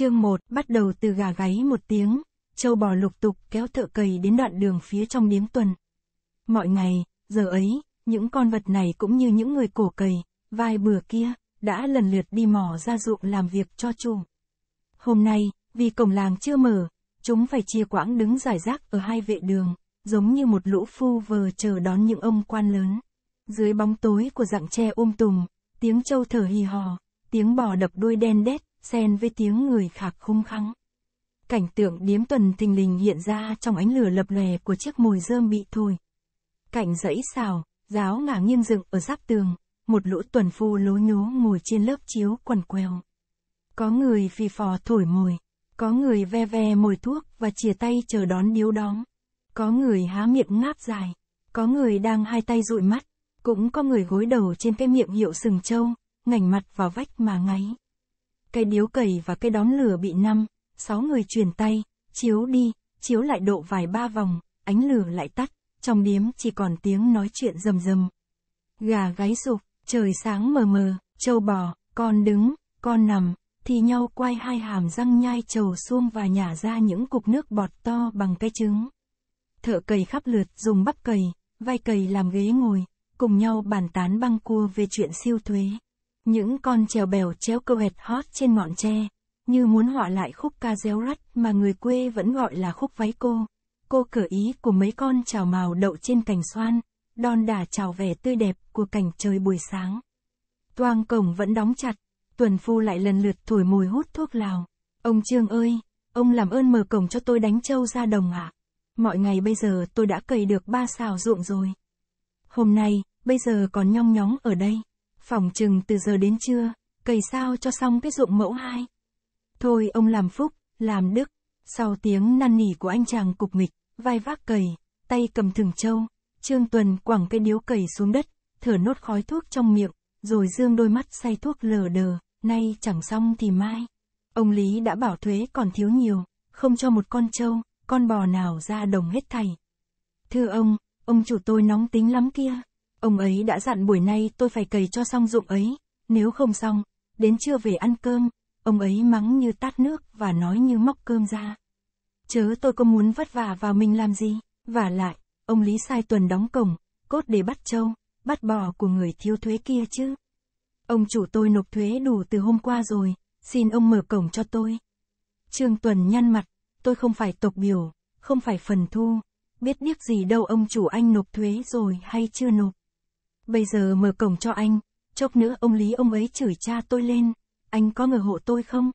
Chương 1, bắt đầu từ gà gáy một tiếng, châu bò lục tục kéo thợ cầy đến đoạn đường phía trong điếm tuần. Mọi ngày, giờ ấy, những con vật này cũng như những người cổ cầy, vài bữa kia, đã lần lượt đi mỏ ra ruộng làm việc cho chủ. Hôm nay, vì cổng làng chưa mở, chúng phải chia quãng đứng giải rác ở hai vệ đường, giống như một lũ phu vờ chờ đón những ông quan lớn. Dưới bóng tối của dạng tre ôm um tùm, tiếng trâu thở hì hò, tiếng bò đập đuôi đen đét, xen với tiếng người khạc khung khăng. Cảnh tượng điếm tuần tình lình hiện ra trong ánh lửa lập lòe của chiếc mồi dơm bị thôi. Cạnh dãy xào, giáo ngả nghiêng dựng ở giáp tường, một lũ tuần phu lố nhố ngồi trên lớp chiếu quần queo. Có người phi phò thổi mồi, có người ve ve mồi thuốc và chìa tay chờ đón điếu đóm. Có người há miệng ngáp dài, có người đang hai tay dụi mắt, cũng có người gối đầu trên cái miệng hiệu sừng trâu, ngảnh mặt vào vách mà ngáy cây điếu cầy và cây đón lửa bị năm, sáu người truyền tay, chiếu đi, chiếu lại độ vài ba vòng, ánh lửa lại tắt, trong điếm chỉ còn tiếng nói chuyện rầm rầm. Gà gáy sụp, trời sáng mờ mờ, trâu bò, con đứng, con nằm, thì nhau quay hai hàm răng nhai trầu xuông và nhả ra những cục nước bọt to bằng cái trứng. Thợ cầy khắp lượt dùng bắp cầy, vai cầy làm ghế ngồi, cùng nhau bàn tán băng cua về chuyện siêu thuế. Những con trèo bèo treo câu hệt hót trên ngọn tre, như muốn họa lại khúc ca réo rắt mà người quê vẫn gọi là khúc váy cô. Cô cửa ý của mấy con trào màu đậu trên cành xoan, đon đà trào vẻ tươi đẹp của cảnh trời buổi sáng. Toang cổng vẫn đóng chặt, tuần phu lại lần lượt thổi mùi hút thuốc lào. Ông Trương ơi, ông làm ơn mở cổng cho tôi đánh trâu ra đồng ạ. À? Mọi ngày bây giờ tôi đã cày được ba xào ruộng rồi. Hôm nay, bây giờ còn nhong nhóng ở đây. Phòng chừng từ giờ đến trưa, cày sao cho xong cái ruộng mẫu hai. Thôi ông làm phúc, làm đức. Sau tiếng năn nỉ của anh chàng cục mịch, vai vác cày, tay cầm thừng trâu, Trương Tuần quẳng cây điếu cày xuống đất, thở nốt khói thuốc trong miệng, rồi dương đôi mắt say thuốc lờ đờ, nay chẳng xong thì mai. Ông Lý đã bảo thuế còn thiếu nhiều, không cho một con trâu, con bò nào ra đồng hết thảy. Thưa ông, ông chủ tôi nóng tính lắm kia. Ông ấy đã dặn buổi nay tôi phải cầy cho xong dụng ấy, nếu không xong, đến trưa về ăn cơm, ông ấy mắng như tát nước và nói như móc cơm ra. Chớ tôi có muốn vất vả vào mình làm gì, và lại, ông Lý Sai Tuần đóng cổng, cốt để bắt trâu, bắt bò của người thiếu thuế kia chứ. Ông chủ tôi nộp thuế đủ từ hôm qua rồi, xin ông mở cổng cho tôi. Trương Tuần nhăn mặt, tôi không phải tộc biểu, không phải phần thu, biết điếc gì đâu ông chủ anh nộp thuế rồi hay chưa nộp. Bây giờ mở cổng cho anh, chốc nữa ông Lý ông ấy chửi cha tôi lên, anh có ngờ hộ tôi không?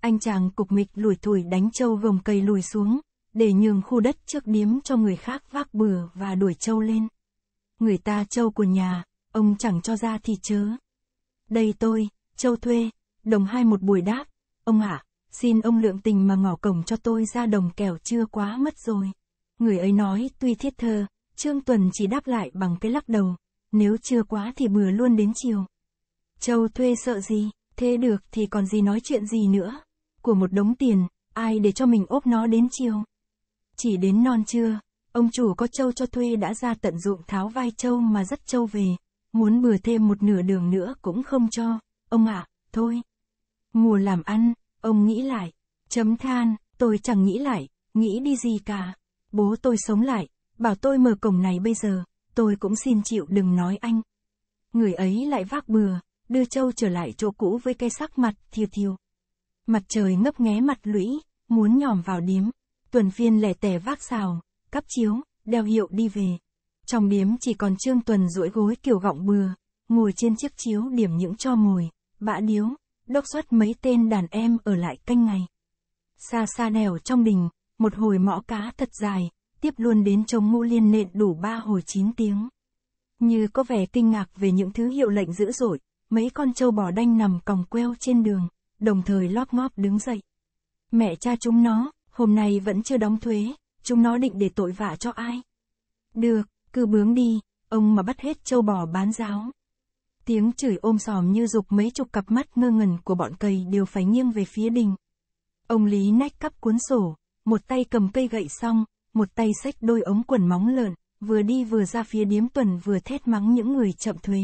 Anh chàng cục mịch lùi thủi đánh trâu gồng cây lùi xuống, để nhường khu đất trước điếm cho người khác vác bừa và đuổi trâu lên. Người ta trâu của nhà, ông chẳng cho ra thì chớ. Đây tôi, trâu thuê, đồng hai một buổi đáp, ông hả, xin ông lượng tình mà ngỏ cổng cho tôi ra đồng kẻo chưa quá mất rồi. Người ấy nói tuy thiết thơ, Trương Tuần chỉ đáp lại bằng cái lắc đầu, nếu chưa quá thì bừa luôn đến chiều. Châu thuê sợ gì, thế được thì còn gì nói chuyện gì nữa. Của một đống tiền, ai để cho mình ốp nó đến chiều. Chỉ đến non trưa, ông chủ có châu cho thuê đã ra tận dụng tháo vai châu mà dắt châu về. Muốn bừa thêm một nửa đường nữa cũng không cho, ông ạ, à, thôi. Mùa làm ăn, ông nghĩ lại, chấm than, tôi chẳng nghĩ lại, nghĩ đi gì cả. Bố tôi sống lại, bảo tôi mở cổng này bây giờ, tôi cũng xin chịu đừng nói anh. Người ấy lại vác bừa, đưa Châu trở lại chỗ cũ với cái sắc mặt thiêu thiêu. Mặt trời ngấp nghé mặt lũy, muốn nhòm vào điếm, tuần viên lẻ tẻ vác xào, cắp chiếu, đeo hiệu đi về. Trong điếm chỉ còn Trương Tuần duỗi gối kiểu gọng bừa, ngồi trên chiếc chiếu điểm những cho mùi bã điếu, đốc xuất mấy tên đàn em ở lại canh ngày. Xa xa đèo trong đình, một hồi mõ cá thật dài, tiếp luôn đến chống ngũ liên nện đủ ba hồi chín tiếng. Như có vẻ kinh ngạc về những thứ hiệu lệnh dữ dội, mấy con trâu bò đanh nằm còng queo trên đường, đồng thời lóp ngóp đứng dậy. Mẹ cha chúng nó, hôm nay vẫn chưa đóng thuế, chúng nó định để tội vạ cho ai? Được, cứ bướng đi, ông mà bắt hết trâu bò bán giáo. Tiếng chửi ôm sòm như dục mấy chục cặp mắt ngơ ngẩn của bọn cầy đều phải nghiêng về phía đình. Ông Lý nách cắp cuốn sổ, một tay cầm cây gậy xong, một tay xách đôi ống quần móng lợn, vừa đi vừa ra phía điếm tuần vừa thét mắng những người chậm thuế.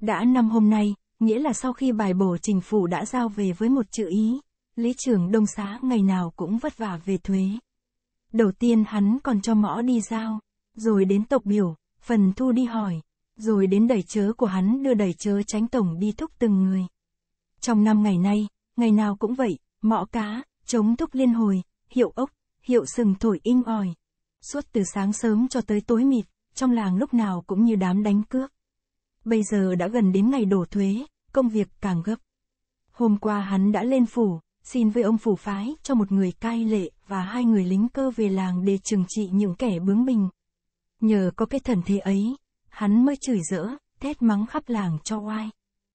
Đã năm hôm nay, nghĩa là sau khi bài bổ trình phủ đã giao về với một chữ ý, lý trưởng đông xá ngày nào cũng vất vả về thuế. Đầu tiên hắn còn cho mõ đi giao, rồi đến tộc biểu, phần thu đi hỏi, rồi đến đẩy chớ của hắn đưa đẩy chớ tránh tổng đi thúc từng người. Trong năm ngày nay, ngày nào cũng vậy, mõ cá, chống thúc liên hồi, hiệu ốc, hiệu sừng thổi inh ỏi. Suốt từ sáng sớm cho tới tối mịt, trong làng lúc nào cũng như đám đánh cướp. Bây giờ đã gần đến ngày đổ thuế, công việc càng gấp. Hôm qua hắn đã lên phủ, xin với ông phủ phái cho một người cai lệ và hai người lính cơ về làng để trừng trị những kẻ bướng bỉnh. Nhờ có cái thần thế ấy, hắn mới chửi rỡ, thét mắng khắp làng cho oai.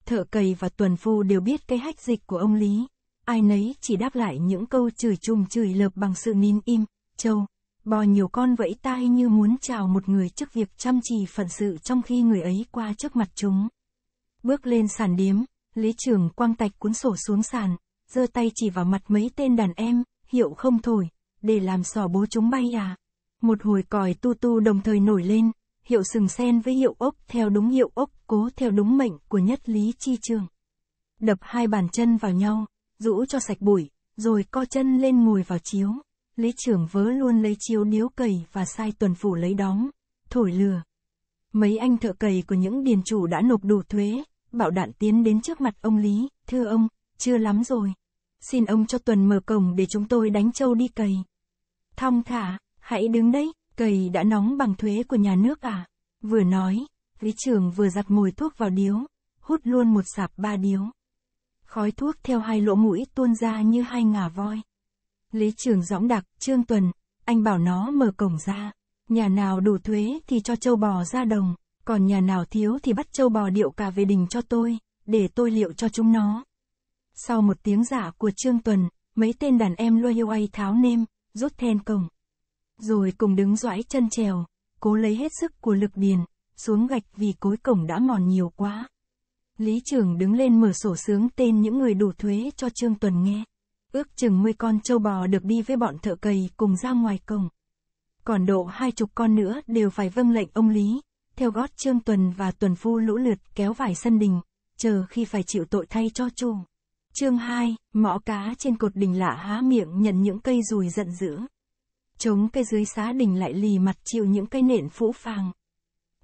Thợ cầy và tuần phu đều biết cái hách dịch của ông Lý, ai nấy chỉ đáp lại những câu chửi chùm chửi lợp bằng sự nín im, châu. Bò nhiều con vẫy tai như muốn chào một người trước việc chăm chỉ phận sự trong khi người ấy qua trước mặt chúng. Bước lên sàn điếm, Lý trưởng quang tạch cuốn sổ xuống sàn, giơ tay chỉ vào mặt mấy tên đàn em, hiệu không thổi, để làm sò bố chúng bay à. Một hồi còi tu tu đồng thời nổi lên, hiệu sừng sen với hiệu ốc theo đúng hiệu ốc cố theo đúng mệnh của nhất Lý Chi Trường. Đập hai bàn chân vào nhau, rũ cho sạch bụi, rồi co chân lên ngồi vào chiếu. Lý trưởng vớ luôn lấy chiếu điếu cầy và sai tuần phủ lấy đóng, thổi lừa. Mấy anh thợ cầy của những điền chủ đã nộp đủ thuế, bảo đạn tiến đến trước mặt ông Lý, thưa ông, chưa lắm rồi. Xin ông cho tuần mở cổng để chúng tôi đánh trâu đi cầy. Thong thả, hãy đứng đấy, cầy đã nóng bằng thuế của nhà nước à? Vừa nói, Lý trưởng vừa giặt mùi thuốc vào điếu, hút luôn một sạp ba điếu. Khói thuốc theo hai lỗ mũi tuôn ra như hai ngà voi. Lý Trường giọng đặc, Trương Tuần, anh bảo nó mở cổng ra. Nhà nào đủ thuế thì cho châu bò ra đồng, còn nhà nào thiếu thì bắt châu bò điệu cả về đình cho tôi, để tôi liệu cho chúng nó. Sau một tiếng giả dạ của Trương Tuần, mấy tên đàn em lôi yêu ai tháo nêm, rút then cổng. Rồi cùng đứng doãi chân trèo, cố lấy hết sức của lực điền, xuống gạch vì cối cổng đã mòn nhiều quá. Lý trưởng đứng lên mở sổ sướng tên những người đủ thuế cho Trương Tuần nghe. Ước chừng 10 con trâu bò được đi với bọn thợ cầy cùng ra ngoài cổng. Còn độ hai chục con nữa đều phải vâng lệnh ông Lý, theo gót Trương Tuần và Tuần Phu lũ lượt kéo vải sân đình, chờ khi phải chịu tội thay cho chủ. Chương 2, mõ cá trên cột đình lạ há miệng nhận những cây rùi giận dữ. Trống cây dưới xá đình lại lì mặt chịu những cây nện phũ phàng.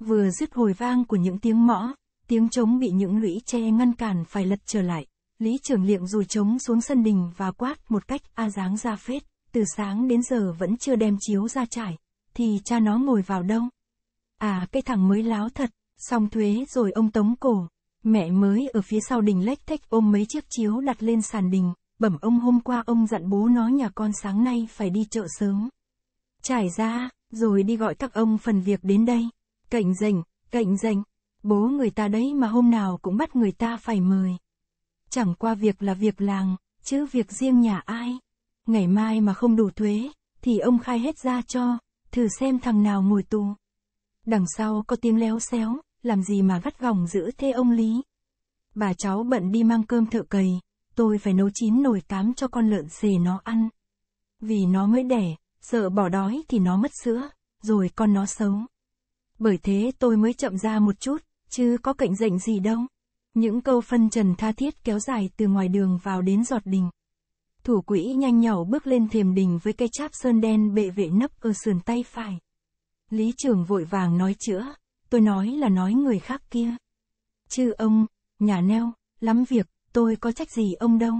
Vừa dứt hồi vang của những tiếng mõ, tiếng trống bị những lũy tre ngăn cản phải lật trở lại. Lý trưởng liệm rùi trống xuống sân đình và quát một cách a dáng ra phết, từ sáng đến giờ vẫn chưa đem chiếu ra trải, thì cha nó ngồi vào đâu? À cái thằng mới láo thật, xong thuế rồi ông tống cổ. Mẹ mới ở phía sau đình lách thách ôm mấy chiếc chiếu đặt lên sàn đình, bẩm ông hôm qua ông dặn bố nó nhà con sáng nay phải đi chợ sớm. Trải ra, rồi đi gọi các ông phần việc đến đây. Cạnh rành, cạnh rành, Bố người ta đấy mà hôm nào cũng bắt người ta phải mời. Chẳng qua việc là việc làng, chứ việc riêng nhà ai. Ngày mai mà không đủ thuế, thì ông khai hết ra cho, thử xem thằng nào ngồi tù. Đằng sau có tiếng léo xéo, làm gì mà gắt gỏng giữ thế ông Lý. Bà cháu bận đi mang cơm thợ cầy, tôi phải nấu chín nồi tám cho con lợn xề nó ăn. Vì nó mới đẻ, sợ bỏ đói thì nó mất sữa, rồi con nó xấu. Bởi thế tôi mới chậm ra một chút, chứ có cạnh rệnh gì đâu. Những câu phân trần tha thiết kéo dài từ ngoài đường vào đến giọt đình. Thủ quỹ nhanh nhỏ bước lên thềm đình với cái cháp sơn đen bệ vệ nấp ở sườn tay phải. Lý trưởng vội vàng nói chữa, tôi nói là nói người khác kia. Chứ ông, nhà neo, lắm việc, tôi có trách gì ông đâu.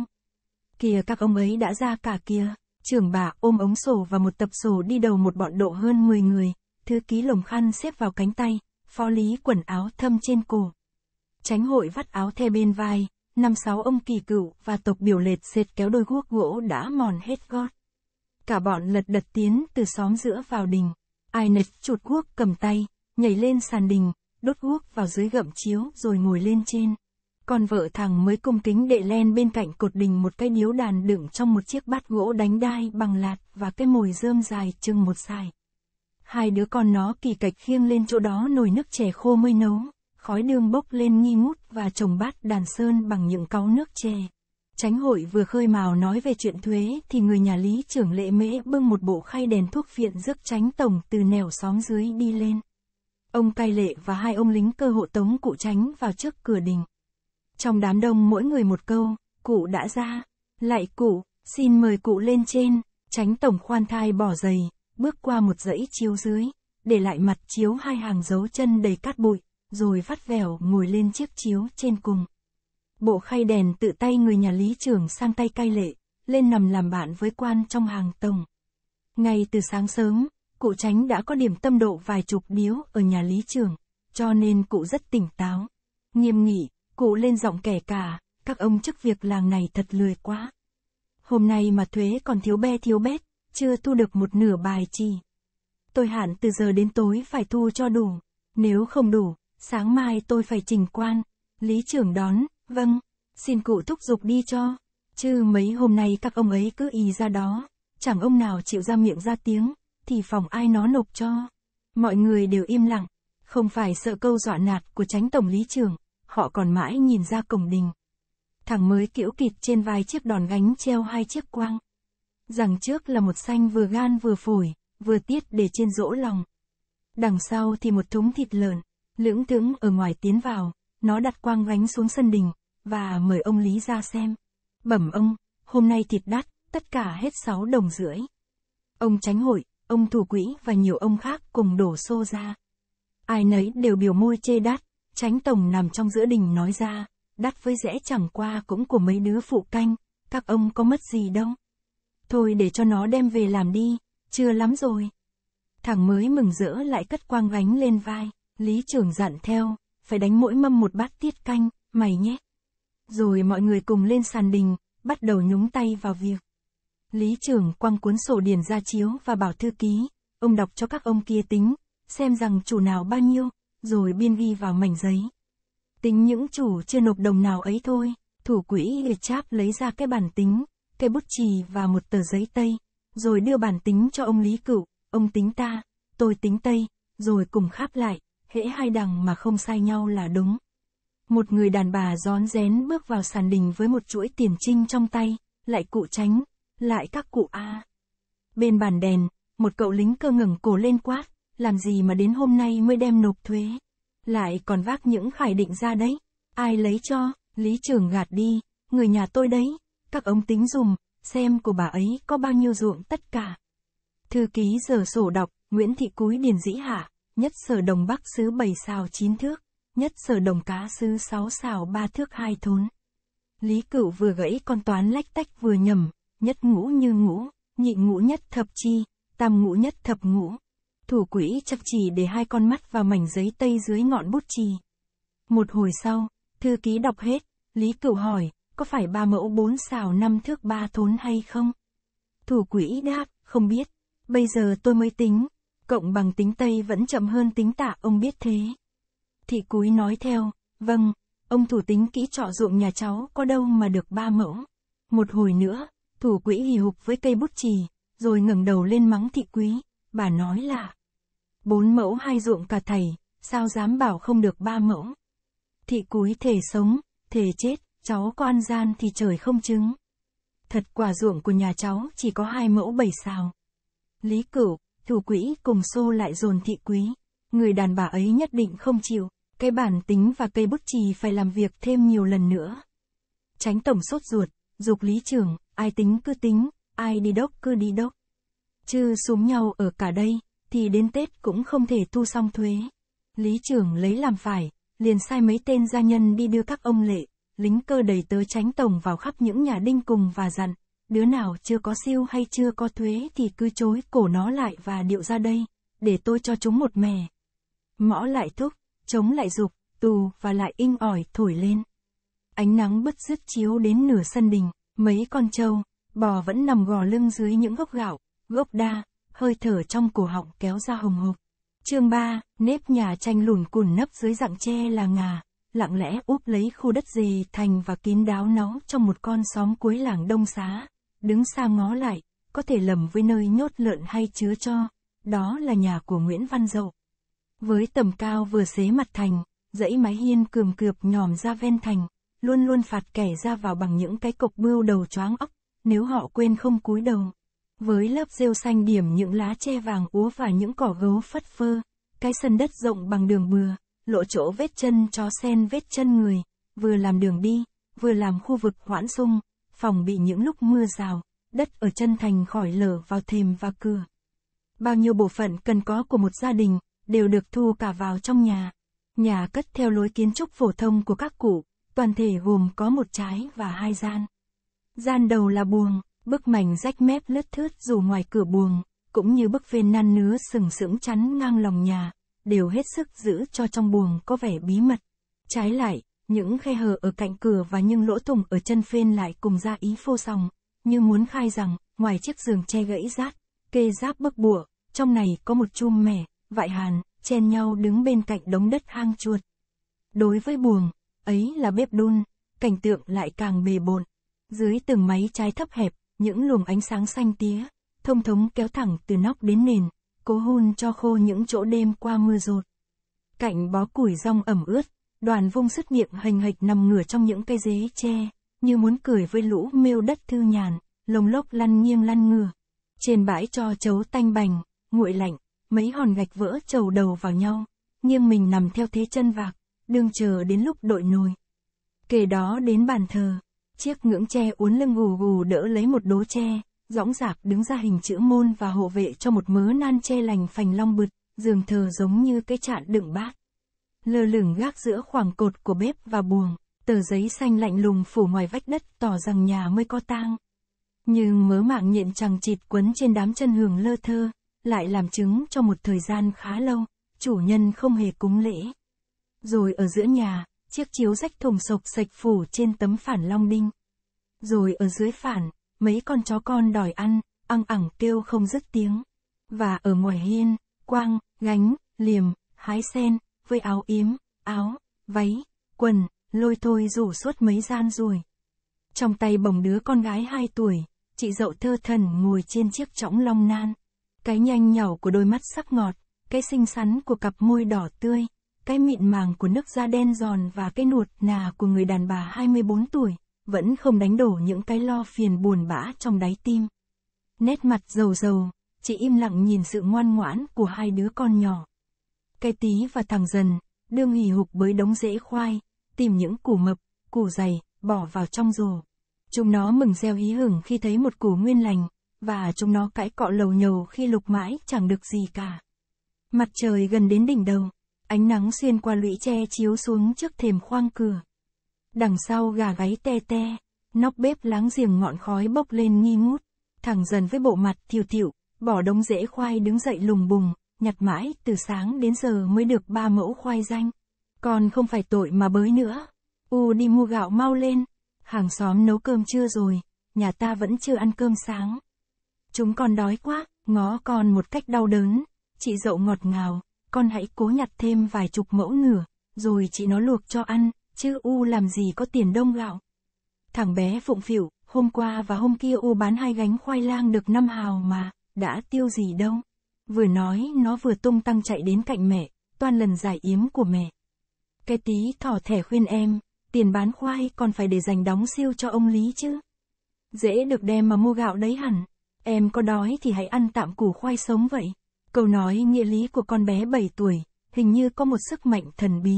Kìa các ông ấy đã ra cả kia, trưởng bà ôm ống sổ và một tập sổ đi đầu một bọn độ hơn 10 người, thư ký lồng khăn xếp vào cánh tay, phó lý quần áo thâm trên cổ. Tránh hội vắt áo thè bên vai, năm sáu ông kỳ cựu và tộc biểu lệt sệt kéo đôi guốc gỗ đã mòn hết gót. Cả bọn lật đật tiến từ xóm giữa vào đình, ai nệt chuột guốc cầm tay, nhảy lên sàn đình, đốt guốc vào dưới gậm chiếu rồi ngồi lên trên. Còn vợ thằng mới cung kính đệ len bên cạnh cột đình một cái điếu đàn đựng trong một chiếc bát gỗ đánh đai bằng lạt và cái mồi rơm dài chừng một dài hai đứa con nó kỳ cạch khiêng lên chỗ đó nồi nước chè khô mới nấu, khói đương bốc lên nghi ngút và trồng bát đàn sơn bằng những cáu nước chè. Tránh hội vừa khơi mào nói về chuyện thuế thì người nhà lý trưởng lệ mễ bưng một bộ khay đèn thuốc viện rước tránh tổng từ nẻo xóm dưới đi lên. Ông cai lệ và hai ông lính cơ hộ tống cụ tránh vào trước cửa đình. Trong đám đông mỗi người một câu, cụ đã ra, lại cụ, xin mời cụ lên trên, tránh tổng khoan thai bỏ giày, bước qua một dãy chiếu dưới, để lại mặt chiếu hai hàng dấu chân đầy cát bụi, rồi vắt vẻo ngồi lên chiếc chiếu trên cùng. Bộ khay đèn tự tay người nhà lý trưởng sang tay cai lệ, lên nằm làm bạn với quan trong hàng tổng. Ngay từ sáng sớm, cụ tránh đã có điểm tâm độ vài chục điếu ở nhà lý trưởng, cho nên cụ rất tỉnh táo. Nghiêm nghị, cụ lên giọng kẻ cả, các ông chức việc làng này thật lười quá. Hôm nay mà thuế còn thiếu be thiếu bét, chưa thu được một nửa bài chi. Tôi hẳn từ giờ đến tối phải thu cho đủ, nếu không đủ, sáng mai tôi phải trình quan. Lý trưởng đón, vâng, xin cụ thúc giục đi cho, chứ mấy hôm nay các ông ấy cứ ý ra đó, chẳng ông nào chịu ra miệng ra tiếng, thì phòng ai nó nộp cho. Mọi người đều im lặng, không phải sợ câu dọa nạt của tránh tổng lý trưởng, họ còn mãi nhìn ra cổng đình. Thằng mới kiểu kịt trên vai chiếc đòn gánh treo hai chiếc quang. Đằng trước là một xanh vừa gan vừa phổi, vừa tiết để trên rỗ lòng. Đằng sau thì một thúng thịt lợn, lưỡng thưởng ở ngoài tiến vào, nó đặt quang gánh xuống sân đình, và mời ông Lý ra xem. Bẩm ông, hôm nay thịt đắt, tất cả hết 6 đồng rưỡi. Ông tránh hội, ông thủ quỹ và nhiều ông khác cùng đổ xô ra. Ai nấy đều biểu môi chê đắt, tránh tổng nằm trong giữa đình nói ra, đắt với rẽ chẳng qua cũng của mấy đứa phụ canh, các ông có mất gì đâu. Thôi để cho nó đem về làm đi, chưa lắm rồi. Thằng mới mừng rỡ lại cất quang gánh lên vai, lý trưởng dặn theo, phải đánh mỗi mâm một bát tiết canh, mày nhé. Rồi mọi người cùng lên sàn đình, bắt đầu nhúng tay vào việc. Lý trưởng quăng cuốn sổ điền ra chiếu và bảo thư ký, ông đọc cho các ông kia tính, xem rằng chủ nào bao nhiêu, rồi biên ghi vào mảnh giấy. Tính những chủ chưa nộp đồng nào ấy thôi, thủ quỹ Richard lấy ra cái bản tính, cây bút chì và một tờ giấy tây, rồi đưa bản tính cho ông Lý Cửu, ông tính ta, tôi tính tây, rồi cùng kháp lại, hễ hai đằng mà không sai nhau là đúng. Một người đàn bà rón rén bước vào sàn đình với một chuỗi tiền trinh trong tay, lại cụ tránh, lại các cụ A. Bên bàn đèn, một cậu lính cơ ngẩng cổ lên quát, làm gì mà đến hôm nay mới đem nộp thuế. Lại còn vác những khải định ra đấy, ai lấy cho, lý trưởng gạt đi, người nhà tôi đấy các ống tính dùm, xem của bà ấy có bao nhiêu ruộng tất cả. Thư ký giờ sổ đọc, Nguyễn Thị Cúi Điền Dĩ Hạ, nhất sở đồng bắc xứ bảy xào chín thước, nhất sở đồng cá xứ sáu xào ba thước hai thốn. Lý cửu vừa gãy con toán lách tách vừa nhầm, nhất ngũ như ngũ, nhị ngũ nhất thập chi, tam ngũ nhất thập ngũ. Thủ quỹ chập chỉ để hai con mắt vào mảnh giấy tây dưới ngọn bút chì. Một hồi sau, thư ký đọc hết, Lý cửu hỏi, có phải ba mẫu bốn xào năm thước ba thốn hay không? Thủ quỹ đáp, không biết, bây giờ tôi mới tính, cộng bằng tính Tây vẫn chậm hơn tính tạ ông biết thế. Thị cúi nói theo, vâng, ông thủ tính kỹ trọ ruộng nhà cháu có đâu mà được ba mẫu. Một hồi nữa, thủ quỹ hì hục với cây bút chì, rồi ngẩng đầu lên mắng thị quý, bà nói là bốn mẫu hai ruộng cả thầy, sao dám bảo không được ba mẫu. Thị cúi thể sống, thể chết, cháu có ăn gian thì trời không chứng Thật quả ruộng của nhà cháu chỉ có hai mẫu bảy sao Lý cửu, thủ quỹ cùng xô lại dồn thị quý. Người đàn bà ấy nhất định không chịu, cái bản tính và cây bút chì phải làm việc thêm nhiều lần nữa. Tránh tổng sốt ruột, dục lý trưởng, ai tính cứ tính, ai đi đốc cứ đi đốc. Chứ xuống nhau ở cả đây, thì đến Tết cũng không thể thu xong thuế. Lý trưởng lấy làm phải, liền sai mấy tên gia nhân đi đưa các ông lệ, lính cơ đầy tớ tránh tổng vào khắp những nhà đinh cùng và dặn, đứa nào chưa có siêu hay chưa có thuế thì cứ chối cổ nó lại và điệu ra đây, để tôi cho chúng một mè Mõ lại thúc, chống lại dục, tù và lại inh ỏi thổi lên. Ánh nắng bất dứt chiếu đến nửa sân đình, mấy con trâu, bò vẫn nằm gò lưng dưới những gốc gạo, gốc đa, hơi thở trong cổ họng kéo ra hồng hộc. Chương 3, nếp nhà tranh lùn cùn nấp dưới dạng tre là ngà, lặng lẽ úp lấy khu đất gì thành và kín đáo nó trong một con xóm cuối làng Đông Xá, đứng xa ngó lại, có thể lầm với nơi nhốt lợn hay chứa cho, đó là nhà của Nguyễn Văn Dậu. Với tầm cao vừa xế mặt thành, dãy mái hiên cườm cượp nhòm ra ven thành, luôn luôn phạt kẻ ra vào bằng những cái cục bưu đầu choáng ốc. nếu họ quên không cúi đầu. Với lớp rêu xanh điểm những lá tre vàng úa và những cỏ gấu phất phơ, cái sân đất rộng bằng đường bừa, lộ chỗ vết chân cho sen vết chân người, vừa làm đường đi, vừa làm khu vực hoãn sung, phòng bị những lúc mưa rào, đất ở chân thành khỏi lở vào thềm và cửa. Bao nhiêu bộ phận cần có của một gia đình, đều được thu cả vào trong nhà. Nhà cất theo lối kiến trúc phổ thông của các cụ, toàn thể gồm có một trái và hai gian. Gian đầu là buồng, bức mảnh rách mép lướt thướt dù ngoài cửa buồng, cũng như bức phên năn nứa sừng sững chắn ngang lòng nhà, đều hết sức giữ cho trong buồng có vẻ bí mật. Trái lại, những khe hở ở cạnh cửa và những lỗ thủng ở chân phên lại cùng ra ý phô sòng, như muốn khai rằng, ngoài chiếc giường che gãy rát, kê giáp bấc bụa, trong này có một chum mẻ, vại hàn, chen nhau đứng bên cạnh đống đất hang chuột. Đối với buồng, ấy là bếp đun, cảnh tượng lại càng bề bộn. Dưới từng máy trái thấp hẹp, những luồng ánh sáng xanh tía, thông thống kéo thẳng từ nóc đến nền, cố hun cho khô những chỗ đêm qua mưa rột. Cạnh bó củi rong ẩm ướt, đoàn vung sứt miệng hình hạch nằm ngửa trong những cây dế tre, như muốn cười với lũ mêu đất thư nhàn, lồng lốc lăn nghiêng lăn ngửa. Trên bãi cho chấu tanh bành, nguội lạnh, mấy hòn gạch vỡ trầu đầu vào nhau, nghiêng mình nằm theo thế chân vạc, đương chờ đến lúc đội nồi. Kể đó đến bàn thờ, chiếc ngưỡng tre uốn lưng gù gù đỡ lấy một đố tre, Dõng dạc đứng ra hình chữ môn và hộ vệ cho một mớ nan che lành phành long bượt, giường thờ giống như cái chạn đựng bát. Lơ lửng gác giữa khoảng cột của bếp và buồng, tờ giấy xanh lạnh lùng phủ ngoài vách đất tỏ rằng nhà mới có tang. Nhưng mớ mạng nhện chẳng chịt quấn trên đám chân hưởng lơ thơ, lại làm chứng cho một thời gian khá lâu, chủ nhân không hề cúng lễ. Rồi ở giữa nhà, chiếc chiếu rách thùng sộc sạch phủ trên tấm phản long đinh. Rồi ở dưới phản, mấy con chó con đòi ăn, ăng ẳng kêu không dứt tiếng. Và ở ngoài hiên, quang, gánh, liềm, hái sen, với áo yếm, áo, váy, quần, lôi thôi rủ suốt mấy gian rồi. Trong tay bồng đứa con gái 2 tuổi, chị dậu thơ thần ngồi trên chiếc chõng long nan. Cái nhanh nhỏ của đôi mắt sắc ngọt, cái xinh xắn của cặp môi đỏ tươi, cái mịn màng của nước da đen giòn và cái nuột nà của người đàn bà 24 tuổi vẫn không đánh đổ những cái lo phiền buồn bã trong đáy tim. Nét mặt dầu dầu, chị im lặng nhìn sự ngoan ngoãn của hai đứa con nhỏ. Cái tí và thằng dần, đương hì hục bới đống rễ khoai, tìm những củ mập, củ dày, bỏ vào trong rổ. Chúng nó mừng reo hí hửng khi thấy một củ nguyên lành, và chúng nó cãi cọ lầu nhầu khi lục mãi chẳng được gì cả. Mặt trời gần đến đỉnh đầu, ánh nắng xuyên qua lũy tre chiếu xuống trước thềm khoang cửa. Đằng sau gà gáy te te, nóc bếp láng giềng ngọn khói bốc lên nghi ngút, thẳng dần với bộ mặt thiều thiệu, bỏ đống rễ khoai đứng dậy lùng bùng, nhặt mãi từ sáng đến giờ mới được ba mẫu khoai danh. Còn không phải tội mà bới nữa. U đi mua gạo mau lên, hàng xóm nấu cơm chưa rồi, nhà ta vẫn chưa ăn cơm sáng. Chúng con đói quá, ngó con một cách đau đớn, chị dậu ngọt ngào, con hãy cố nhặt thêm vài chục mẫu nữa, rồi chị nó luộc cho ăn chứ U làm gì có tiền đông gạo. Thằng bé phụng phỉu, hôm qua và hôm kia U bán hai gánh khoai lang được năm hào mà, đã tiêu gì đâu. Vừa nói nó vừa tung tăng chạy đến cạnh mẹ, toàn lần giải yếm của mẹ. Cái tí thỏ thẻ khuyên em, tiền bán khoai còn phải để dành đóng siêu cho ông Lý chứ. Dễ được đem mà mua gạo đấy hẳn, em có đói thì hãy ăn tạm củ khoai sống vậy. Câu nói nghĩa lý của con bé 7 tuổi, hình như có một sức mạnh thần bí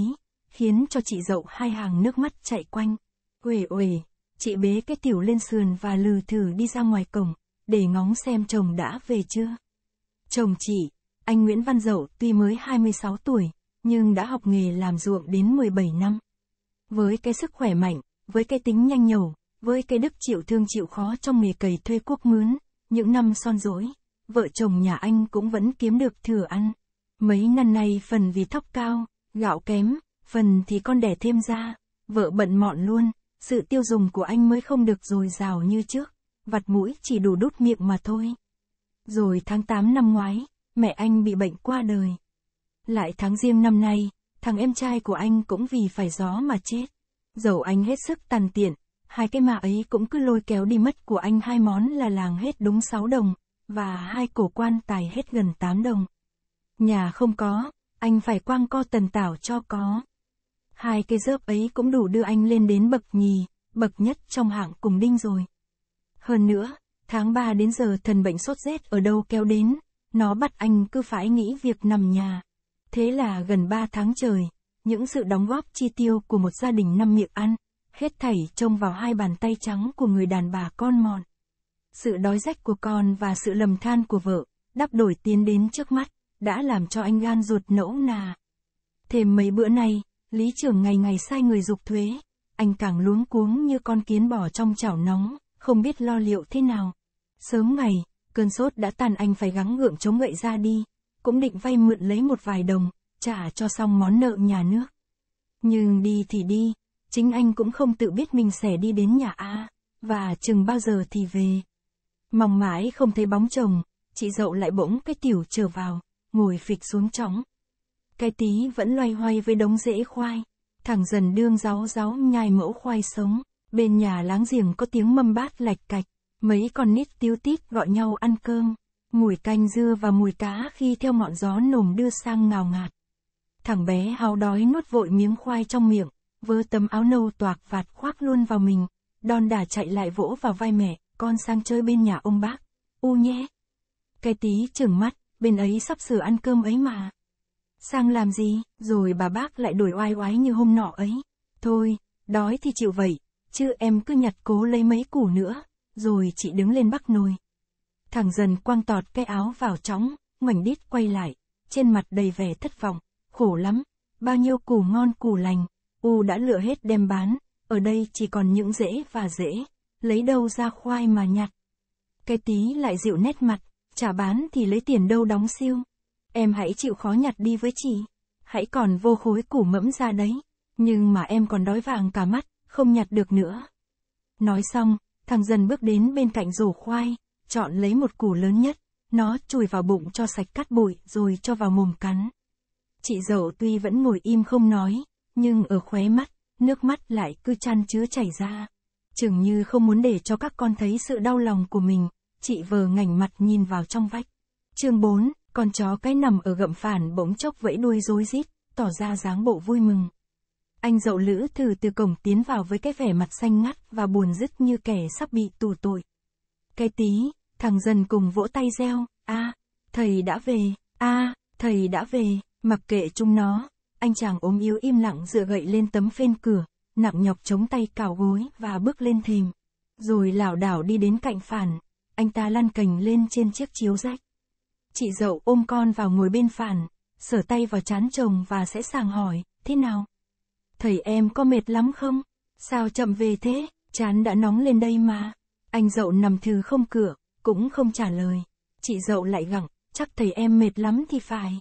khiến cho chị dậu hai hàng nước mắt chạy quanh. Uể uể, chị bế cái tiểu lên sườn và lừ thử đi ra ngoài cổng, để ngóng xem chồng đã về chưa. Chồng chị, anh Nguyễn Văn Dậu tuy mới 26 tuổi, nhưng đã học nghề làm ruộng đến 17 năm. Với cái sức khỏe mạnh, với cái tính nhanh nhẩu, với cái đức chịu thương chịu khó trong nghề cày thuê quốc mướn, những năm son dối, vợ chồng nhà anh cũng vẫn kiếm được thừa ăn. Mấy năm nay phần vì thóc cao, gạo kém, phần thì con đẻ thêm ra, vợ bận mọn luôn, sự tiêu dùng của anh mới không được dồi dào như trước, vặt mũi chỉ đủ đút miệng mà thôi. Rồi tháng 8 năm ngoái, mẹ anh bị bệnh qua đời. Lại tháng riêng năm nay, thằng em trai của anh cũng vì phải gió mà chết. Dẫu anh hết sức tàn tiện, hai cái mạ ấy cũng cứ lôi kéo đi mất của anh hai món là làng hết đúng 6 đồng, và hai cổ quan tài hết gần 8 đồng. Nhà không có, anh phải quang co tần tảo cho có hai cái dớp ấy cũng đủ đưa anh lên đến bậc nhì, bậc nhất trong hạng cùng đinh rồi. Hơn nữa, tháng 3 đến giờ thần bệnh sốt rét ở đâu kéo đến, nó bắt anh cứ phải nghĩ việc nằm nhà. Thế là gần 3 tháng trời, những sự đóng góp chi tiêu của một gia đình năm miệng ăn, hết thảy trông vào hai bàn tay trắng của người đàn bà con mòn. Sự đói rách của con và sự lầm than của vợ, đắp đổi tiến đến trước mắt, đã làm cho anh gan ruột nỗ nà. Thêm mấy bữa nay, Lý trưởng ngày ngày sai người dục thuế, anh càng luống cuống như con kiến bò trong chảo nóng, không biết lo liệu thế nào. Sớm ngày, cơn sốt đã tàn anh phải gắng gượng chống gậy ra đi, cũng định vay mượn lấy một vài đồng, trả cho xong món nợ nhà nước. Nhưng đi thì đi, chính anh cũng không tự biết mình sẽ đi đến nhà A, và chừng bao giờ thì về. Mong mãi không thấy bóng chồng, chị dậu lại bỗng cái tiểu trở vào, ngồi phịch xuống chóng, cái tí vẫn loay hoay với đống rễ khoai. Thằng dần đương giáo giáo nhai mẫu khoai sống. Bên nhà láng giềng có tiếng mâm bát lạch cạch. Mấy con nít tiêu tít gọi nhau ăn cơm. Mùi canh dưa và mùi cá khi theo ngọn gió nồm đưa sang ngào ngạt. Thằng bé háo đói nuốt vội miếng khoai trong miệng. Vơ tấm áo nâu toạc vạt khoác luôn vào mình. Đòn đà chạy lại vỗ vào vai mẹ. Con sang chơi bên nhà ông bác. U nhé. Cái tí chừng mắt. Bên ấy sắp sửa ăn cơm ấy mà sang làm gì, rồi bà bác lại đổi oai oái như hôm nọ ấy. Thôi, đói thì chịu vậy, chứ em cứ nhặt cố lấy mấy củ nữa, rồi chị đứng lên bắc nồi. Thằng dần quăng tọt cái áo vào chóng, ngoảnh đít quay lại, trên mặt đầy vẻ thất vọng, khổ lắm, bao nhiêu củ ngon củ lành, U đã lựa hết đem bán, ở đây chỉ còn những rễ và rễ, lấy đâu ra khoai mà nhặt. Cái tí lại dịu nét mặt, trả bán thì lấy tiền đâu đóng siêu em hãy chịu khó nhặt đi với chị. Hãy còn vô khối củ mẫm ra đấy. Nhưng mà em còn đói vàng cả mắt, không nhặt được nữa. Nói xong, thằng dần bước đến bên cạnh rổ khoai, chọn lấy một củ lớn nhất, nó chùi vào bụng cho sạch cắt bụi rồi cho vào mồm cắn. Chị dậu tuy vẫn ngồi im không nói, nhưng ở khóe mắt, nước mắt lại cứ chăn chứa chảy ra. Chừng như không muốn để cho các con thấy sự đau lòng của mình, chị vờ ngảnh mặt nhìn vào trong vách. Chương 4 con chó cái nằm ở gậm phản bỗng chốc vẫy đuôi rối rít, tỏ ra dáng bộ vui mừng. Anh dậu lữ từ từ cổng tiến vào với cái vẻ mặt xanh ngắt và buồn rứt như kẻ sắp bị tù tội. Cái tí, thằng dần cùng vỗ tay reo, a, à, thầy đã về, a, à, thầy đã về, mặc kệ chúng nó. Anh chàng ốm yếu im lặng dựa gậy lên tấm phên cửa, nặng nhọc chống tay cào gối và bước lên thềm. Rồi lảo đảo đi đến cạnh phản, anh ta lăn cành lên trên chiếc chiếu rách. Chị dậu ôm con vào ngồi bên phản, sửa tay vào chán chồng và sẽ sàng hỏi, thế nào? Thầy em có mệt lắm không? Sao chậm về thế? Chán đã nóng lên đây mà. Anh dậu nằm thư không cửa, cũng không trả lời. Chị dậu lại gặng, chắc thầy em mệt lắm thì phải.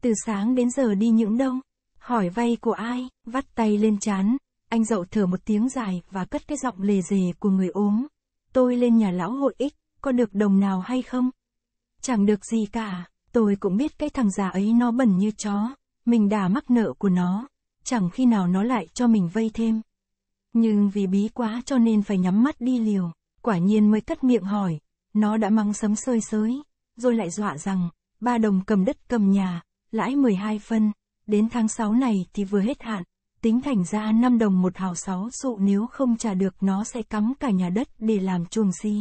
Từ sáng đến giờ đi những đâu? Hỏi vay của ai? Vắt tay lên chán. Anh dậu thở một tiếng dài và cất cái giọng lề dề của người ốm. Tôi lên nhà lão hội ích, có được đồng nào hay không? Chẳng được gì cả, tôi cũng biết cái thằng già ấy nó bẩn như chó, mình đã mắc nợ của nó, chẳng khi nào nó lại cho mình vây thêm. Nhưng vì bí quá cho nên phải nhắm mắt đi liều, quả nhiên mới cất miệng hỏi, nó đã mắng sấm sơi sới, rồi lại dọa rằng, ba đồng cầm đất cầm nhà, lãi 12 phân, đến tháng 6 này thì vừa hết hạn, tính thành ra 5 đồng một hào 6 dụ nếu không trả được nó sẽ cắm cả nhà đất để làm chuồng xí.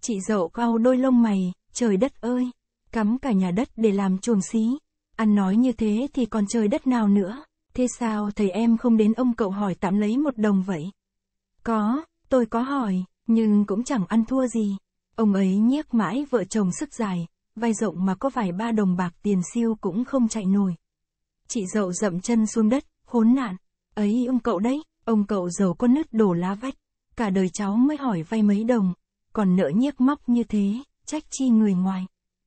Chị dậu cau đôi lông mày, trời đất ơi, cắm cả nhà đất để làm chuồng xí. Ăn nói như thế thì còn trời đất nào nữa, thế sao thầy em không đến ông cậu hỏi tạm lấy một đồng vậy? Có, tôi có hỏi, nhưng cũng chẳng ăn thua gì. Ông ấy nhiếc mãi vợ chồng sức dài, vai rộng mà có vài ba đồng bạc tiền siêu cũng không chạy nổi. Chị dậu dậm chân xuống đất, khốn nạn. Ấy ông cậu đấy, ông cậu giàu có nứt đổ lá vách. Cả đời cháu mới hỏi vay mấy đồng, còn nợ nhiếc móc như thế trách chi người ngoài.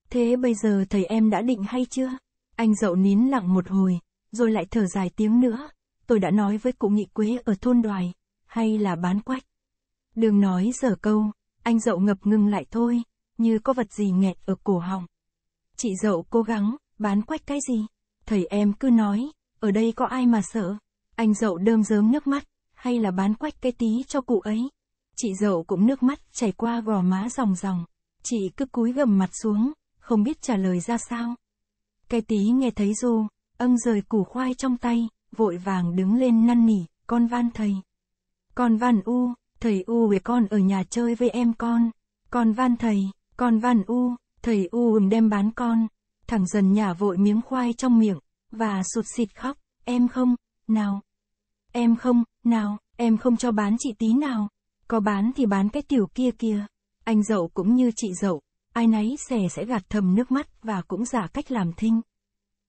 Thế bây giờ thầy em đã định hay chưa? Anh dậu nín lặng một hồi, rồi lại thở dài tiếng nữa. Tôi đã nói với cụ nghị quế ở thôn đoài, hay là bán quách. Đường nói dở câu, anh dậu ngập ngừng lại thôi, như có vật gì nghẹt ở cổ họng. Chị dậu cố gắng, bán quách cái gì? Thầy em cứ nói, ở đây có ai mà sợ? Anh dậu đơm dớm nước mắt, hay là bán quách cái tí cho cụ ấy? Chị dậu cũng nước mắt chảy qua gò má ròng ròng. Chị cứ cúi gầm mặt xuống, không biết trả lời ra sao. Cái tí nghe thấy Du, ân rời củ khoai trong tay, vội vàng đứng lên năn nỉ, con van thầy. Con van u, thầy u với con ở nhà chơi với em con. Con van thầy, con van u, thầy u ừm đem bán con. Thằng dần nhà vội miếng khoai trong miệng, và sụt xịt khóc, em không, nào. Em không, nào, em không cho bán chị tí nào. Có bán thì bán cái tiểu kia kìa. Anh dậu cũng như chị dậu, ai nấy xè sẽ gạt thầm nước mắt và cũng giả cách làm thinh.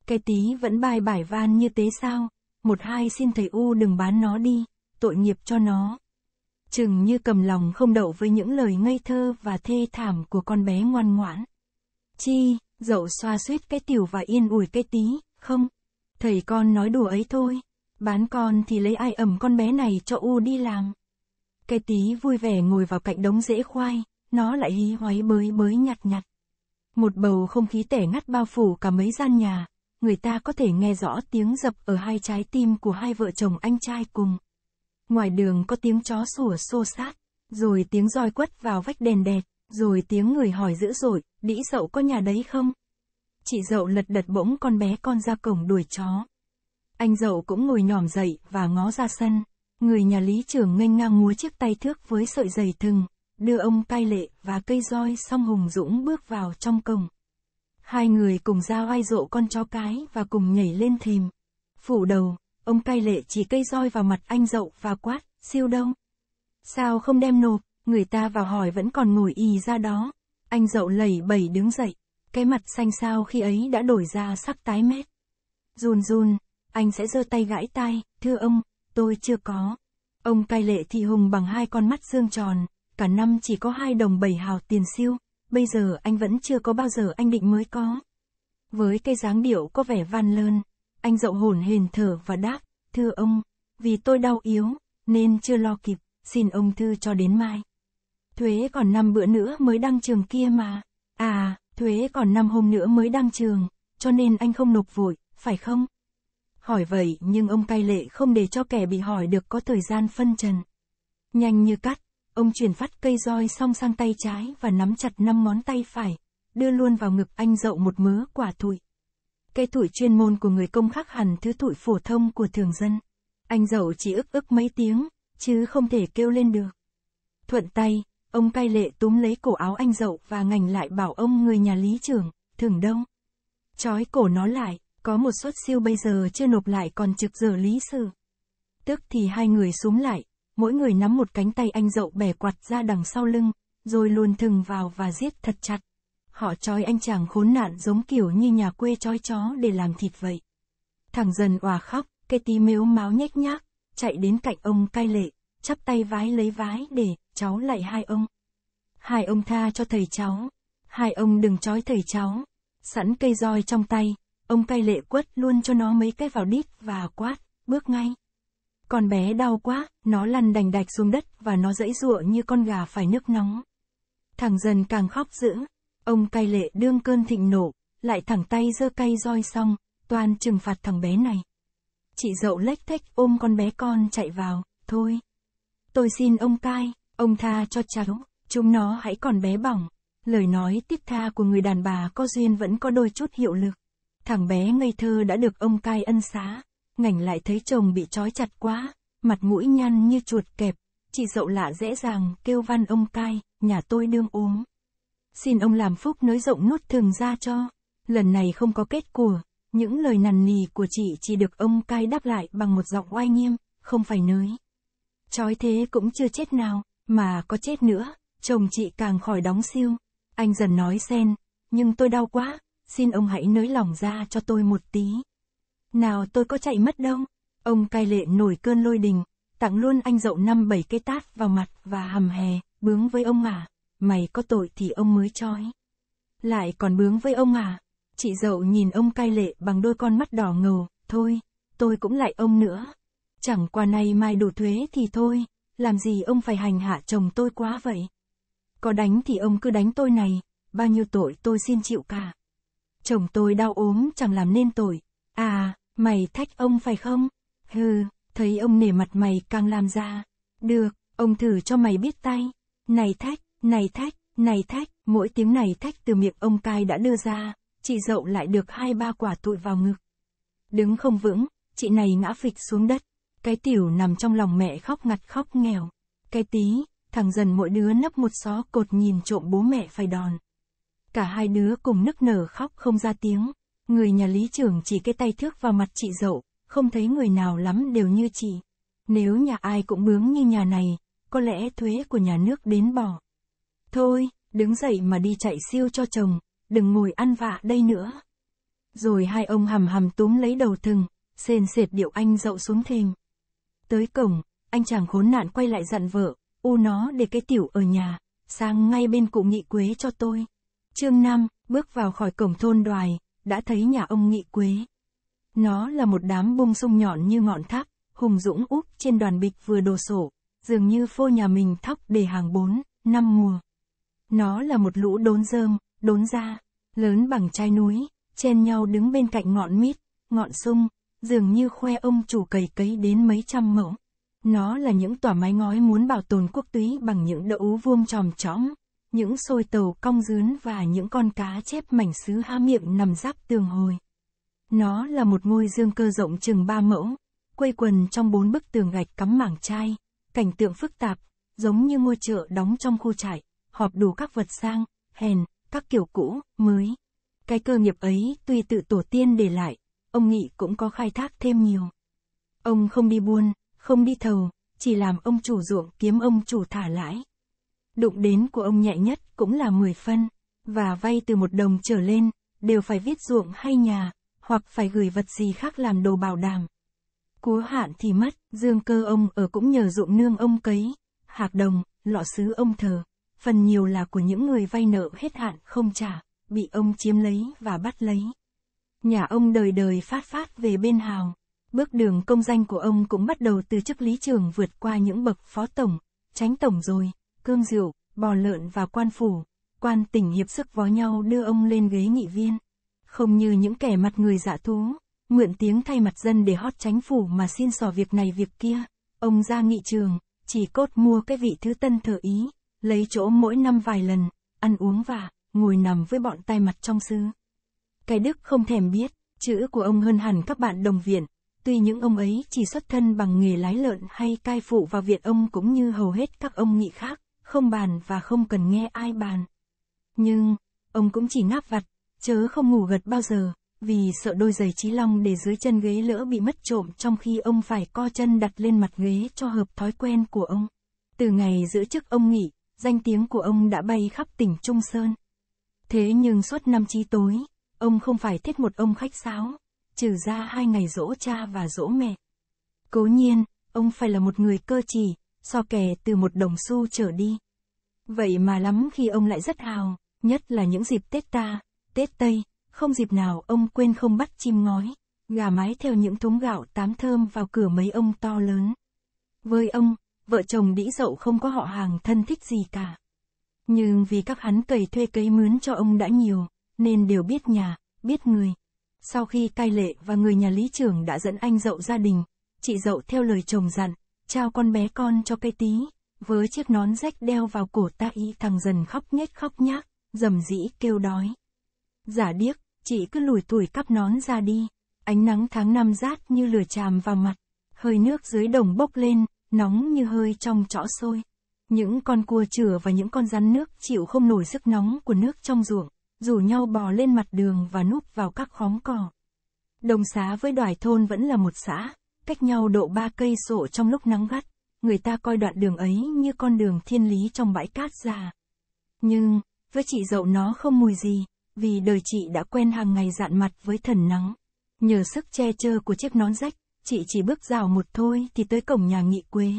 Cái tí vẫn bài bài van như tế sao, một hai xin thầy U đừng bán nó đi, tội nghiệp cho nó. Chừng như cầm lòng không đậu với những lời ngây thơ và thê thảm của con bé ngoan ngoãn. Chi, dậu xoa suýt cái tiểu và yên ủi cái tí, không. Thầy con nói đùa ấy thôi, bán con thì lấy ai ẩm con bé này cho U đi làm. Cái tí vui vẻ ngồi vào cạnh đống rễ khoai, nó lại hí hoáy bới bới nhặt nhặt. Một bầu không khí tẻ ngắt bao phủ cả mấy gian nhà, người ta có thể nghe rõ tiếng dập ở hai trái tim của hai vợ chồng anh trai cùng. Ngoài đường có tiếng chó sủa xô sát, rồi tiếng roi quất vào vách đèn đẹt, rồi tiếng người hỏi dữ dội, đĩ dậu có nhà đấy không? Chị dậu lật đật bỗng con bé con ra cổng đuổi chó. Anh dậu cũng ngồi nhòm dậy và ngó ra sân. Người nhà lý trưởng nghênh ngang múa chiếc tay thước với sợi dày thừng, đưa ông cai lệ và cây roi xong Hùng Dũng bước vào trong cổng. Hai người cùng ra oai rộ con chó cái và cùng nhảy lên thìm. Phủ đầu, ông cai lệ chỉ cây roi vào mặt anh dậu và quát, siêu đông. Sao không đem nộp, người ta vào hỏi vẫn còn ngồi y ra đó. Anh dậu lẩy bẩy đứng dậy, cái mặt xanh xao khi ấy đã đổi ra sắc tái mét. Run run, anh sẽ giơ tay gãi tai, thưa ông, tôi chưa có. Ông cai lệ thị hùng bằng hai con mắt dương tròn, cả năm chỉ có 2 đồng 7 hào tiền siêu, bây giờ anh vẫn chưa có bao giờ anh định mới có. Với cái dáng điệu có vẻ van lơn, anh dậu hồn hền thở và đáp, thưa ông, vì tôi đau yếu, nên chưa lo kịp, xin ông thư cho đến mai. Thuế còn năm bữa nữa mới đăng trường kia mà. À, thuế còn năm hôm nữa mới đăng trường, cho nên anh không nộp vội, phải không? Hỏi vậy nhưng ông cay lệ không để cho kẻ bị hỏi được có thời gian phân trần. Nhanh như cắt, Ông chuyển phát cây roi song sang tay trái và nắm chặt năm ngón tay phải, đưa luôn vào ngực anh dậu một mớ quả thụi. Cây thụi chuyên môn của người công khác hẳn thứ thụi phổ thông của thường dân. Anh dậu chỉ ức ức mấy tiếng, chứ không thể kêu lên được. Thuận tay, ông cai lệ túm lấy cổ áo anh dậu và ngành lại bảo ông người nhà lý trưởng, thường đông. Chói cổ nó lại, có một suất siêu bây giờ chưa nộp lại còn trực giờ lý sự. Tức thì hai người xuống lại, mỗi người nắm một cánh tay anh dậu bẻ quạt ra đằng sau lưng, rồi luồn thừng vào và giết thật chặt. Họ trói anh chàng khốn nạn giống kiểu như nhà quê trói chó để làm thịt vậy. Thằng dần òa khóc, cây tí mếu máu nhếch nhác, chạy đến cạnh ông cai lệ, chắp tay vái lấy vái để, cháu lại hai ông. Hai ông tha cho thầy cháu, hai ông đừng trói thầy cháu. Sẵn cây roi trong tay, ông cai lệ quất luôn cho nó mấy cái vào đít và quát, bước ngay. Con bé đau quá, nó lăn đành đạch xuống đất và nó dãy giụa như con gà phải nước nóng. Thằng dần càng khóc dữ. Ông cai lệ đương cơn thịnh nổ, lại thẳng tay giơ cây roi xong, toàn trừng phạt thằng bé này. Chị dậu lách thách ôm con bé con chạy vào, thôi. Tôi xin ông cai, ông tha cho cháu, chúng nó hãy còn bé bỏng. Lời nói tiếp tha của người đàn bà có duyên vẫn có đôi chút hiệu lực. Thằng bé ngây thơ đã được ông cai ân xá ngành lại thấy chồng bị trói chặt quá, mặt mũi nhăn như chuột kẹp, chị dậu lạ dễ dàng kêu văn ông cai, nhà tôi đương ốm. Xin ông làm phúc nới rộng nút thường ra cho, lần này không có kết của, những lời nằn nì của chị chỉ được ông cai đáp lại bằng một giọng oai nghiêm, không phải nới. Trói thế cũng chưa chết nào, mà có chết nữa, chồng chị càng khỏi đóng siêu. Anh dần nói xen, nhưng tôi đau quá, xin ông hãy nới lòng ra cho tôi một tí. Nào tôi có chạy mất đâu. Ông cai lệ nổi cơn lôi đình, tặng luôn anh dậu năm bảy cái tát vào mặt và hầm hè, bướng với ông à. Mày có tội thì ông mới chói. Lại còn bướng với ông à. Chị dậu nhìn ông cai lệ bằng đôi con mắt đỏ ngầu, thôi, tôi cũng lại ông nữa. Chẳng qua nay mai đủ thuế thì thôi, làm gì ông phải hành hạ chồng tôi quá vậy. Có đánh thì ông cứ đánh tôi này, bao nhiêu tội tôi xin chịu cả. Chồng tôi đau ốm chẳng làm nên tội, à, Mày thách ông phải không? Hừ, thấy ông nể mặt mày càng làm ra. Được, ông thử cho mày biết tay. Này thách, này thách, này thách, mỗi tiếng này thách từ miệng ông cai đã đưa ra, chị dậu lại được hai ba quả tụi vào ngực. Đứng không vững, chị này ngã phịch xuống đất. Cái tiểu nằm trong lòng mẹ khóc ngặt khóc nghèo. Cái tí, thằng dần mỗi đứa nấp một xó cột nhìn trộm bố mẹ phải đòn. Cả hai đứa cùng nức nở khóc không ra tiếng. Người nhà lý trưởng chỉ cái tay thước vào mặt chị dậu, không thấy người nào lắm đều như chị. Nếu nhà ai cũng bướng như nhà này, có lẽ thuế của nhà nước đến bỏ. Thôi, đứng dậy mà đi chạy siêu cho chồng, đừng ngồi ăn vạ đây nữa. Rồi hai ông hầm hầm túm lấy đầu thừng, sền sệt điệu anh dậu xuống thềm. Tới cổng, anh chàng khốn nạn quay lại dặn vợ, u nó để cái tiểu ở nhà, sang ngay bên cụ nghị quế cho tôi. Chương 5, bước vào khỏi cổng thôn đoài, đã thấy nhà ông Nghị Quế. Nó là một đám bung sung nhọn như ngọn tháp, hùng dũng úp trên đoàn bịch vừa đồ sổ, dường như phô nhà mình thóc để hàng bốn, năm mùa. Nó là một lũ đốn rơm, đốn ra, lớn bằng chai núi, chen nhau đứng bên cạnh ngọn mít, ngọn sung, dường như khoe ông chủ cày cấy đến mấy trăm mẫu. Nó là những tòa mái ngói muốn bảo tồn quốc túy bằng những đậu vuông tròm trõm, những sôi tàu cong dướn và những con cá chép mảnh sứ há miệng nằm giáp tường hồi. Nó là một ngôi dương cơ rộng chừng ba mẫu, quây quần trong bốn bức tường gạch cắm mảng chai, cảnh tượng phức tạp, giống như ngôi chợ đóng trong khu trại, họp đủ các vật sang, hèn, các kiểu cũ, mới. Cái cơ nghiệp ấy tuy tự tổ tiên để lại, ông Nghị cũng có khai thác thêm nhiều. Ông không đi buôn, không đi thầu, chỉ làm ông chủ ruộng kiếm ông chủ thả lãi. Đụng đến của ông nhẹ nhất cũng là 10 phân, và vay từ một đồng trở lên, đều phải viết ruộng hay nhà, hoặc phải gửi vật gì khác làm đồ bảo đảm. Cúa hạn thì mất, dương cơ ông ở cũng nhờ ruộng nương ông cấy, hạc đồng, lọ sứ ông thờ, phần nhiều là của những người vay nợ hết hạn không trả, bị ông chiếm lấy và bắt lấy. Nhà ông đời đời phát phát về bên hào, bước đường công danh của ông cũng bắt đầu từ chức lý trường vượt qua những bậc phó tổng, tránh tổng rồi, cương rượu, bò lợn và quan phủ, quan tỉnh hiệp sức vó nhau đưa ông lên ghế nghị viên. Không như những kẻ mặt người dạ thú, mượn tiếng thay mặt dân để hót tránh phủ mà xin xỏ việc này việc kia, ông ra nghị trường, chỉ cốt mua cái vị thứ tân thờ ý, lấy chỗ mỗi năm vài lần, ăn uống và ngồi nằm với bọn tai mặt trong xứ. Cái đức không thèm biết, chữ của ông hơn hẳn các bạn đồng viện, tuy những ông ấy chỉ xuất thân bằng nghề lái lợn hay cai phụ vào viện ông cũng như hầu hết các ông nghị khác, không bàn và không cần nghe ai bàn. Nhưng, ông cũng chỉ ngáp vặt, chớ không ngủ gật bao giờ, vì sợ đôi giày trí long để dưới chân ghế lỡ bị mất trộm trong khi ông phải co chân đặt lên mặt ghế cho hợp thói quen của ông. Từ ngày giữ chức ông nghỉ, danh tiếng của ông đã bay khắp tỉnh Trung Sơn. Thế nhưng suốt năm trí tối, ông không phải thiết một ông khách sáo, trừ ra hai ngày dỗ cha và dỗ mẹ. Cố nhiên, ông phải là một người cơ trì, so kè từ một đồng xu trở đi. Vậy mà lắm khi ông lại rất hào, nhất là những dịp Tết ta, Tết Tây, không dịp nào ông quên không bắt chim ngói, gà mái theo những thúng gạo tám thơm vào cửa mấy ông to lớn. Với ông, vợ chồng đĩ dậu không có họ hàng thân thích gì cả. Nhưng vì các hắn cày thuê cấy mướn cho ông đã nhiều, nên đều biết nhà, biết người. Sau khi cai lệ và người nhà lý trưởng đã dẫn anh dậu gia đình, chị dậu theo lời chồng dặn, trao con bé con cho cây tí, với chiếc nón rách đeo vào cổ ta y thằng dần khóc nhếch khóc nhác, dầm dĩ kêu đói. Giả điếc, chị cứ lùi tuổi cắp nón ra đi, ánh nắng tháng năm rát như lửa chàm vào mặt, hơi nước dưới đồng bốc lên, nóng như hơi trong chõ sôi. Những con cua chửa và những con rắn nước chịu không nổi sức nóng của nước trong ruộng, rủ nhau bò lên mặt đường và núp vào các khóm cỏ. Đồng xá với đoài thôn vẫn là một xã, cách nhau độ ba cây sổ trong lúc nắng gắt, người ta coi đoạn đường ấy như con đường thiên lý trong bãi cát già. Nhưng, với chị dậu nó không mùi gì, vì đời chị đã quen hàng ngày dạn mặt với thần nắng. Nhờ sức che chở của chiếc nón rách, chị chỉ bước rào một thôi thì tới cổng nhà nghị quế.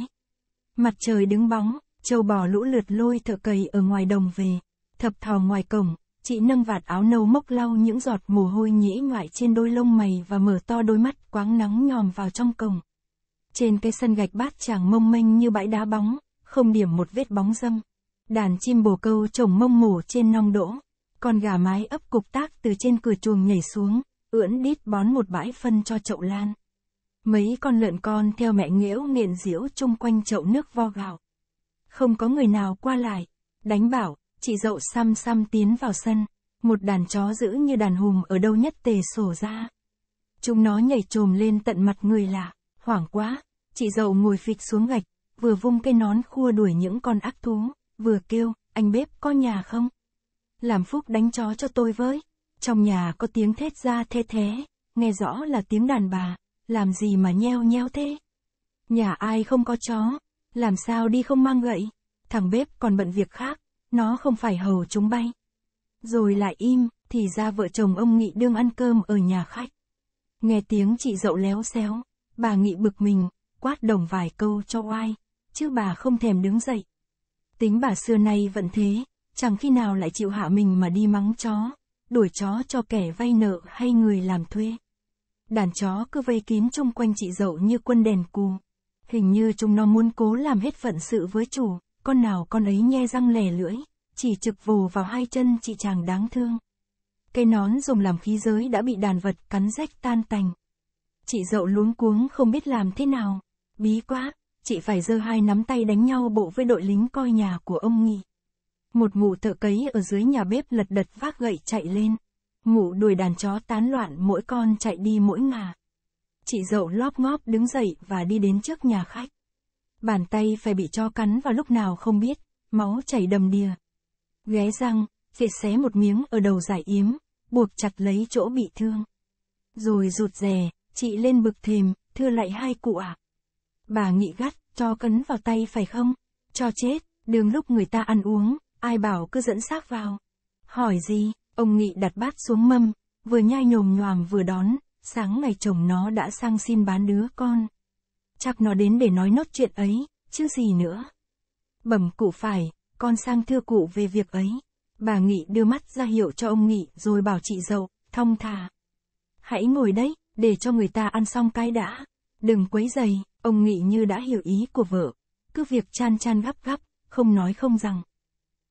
Mặt trời đứng bóng, châu bò lũ lượt lôi thợ cầy ở ngoài đồng về, thập thò ngoài cổng, Chị nâng vạt áo nâu mốc lau những giọt mồ hôi nhĩ ngoại trên đôi lông mày và mở to đôi mắt quáng nắng nhòm vào trong cổng. Trên cái sân gạch bát chàng mông mênh như bãi đá bóng, không điểm một vết bóng dâm. Đàn chim bồ câu trồng mông mổ trên nong đỗ. Con gà mái ấp cục tác từ trên cửa chuồng nhảy xuống, ưỡn đít bón một bãi phân cho chậu lan. Mấy con lợn con theo mẹ nghẽo nghiện diễu chung quanh chậu nước vo gạo. Không có người nào qua lại, đánh bảo, Chị dậu xăm xăm tiến vào sân, một đàn chó giữ như đàn hùm ở đâu nhất tề sổ ra. Chúng nó nhảy trồm lên tận mặt người lạ, hoảng quá, chị dậu ngồi phịch xuống gạch, vừa vung cây nón khua đuổi những con ác thú, vừa kêu, anh bếp có nhà không? Làm phúc đánh chó cho tôi với. Trong nhà có tiếng thét ra thê thế, nghe rõ là tiếng đàn bà, làm gì mà nheo nheo thế? Nhà ai không có chó, làm sao đi không mang gậy? Thằng bếp còn bận việc khác, nó không phải hầu chúng bay. Rồi lại im, thì ra vợ chồng ông Nghị đương ăn cơm ở nhà khách. Nghe tiếng chị dậu léo xéo, bà Nghị bực mình, quát đồng vài câu cho oai, chứ bà không thèm đứng dậy. Tính bà xưa nay vẫn thế, chẳng khi nào lại chịu hạ mình mà đi mắng chó, đuổi chó cho kẻ vay nợ hay người làm thuê. Đàn chó cứ vây kín chung quanh chị dậu như quân đèn cù. Hình như chúng nó muốn cố làm hết phận sự với chủ con nào con ấy nhe răng lẻ lưỡi, chỉ trực vù vào hai chân chị chàng đáng thương. Cây nón dùng làm khí giới đã bị đàn vật cắn rách tan tành. Chị dậu luống cuống không biết làm thế nào. Bí quá, chị phải giơ hai nắm tay đánh nhau bộ với đội lính coi nhà của ông nghị. Một mụ thợ cấy ở dưới nhà bếp lật đật vác gậy chạy lên. mụ đuổi đàn chó tán loạn mỗi con chạy đi mỗi ngà. Chị dậu lóp ngóp đứng dậy và đi đến trước nhà khách. Bàn tay phải bị cho cắn vào lúc nào không biết, máu chảy đầm đìa. Ghé răng, Kiệt xé một miếng ở đầu giải yếm, buộc chặt lấy chỗ bị thương. Rồi rụt rè, chị lên bực thềm, thưa lại hai cụ ạ. À. Bà nghị gắt, cho cấn vào tay phải không? Cho chết, đường lúc người ta ăn uống, ai bảo cứ dẫn xác vào. Hỏi gì, ông nghị đặt bát xuống mâm, vừa nhai nhồm nhòm vừa đón, sáng ngày chồng nó đã sang xin bán đứa con chắc nó đến để nói nốt chuyện ấy, chứ gì nữa. Bẩm cụ phải, con sang thưa cụ về việc ấy. Bà Nghị đưa mắt ra hiệu cho ông Nghị rồi bảo chị dậu, thong thả. Hãy ngồi đấy, để cho người ta ăn xong cái đã. Đừng quấy dày, ông Nghị như đã hiểu ý của vợ. Cứ việc chan chan gấp gấp, không nói không rằng.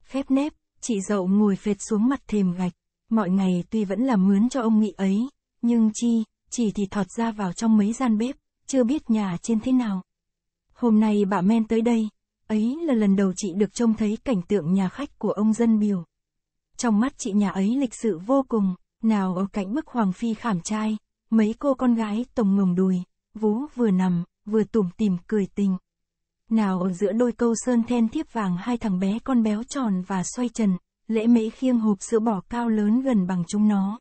phép nép, chị dậu ngồi phệt xuống mặt thềm gạch. Mọi ngày tuy vẫn là mướn cho ông Nghị ấy, nhưng chi, chỉ thì thọt ra vào trong mấy gian bếp chưa biết nhà trên thế nào. Hôm nay bà men tới đây, ấy là lần đầu chị được trông thấy cảnh tượng nhà khách của ông dân biểu. Trong mắt chị nhà ấy lịch sự vô cùng, nào ở cạnh bức hoàng phi khảm trai, mấy cô con gái tổng ngồng đùi, vú vừa nằm, vừa tủm tìm cười tình. Nào ở giữa đôi câu sơn then thiếp vàng hai thằng bé con béo tròn và xoay trần, lễ mễ khiêng hộp sữa bỏ cao lớn gần bằng chúng nó.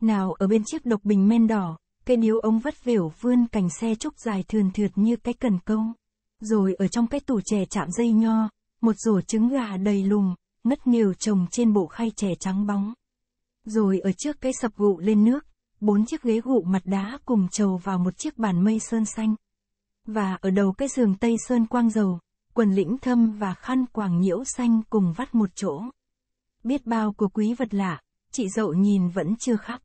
Nào ở bên chiếc độc bình men đỏ, cái điếu ống vắt vẻo vươn cành xe trúc dài thườn thượt như cái cần công. Rồi ở trong cái tủ chè chạm dây nho, một rổ trứng gà đầy lùng, ngất nhiều trồng trên bộ khay chè trắng bóng. Rồi ở trước cái sập gụ lên nước, bốn chiếc ghế gụ mặt đá cùng trầu vào một chiếc bàn mây sơn xanh. Và ở đầu cái giường tây sơn quang dầu, quần lĩnh thâm và khăn quàng nhiễu xanh cùng vắt một chỗ. Biết bao của quý vật lạ, chị dậu nhìn vẫn chưa khắc.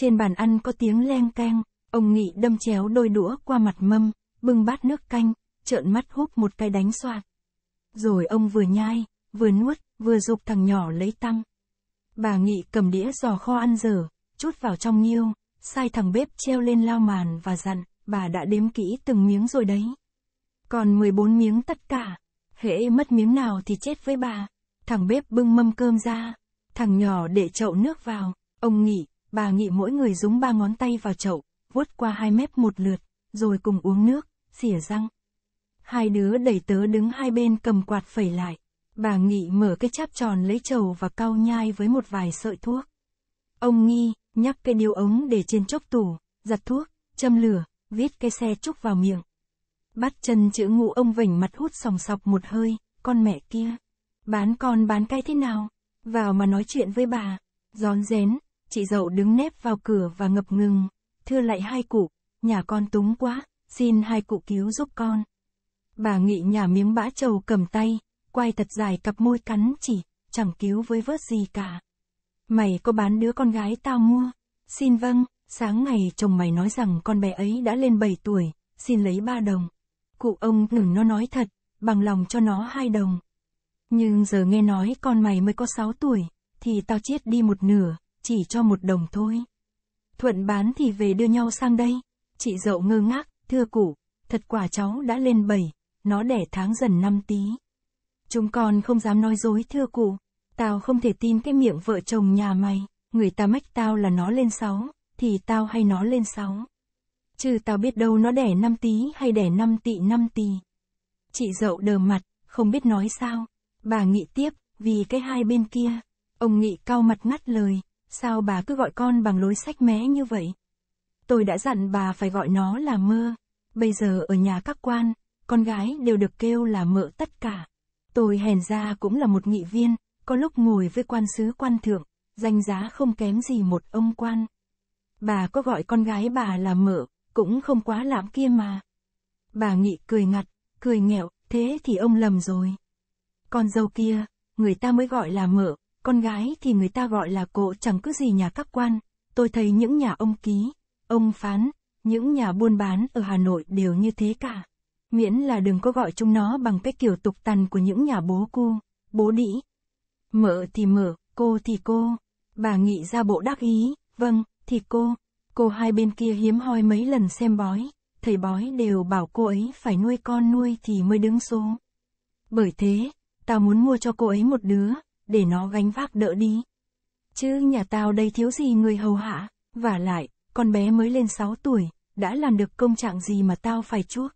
Trên bàn ăn có tiếng leng keng, ông Nghị đâm chéo đôi đũa qua mặt mâm, bưng bát nước canh, trợn mắt húp một cái đánh xoạc. Rồi ông vừa nhai, vừa nuốt, vừa dục thằng nhỏ lấy tăng Bà Nghị cầm đĩa giò kho ăn dở, chút vào trong nhiêu, sai thằng bếp treo lên lao màn và dặn, bà đã đếm kỹ từng miếng rồi đấy. Còn 14 miếng tất cả, hễ mất miếng nào thì chết với bà. Thằng bếp bưng mâm cơm ra, thằng nhỏ để chậu nước vào, ông nghị Bà nghị mỗi người dúng ba ngón tay vào chậu, vuốt qua hai mép một lượt, rồi cùng uống nước, xỉa răng. Hai đứa đẩy tớ đứng hai bên cầm quạt phẩy lại. Bà nghị mở cái cháp tròn lấy trầu và cau nhai với một vài sợi thuốc. Ông nghi, nhắc cái điếu ống để trên chốc tủ, giặt thuốc, châm lửa, viết cái xe trúc vào miệng. Bắt chân chữ ngũ ông vảnh mặt hút sòng sọc một hơi, con mẹ kia. Bán con bán cái thế nào? Vào mà nói chuyện với bà. Gión rén, Chị dậu đứng nép vào cửa và ngập ngừng. Thưa lại hai cụ, nhà con túng quá, xin hai cụ cứu giúp con. Bà nghị nhà miếng bã trầu cầm tay, quay thật dài cặp môi cắn chỉ, chẳng cứu với vớt gì cả. Mày có bán đứa con gái tao mua? Xin vâng, sáng ngày chồng mày nói rằng con bé ấy đã lên 7 tuổi, xin lấy ba đồng. Cụ ông ngừng nó nói thật, bằng lòng cho nó hai đồng. Nhưng giờ nghe nói con mày mới có 6 tuổi, thì tao chết đi một nửa, chỉ cho một đồng thôi. Thuận bán thì về đưa nhau sang đây. Chị dậu ngơ ngác, thưa cụ, thật quả cháu đã lên bảy, nó đẻ tháng dần năm tí. Chúng con không dám nói dối thưa cụ, tao không thể tin cái miệng vợ chồng nhà mày, người ta mách tao là nó lên sáu, thì tao hay nó lên sáu. Chứ tao biết đâu nó đẻ năm tí hay đẻ năm tị năm tì. Chị dậu đờ mặt, không biết nói sao. Bà nghị tiếp, vì cái hai bên kia. Ông nghị cao mặt ngắt lời, sao bà cứ gọi con bằng lối sách mẽ như vậy? Tôi đã dặn bà phải gọi nó là mưa. Bây giờ ở nhà các quan, con gái đều được kêu là mợ tất cả. Tôi hèn ra cũng là một nghị viên, có lúc ngồi với quan sứ quan thượng, danh giá không kém gì một ông quan. Bà có gọi con gái bà là mợ, cũng không quá lãm kia mà. Bà nghị cười ngặt, cười nghẹo, thế thì ông lầm rồi. Con dâu kia, người ta mới gọi là mợ, con gái thì người ta gọi là cộ chẳng cứ gì nhà các quan, tôi thấy những nhà ông ký, ông phán, những nhà buôn bán ở Hà Nội đều như thế cả. Miễn là đừng có gọi chúng nó bằng cái kiểu tục tằn của những nhà bố cu, bố đĩ. Mở thì mở, cô thì cô. Bà nghị ra bộ đắc ý, vâng, thì cô. Cô hai bên kia hiếm hoi mấy lần xem bói, thầy bói đều bảo cô ấy phải nuôi con nuôi thì mới đứng số. Bởi thế, tao muốn mua cho cô ấy một đứa, để nó gánh vác đỡ đi. Chứ nhà tao đây thiếu gì người hầu hạ, và lại, con bé mới lên 6 tuổi, đã làm được công trạng gì mà tao phải chuốc.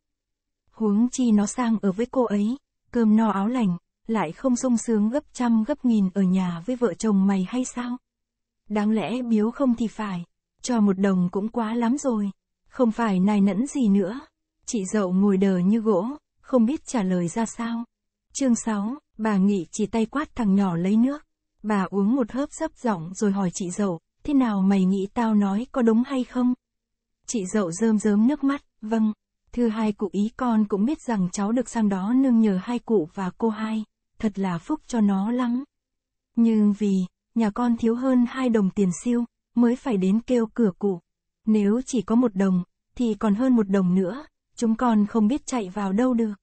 Huống chi nó sang ở với cô ấy, cơm no áo lành, lại không sung sướng gấp trăm gấp nghìn ở nhà với vợ chồng mày hay sao? Đáng lẽ biếu không thì phải, cho một đồng cũng quá lắm rồi, không phải nài nẫn gì nữa. Chị dậu ngồi đờ như gỗ, không biết trả lời ra sao. Chương 6 Bà Nghị chỉ tay quát thằng nhỏ lấy nước. Bà uống một hớp sấp giọng rồi hỏi chị dậu, thế nào mày nghĩ tao nói có đúng hay không? Chị dậu rơm rớm nước mắt, vâng. Thưa hai cụ ý con cũng biết rằng cháu được sang đó nương nhờ hai cụ và cô hai, thật là phúc cho nó lắm. Nhưng vì, nhà con thiếu hơn hai đồng tiền siêu, mới phải đến kêu cửa cụ. Nếu chỉ có một đồng, thì còn hơn một đồng nữa, chúng con không biết chạy vào đâu được.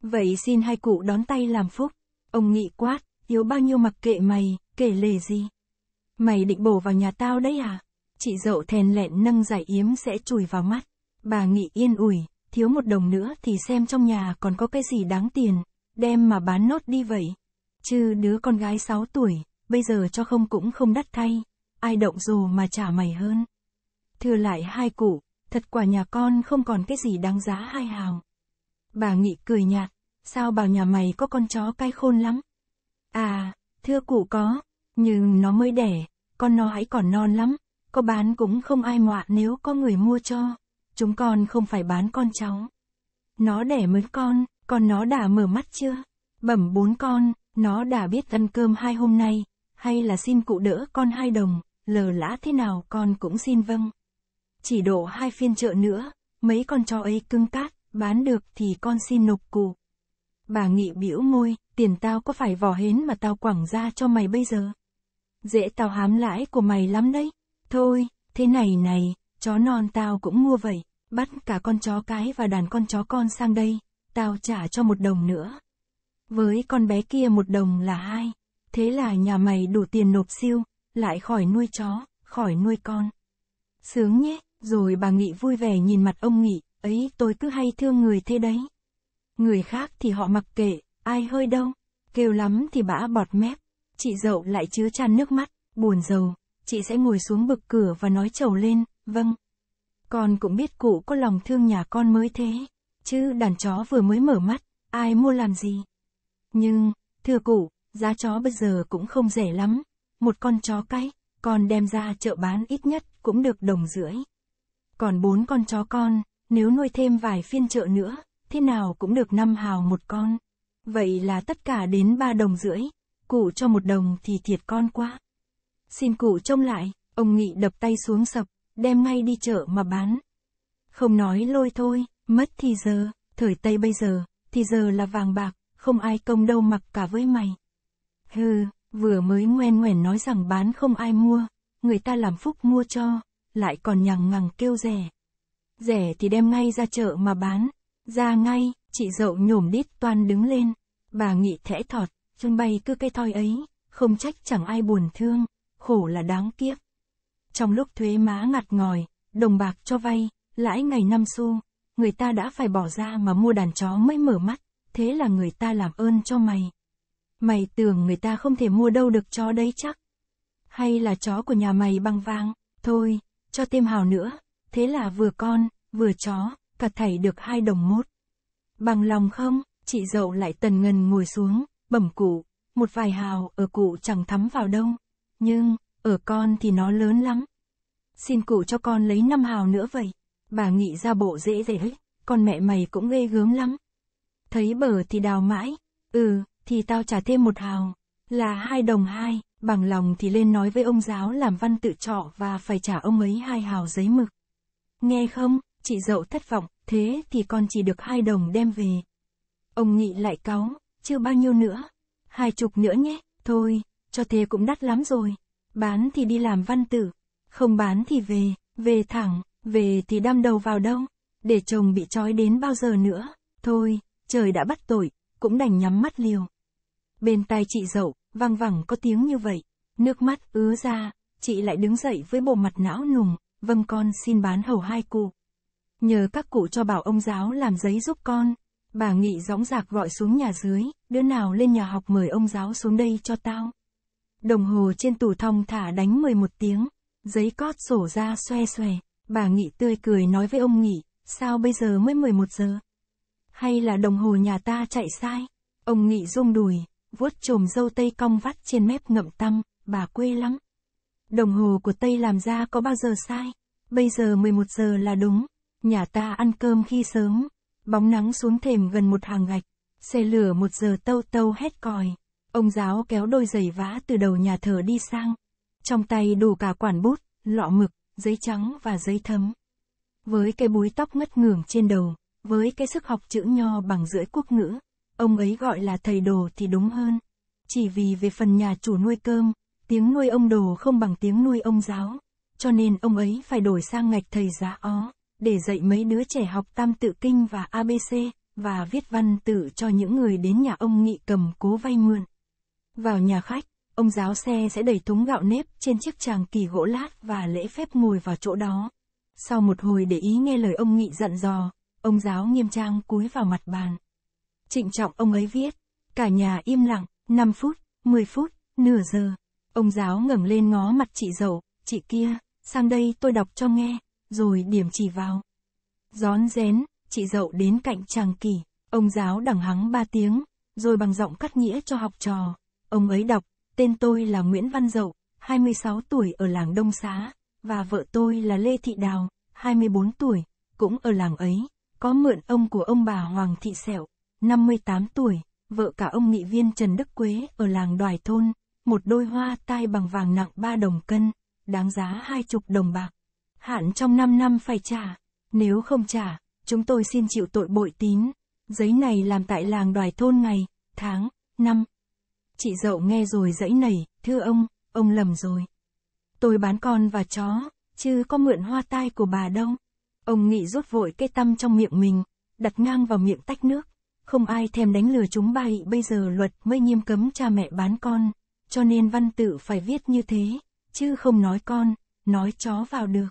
Vậy xin hai cụ đón tay làm phúc. Ông nghị quát, yếu bao nhiêu mặc kệ mày, kể lề gì. Mày định bổ vào nhà tao đấy à? Chị dậu thèn lẹn nâng giải yếm sẽ chùi vào mắt. Bà nghị yên ủi, thiếu một đồng nữa thì xem trong nhà còn có cái gì đáng tiền, đem mà bán nốt đi vậy. Chứ đứa con gái 6 tuổi, bây giờ cho không cũng không đắt thay, ai động dù mà trả mày hơn. Thưa lại hai cụ, thật quả nhà con không còn cái gì đáng giá hai hào. Bà nghị cười nhạt, sao bảo nhà mày có con chó cai khôn lắm. À, thưa cụ có, nhưng nó mới đẻ, con nó hãy còn non lắm, có bán cũng không ai mọa nếu có người mua cho, chúng con không phải bán con cháu. Nó đẻ mới con, con nó đã mở mắt chưa? Bẩm bốn con, nó đã biết ăn cơm hai hôm nay, hay là xin cụ đỡ con hai đồng, lờ lã thế nào con cũng xin vâng. Chỉ độ hai phiên chợ nữa, mấy con chó ấy cưng cát, bán được thì con xin nộp cụ. Bà nghị biểu môi, tiền tao có phải vò hến mà tao quẳng ra cho mày bây giờ? Dễ tao hám lãi của mày lắm đấy. Thôi, thế này này, chó non tao cũng mua vậy. Bắt cả con chó cái và đàn con chó con sang đây, tao trả cho một đồng nữa. Với con bé kia một đồng là hai. Thế là nhà mày đủ tiền nộp siêu, lại khỏi nuôi chó, khỏi nuôi con. Sướng nhé, rồi bà Nghị vui vẻ nhìn mặt ông Nghị, ấy tôi cứ hay thương người thế đấy. Người khác thì họ mặc kệ, ai hơi đâu, kêu lắm thì bã bọt mép. Chị dậu lại chứa chan nước mắt, buồn rầu, chị sẽ ngồi xuống bực cửa và nói trầu lên, vâng. Con cũng biết cụ có lòng thương nhà con mới thế, chứ đàn chó vừa mới mở mắt, ai mua làm gì. Nhưng, thưa cụ, giá chó bây giờ cũng không rẻ lắm, một con chó cái, con đem ra chợ bán ít nhất cũng được đồng rưỡi. Còn bốn con chó con, nếu nuôi thêm vài phiên chợ nữa, thế nào cũng được năm hào một con. Vậy là tất cả đến ba đồng rưỡi, cụ cho một đồng thì thiệt con quá. Xin cụ trông lại, ông Nghị đập tay xuống sập, đem ngay đi chợ mà bán. Không nói lôi thôi, mất thì giờ, thời Tây bây giờ, thì giờ là vàng bạc, không ai công đâu mặc cả với mày. Hừ, vừa mới ngoen ngoẻn nói rằng bán không ai mua, người ta làm phúc mua cho, lại còn nhằng ngằng kêu rẻ. Rẻ thì đem ngay ra chợ mà bán, ra ngay, chị dậu nhổm đít toan đứng lên. Bà nghị thẽ thọt, chân bay cứ cây thoi ấy, không trách chẳng ai buồn thương, khổ là đáng kiếp. Trong lúc thuế má ngặt ngòi, đồng bạc cho vay, lãi ngày năm xu, người ta đã phải bỏ ra mà mua đàn chó mới mở mắt, thế là người ta làm ơn cho mày. Mày tưởng người ta không thể mua đâu được chó đấy chắc. Hay là chó của nhà mày băng vang thôi, cho thêm hào nữa, thế là vừa con, vừa chó cả thảy được hai đồng mốt. Bằng lòng không, chị dậu lại tần ngần ngồi xuống, bẩm cụ, một vài hào ở cụ chẳng thắm vào đâu, nhưng, ở con thì nó lớn lắm. Xin cụ cho con lấy năm hào nữa vậy, bà nghĩ ra bộ dễ dễ hết, con mẹ mày cũng ghê gớm lắm. Thấy bờ thì đào mãi, ừ, thì tao trả thêm một hào, là hai đồng hai, bằng lòng thì lên nói với ông giáo làm văn tự trọ và phải trả ông ấy hai hào giấy mực. Nghe không, Chị dậu thất vọng, thế thì con chỉ được hai đồng đem về. Ông Nghị lại cáu, chưa bao nhiêu nữa. Hai chục nữa nhé, thôi, cho thế cũng đắt lắm rồi. Bán thì đi làm văn tử, không bán thì về, về thẳng, về thì đâm đầu vào đâu. Để chồng bị trói đến bao giờ nữa, thôi, trời đã bắt tội, cũng đành nhắm mắt liều. Bên tai chị dậu, văng vẳng có tiếng như vậy, nước mắt ứa ra, chị lại đứng dậy với bộ mặt não nùng, vâng con xin bán hầu hai cụ. Nhờ các cụ cho bảo ông giáo làm giấy giúp con. Bà Nghị dõng dạc gọi xuống nhà dưới, đứa nào lên nhà học mời ông giáo xuống đây cho tao. Đồng hồ trên tủ thông thả đánh 11 tiếng, giấy cót sổ ra xoe xoe, bà Nghị tươi cười nói với ông Nghị, sao bây giờ mới 11 giờ? Hay là đồng hồ nhà ta chạy sai? Ông Nghị rung đùi, vuốt chồm dâu tây cong vắt trên mép ngậm tăm, bà quê lắm. Đồng hồ của tây làm ra có bao giờ sai? Bây giờ 11 giờ là đúng. Nhà ta ăn cơm khi sớm, bóng nắng xuống thềm gần một hàng gạch, xe lửa một giờ tâu tâu hét còi. Ông giáo kéo đôi giày vã từ đầu nhà thờ đi sang. Trong tay đủ cả quản bút, lọ mực, giấy trắng và giấy thấm. Với cái búi tóc ngất ngưởng trên đầu, với cái sức học chữ nho bằng rưỡi quốc ngữ, ông ấy gọi là thầy đồ thì đúng hơn. Chỉ vì về phần nhà chủ nuôi cơm, tiếng nuôi ông đồ không bằng tiếng nuôi ông giáo, cho nên ông ấy phải đổi sang ngạch thầy giá ó để dạy mấy đứa trẻ học tam tự kinh và ABC, và viết văn tự cho những người đến nhà ông nghị cầm cố vay mượn. Vào nhà khách, ông giáo xe sẽ đẩy thúng gạo nếp trên chiếc tràng kỳ gỗ lát và lễ phép ngồi vào chỗ đó. Sau một hồi để ý nghe lời ông nghị dặn dò, ông giáo nghiêm trang cúi vào mặt bàn. Trịnh trọng ông ấy viết, cả nhà im lặng, 5 phút, 10 phút, nửa giờ. Ông giáo ngẩng lên ngó mặt chị dậu, chị kia, sang đây tôi đọc cho nghe rồi điểm chỉ vào. rón rén, chị dậu đến cạnh chàng kỳ, ông giáo đằng hắng ba tiếng, rồi bằng giọng cắt nghĩa cho học trò. Ông ấy đọc, tên tôi là Nguyễn Văn Dậu, 26 tuổi ở làng Đông Xá, và vợ tôi là Lê Thị Đào, 24 tuổi, cũng ở làng ấy, có mượn ông của ông bà Hoàng Thị Sẹo, 58 tuổi, vợ cả ông nghị viên Trần Đức Quế ở làng Đoài Thôn, một đôi hoa tai bằng vàng nặng 3 đồng cân, đáng giá hai chục đồng bạc hạn trong 5 năm phải trả. Nếu không trả, chúng tôi xin chịu tội bội tín. Giấy này làm tại làng đoài thôn ngày, tháng, năm. Chị dậu nghe rồi dẫy nảy, thưa ông, ông lầm rồi. Tôi bán con và chó, chứ có mượn hoa tai của bà đâu. Ông nghị rút vội cây tăm trong miệng mình, đặt ngang vào miệng tách nước. Không ai thèm đánh lừa chúng ba ị bây giờ luật mới nghiêm cấm cha mẹ bán con, cho nên văn tự phải viết như thế, chứ không nói con, nói chó vào được.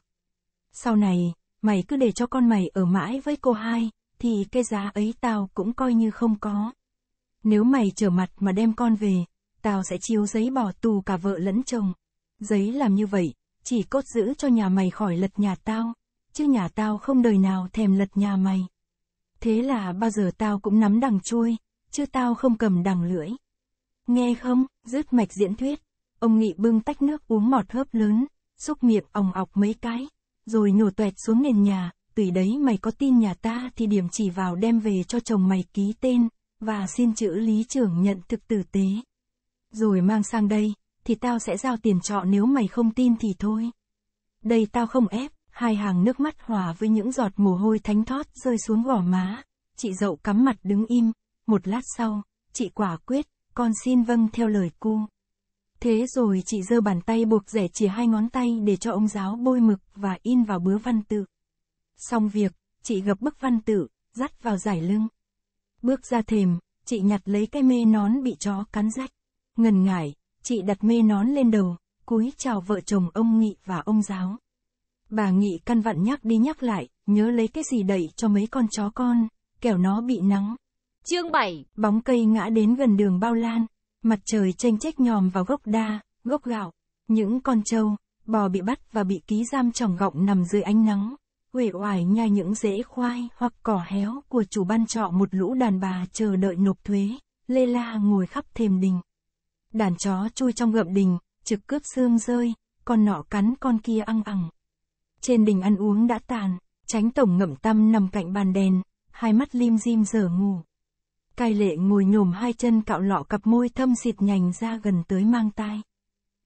Sau này, mày cứ để cho con mày ở mãi với cô hai, thì cái giá ấy tao cũng coi như không có. Nếu mày trở mặt mà đem con về, tao sẽ chiếu giấy bỏ tù cả vợ lẫn chồng. Giấy làm như vậy, chỉ cốt giữ cho nhà mày khỏi lật nhà tao, chứ nhà tao không đời nào thèm lật nhà mày. Thế là bao giờ tao cũng nắm đằng chui, chứ tao không cầm đằng lưỡi. Nghe không, dứt mạch diễn thuyết, ông nghị bưng tách nước uống mọt hớp lớn, xúc miệng òng ọc mấy cái rồi nổ toẹt xuống nền nhà, tùy đấy mày có tin nhà ta thì điểm chỉ vào đem về cho chồng mày ký tên, và xin chữ lý trưởng nhận thực tử tế. Rồi mang sang đây, thì tao sẽ giao tiền trọ nếu mày không tin thì thôi. Đây tao không ép, hai hàng nước mắt hòa với những giọt mồ hôi thánh thót rơi xuống gò má. Chị dậu cắm mặt đứng im, một lát sau, chị quả quyết, con xin vâng theo lời cu. Thế rồi chị giơ bàn tay buộc rẻ chỉ hai ngón tay để cho ông giáo bôi mực và in vào bứa văn tự. Xong việc, chị gập bức văn tự, dắt vào giải lưng. Bước ra thềm, chị nhặt lấy cái mê nón bị chó cắn rách. Ngần ngại, chị đặt mê nón lên đầu, cúi chào vợ chồng ông Nghị và ông giáo. Bà Nghị căn vặn nhắc đi nhắc lại, nhớ lấy cái gì đẩy cho mấy con chó con, kẻo nó bị nắng. Chương 7 Bóng cây ngã đến gần đường bao lan, Mặt trời tranh chách nhòm vào gốc đa, gốc gạo. Những con trâu, bò bị bắt và bị ký giam trỏng gọng nằm dưới ánh nắng. Uể oải nhai những rễ khoai hoặc cỏ héo của chủ ban trọ một lũ đàn bà chờ đợi nộp thuế. Lê la ngồi khắp thềm đình. Đàn chó chui trong gậm đình, trực cướp xương rơi, con nọ cắn con kia ăn ẳng. Trên đình ăn uống đã tàn, tránh tổng ngậm tâm nằm cạnh bàn đèn, hai mắt lim dim giờ ngủ. Cai lệ ngồi nhổm hai chân cạo lọ cặp môi thâm xịt nhành ra gần tới mang tai.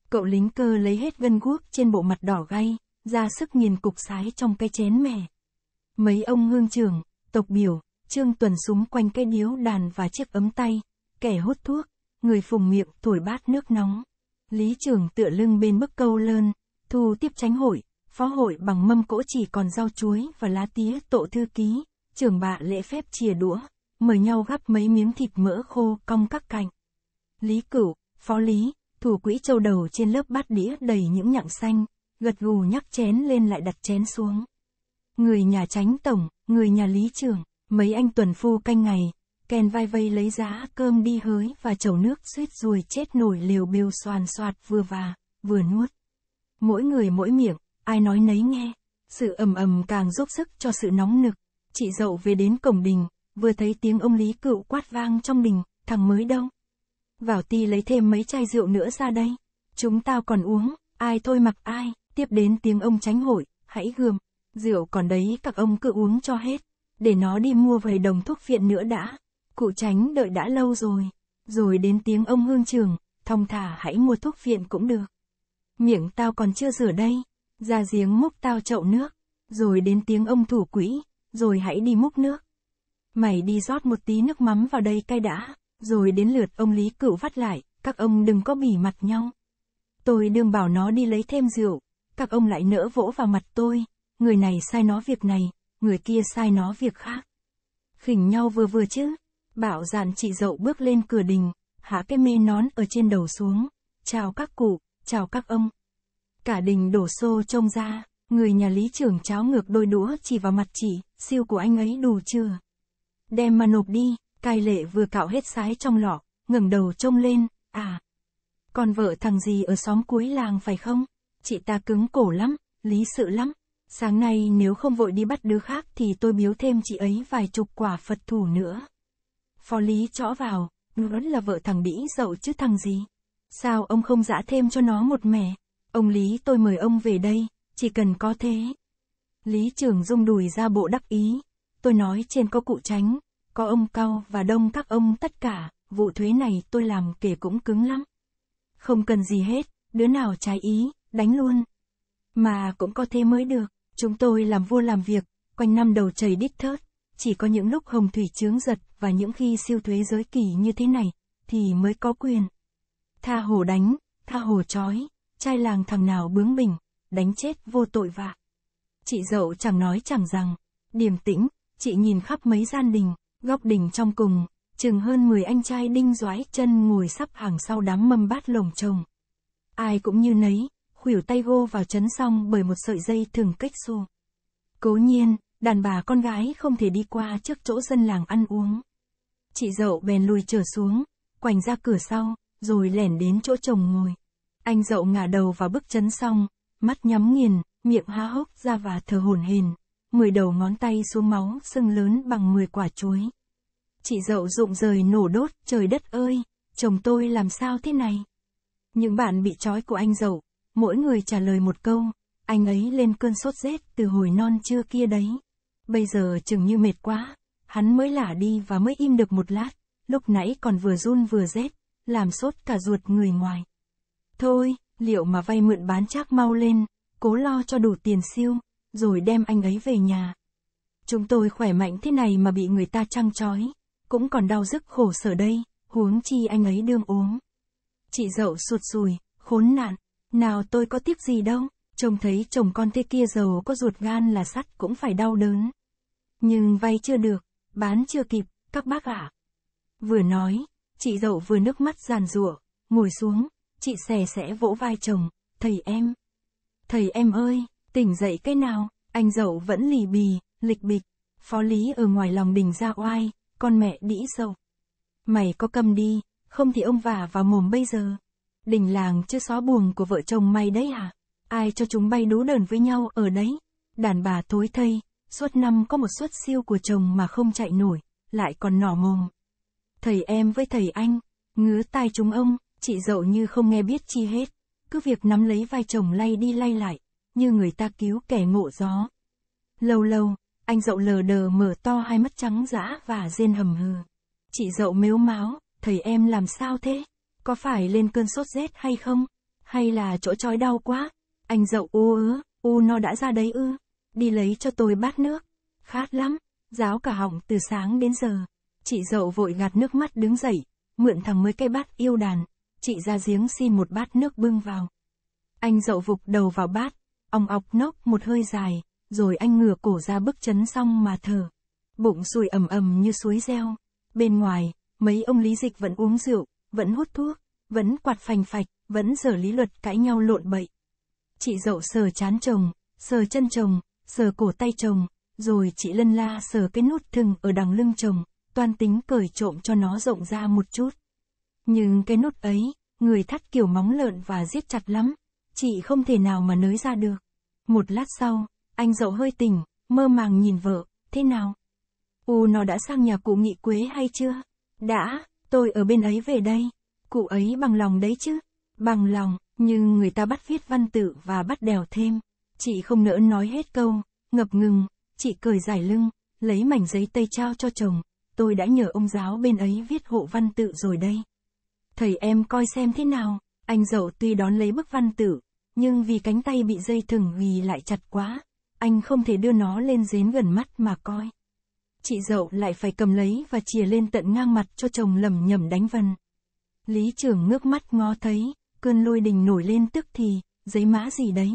Cậu lính cơ lấy hết gân guốc trên bộ mặt đỏ gay, ra sức nghiền cục sái trong cái chén mè. Mấy ông hương trưởng, tộc biểu, trương tuần súng quanh cái điếu đàn và chiếc ấm tay, kẻ hút thuốc, người phùng miệng thổi bát nước nóng. Lý trường tựa lưng bên bức câu lơn, thu tiếp tránh hội, phó hội bằng mâm cỗ chỉ còn rau chuối và lá tía tổ thư ký, trưởng bạ lễ phép chìa đũa mời nhau gắp mấy miếng thịt mỡ khô cong các cạnh. Lý Cửu, Phó Lý, thủ quỹ châu đầu trên lớp bát đĩa đầy những nhặng xanh, gật gù nhắc chén lên lại đặt chén xuống. Người nhà tránh tổng, người nhà lý trưởng, mấy anh tuần phu canh ngày, kèn vai vây lấy giá cơm đi hới và chầu nước suýt ruồi chết nổi liều biêu xoàn xoạt vừa và, vừa nuốt. Mỗi người mỗi miệng, ai nói nấy nghe, sự ầm ầm càng giúp sức cho sự nóng nực. Chị dậu về đến cổng đình, vừa thấy tiếng ông Lý Cựu quát vang trong đình, thằng mới đâu. Vào ti lấy thêm mấy chai rượu nữa ra đây, chúng tao còn uống, ai thôi mặc ai, tiếp đến tiếng ông tránh hội, hãy gườm, rượu còn đấy các ông cứ uống cho hết, để nó đi mua vài đồng thuốc viện nữa đã. Cụ tránh đợi đã lâu rồi, rồi đến tiếng ông hương trường, thong thả hãy mua thuốc viện cũng được. Miệng tao còn chưa rửa đây, ra giếng múc tao chậu nước, rồi đến tiếng ông thủ quỹ, rồi hãy đi múc nước. Mày đi rót một tí nước mắm vào đây cay đã, rồi đến lượt ông Lý cựu vắt lại, các ông đừng có bỉ mặt nhau. Tôi đương bảo nó đi lấy thêm rượu, các ông lại nỡ vỗ vào mặt tôi, người này sai nó việc này, người kia sai nó việc khác. Khỉnh nhau vừa vừa chứ, bảo dàn chị dậu bước lên cửa đình, hạ cái mê nón ở trên đầu xuống, chào các cụ, chào các ông. Cả đình đổ xô trông ra, người nhà lý trưởng cháo ngược đôi đũa chỉ vào mặt chị, siêu của anh ấy đủ chưa? đem mà nộp đi, cai lệ vừa cạo hết sái trong lọ, ngẩng đầu trông lên, à. Còn vợ thằng gì ở xóm cuối làng phải không? Chị ta cứng cổ lắm, lý sự lắm. Sáng nay nếu không vội đi bắt đứa khác thì tôi biếu thêm chị ấy vài chục quả Phật thủ nữa. Phó lý chõ vào, nó là vợ thằng đĩ dậu chứ thằng gì. Sao ông không giã thêm cho nó một mẻ? Ông Lý tôi mời ông về đây, chỉ cần có thế. Lý trưởng rung đùi ra bộ đắc ý, tôi nói trên có cụ tránh, có ông cao và đông các ông tất cả, vụ thuế này tôi làm kể cũng cứng lắm. Không cần gì hết, đứa nào trái ý, đánh luôn. Mà cũng có thế mới được, chúng tôi làm vua làm việc, quanh năm đầu trời đít thớt, chỉ có những lúc hồng thủy trướng giật và những khi siêu thuế giới kỳ như thế này, thì mới có quyền. Tha hồ đánh, tha hồ chói, trai làng thằng nào bướng bỉnh, đánh chết vô tội vạ. Chị dậu chẳng nói chẳng rằng, điềm tĩnh, chị nhìn khắp mấy gian đình, góc đình trong cùng, chừng hơn 10 anh trai đinh doái chân ngồi sắp hàng sau đám mâm bát lồng chồng. Ai cũng như nấy, khuỷu tay gô vào chấn xong bởi một sợi dây thường cách xô. Cố nhiên, đàn bà con gái không thể đi qua trước chỗ dân làng ăn uống. Chị dậu bèn lùi trở xuống, quành ra cửa sau, rồi lẻn đến chỗ chồng ngồi. Anh dậu ngả đầu vào bức chấn xong, mắt nhắm nghiền, miệng há hốc ra và thở hồn hển. 10 đầu ngón tay xuống máu sưng lớn bằng 10 quả chuối. Chị dậu rụng rời nổ đốt, trời đất ơi, chồng tôi làm sao thế này? Những bạn bị trói của anh dậu, mỗi người trả lời một câu, anh ấy lên cơn sốt rét từ hồi non trưa kia đấy. Bây giờ chừng như mệt quá, hắn mới lả đi và mới im được một lát, lúc nãy còn vừa run vừa rét, làm sốt cả ruột người ngoài. Thôi, liệu mà vay mượn bán chắc mau lên, cố lo cho đủ tiền siêu rồi đem anh ấy về nhà. Chúng tôi khỏe mạnh thế này mà bị người ta trăng trói, cũng còn đau dứt khổ sở đây, huống chi anh ấy đương uống. Chị dậu sụt sùi, khốn nạn, nào tôi có tiếp gì đâu, trông thấy chồng con tê kia giàu có ruột gan là sắt cũng phải đau đớn. Nhưng vay chưa được, bán chưa kịp, các bác ạ. À. Vừa nói, chị dậu vừa nước mắt giàn rủa ngồi xuống, chị xè sẽ vỗ vai chồng, thầy em. Thầy em ơi, Tỉnh dậy cái nào, anh dậu vẫn lì bì, lịch bịch. Phó lý ở ngoài lòng đình ra oai, con mẹ đĩ dậu. Mày có cầm đi, không thì ông vả vào mồm bây giờ. Đình làng chưa xóa buồng của vợ chồng mày đấy à Ai cho chúng bay đú đờn với nhau ở đấy? Đàn bà tối thây, suốt năm có một suất siêu của chồng mà không chạy nổi, lại còn nỏ mồm. Thầy em với thầy anh, ngứa tai chúng ông, chị dậu như không nghe biết chi hết. Cứ việc nắm lấy vai chồng lay đi lay lại, như người ta cứu kẻ ngộ gió. Lâu lâu, anh dậu lờ đờ mở to hai mắt trắng dã và rên hầm hừ. Chị dậu mếu máo, thầy em làm sao thế? Có phải lên cơn sốt rét hay không? Hay là chỗ trói đau quá? Anh dậu ô ớ, ô nó đã ra đấy ư? Đi lấy cho tôi bát nước. Khát lắm, ráo cả họng từ sáng đến giờ. Chị dậu vội gạt nước mắt đứng dậy, mượn thằng mới cái bát yêu đàn. Chị ra giếng xin một bát nước bưng vào. Anh dậu vục đầu vào bát, ong ọc nóc một hơi dài, rồi anh ngửa cổ ra bức chấn xong mà thở. Bụng sùi ầm ầm như suối reo. Bên ngoài, mấy ông lý dịch vẫn uống rượu, vẫn hút thuốc, vẫn quạt phành phạch, vẫn dở lý luật cãi nhau lộn bậy. Chị dậu sờ chán chồng, sờ chân chồng, sờ cổ tay chồng, rồi chị lân la sờ cái nút thừng ở đằng lưng chồng, toan tính cởi trộm cho nó rộng ra một chút. Nhưng cái nút ấy, người thắt kiểu móng lợn và giết chặt lắm, chị không thể nào mà nới ra được. Một lát sau, anh dậu hơi tỉnh, mơ màng nhìn vợ, thế nào? U nó đã sang nhà cụ nghị quế hay chưa? Đã, tôi ở bên ấy về đây. Cụ ấy bằng lòng đấy chứ. Bằng lòng, nhưng người ta bắt viết văn tự và bắt đèo thêm. Chị không nỡ nói hết câu, ngập ngừng, chị cười giải lưng, lấy mảnh giấy tây trao cho chồng. Tôi đã nhờ ông giáo bên ấy viết hộ văn tự rồi đây. Thầy em coi xem thế nào, anh dậu tuy đón lấy bức văn tự nhưng vì cánh tay bị dây thừng ghì lại chặt quá, anh không thể đưa nó lên dến gần mắt mà coi. Chị dậu lại phải cầm lấy và chìa lên tận ngang mặt cho chồng lầm nhầm đánh vần. Lý trưởng ngước mắt ngó thấy, cơn lôi đình nổi lên tức thì, giấy mã gì đấy.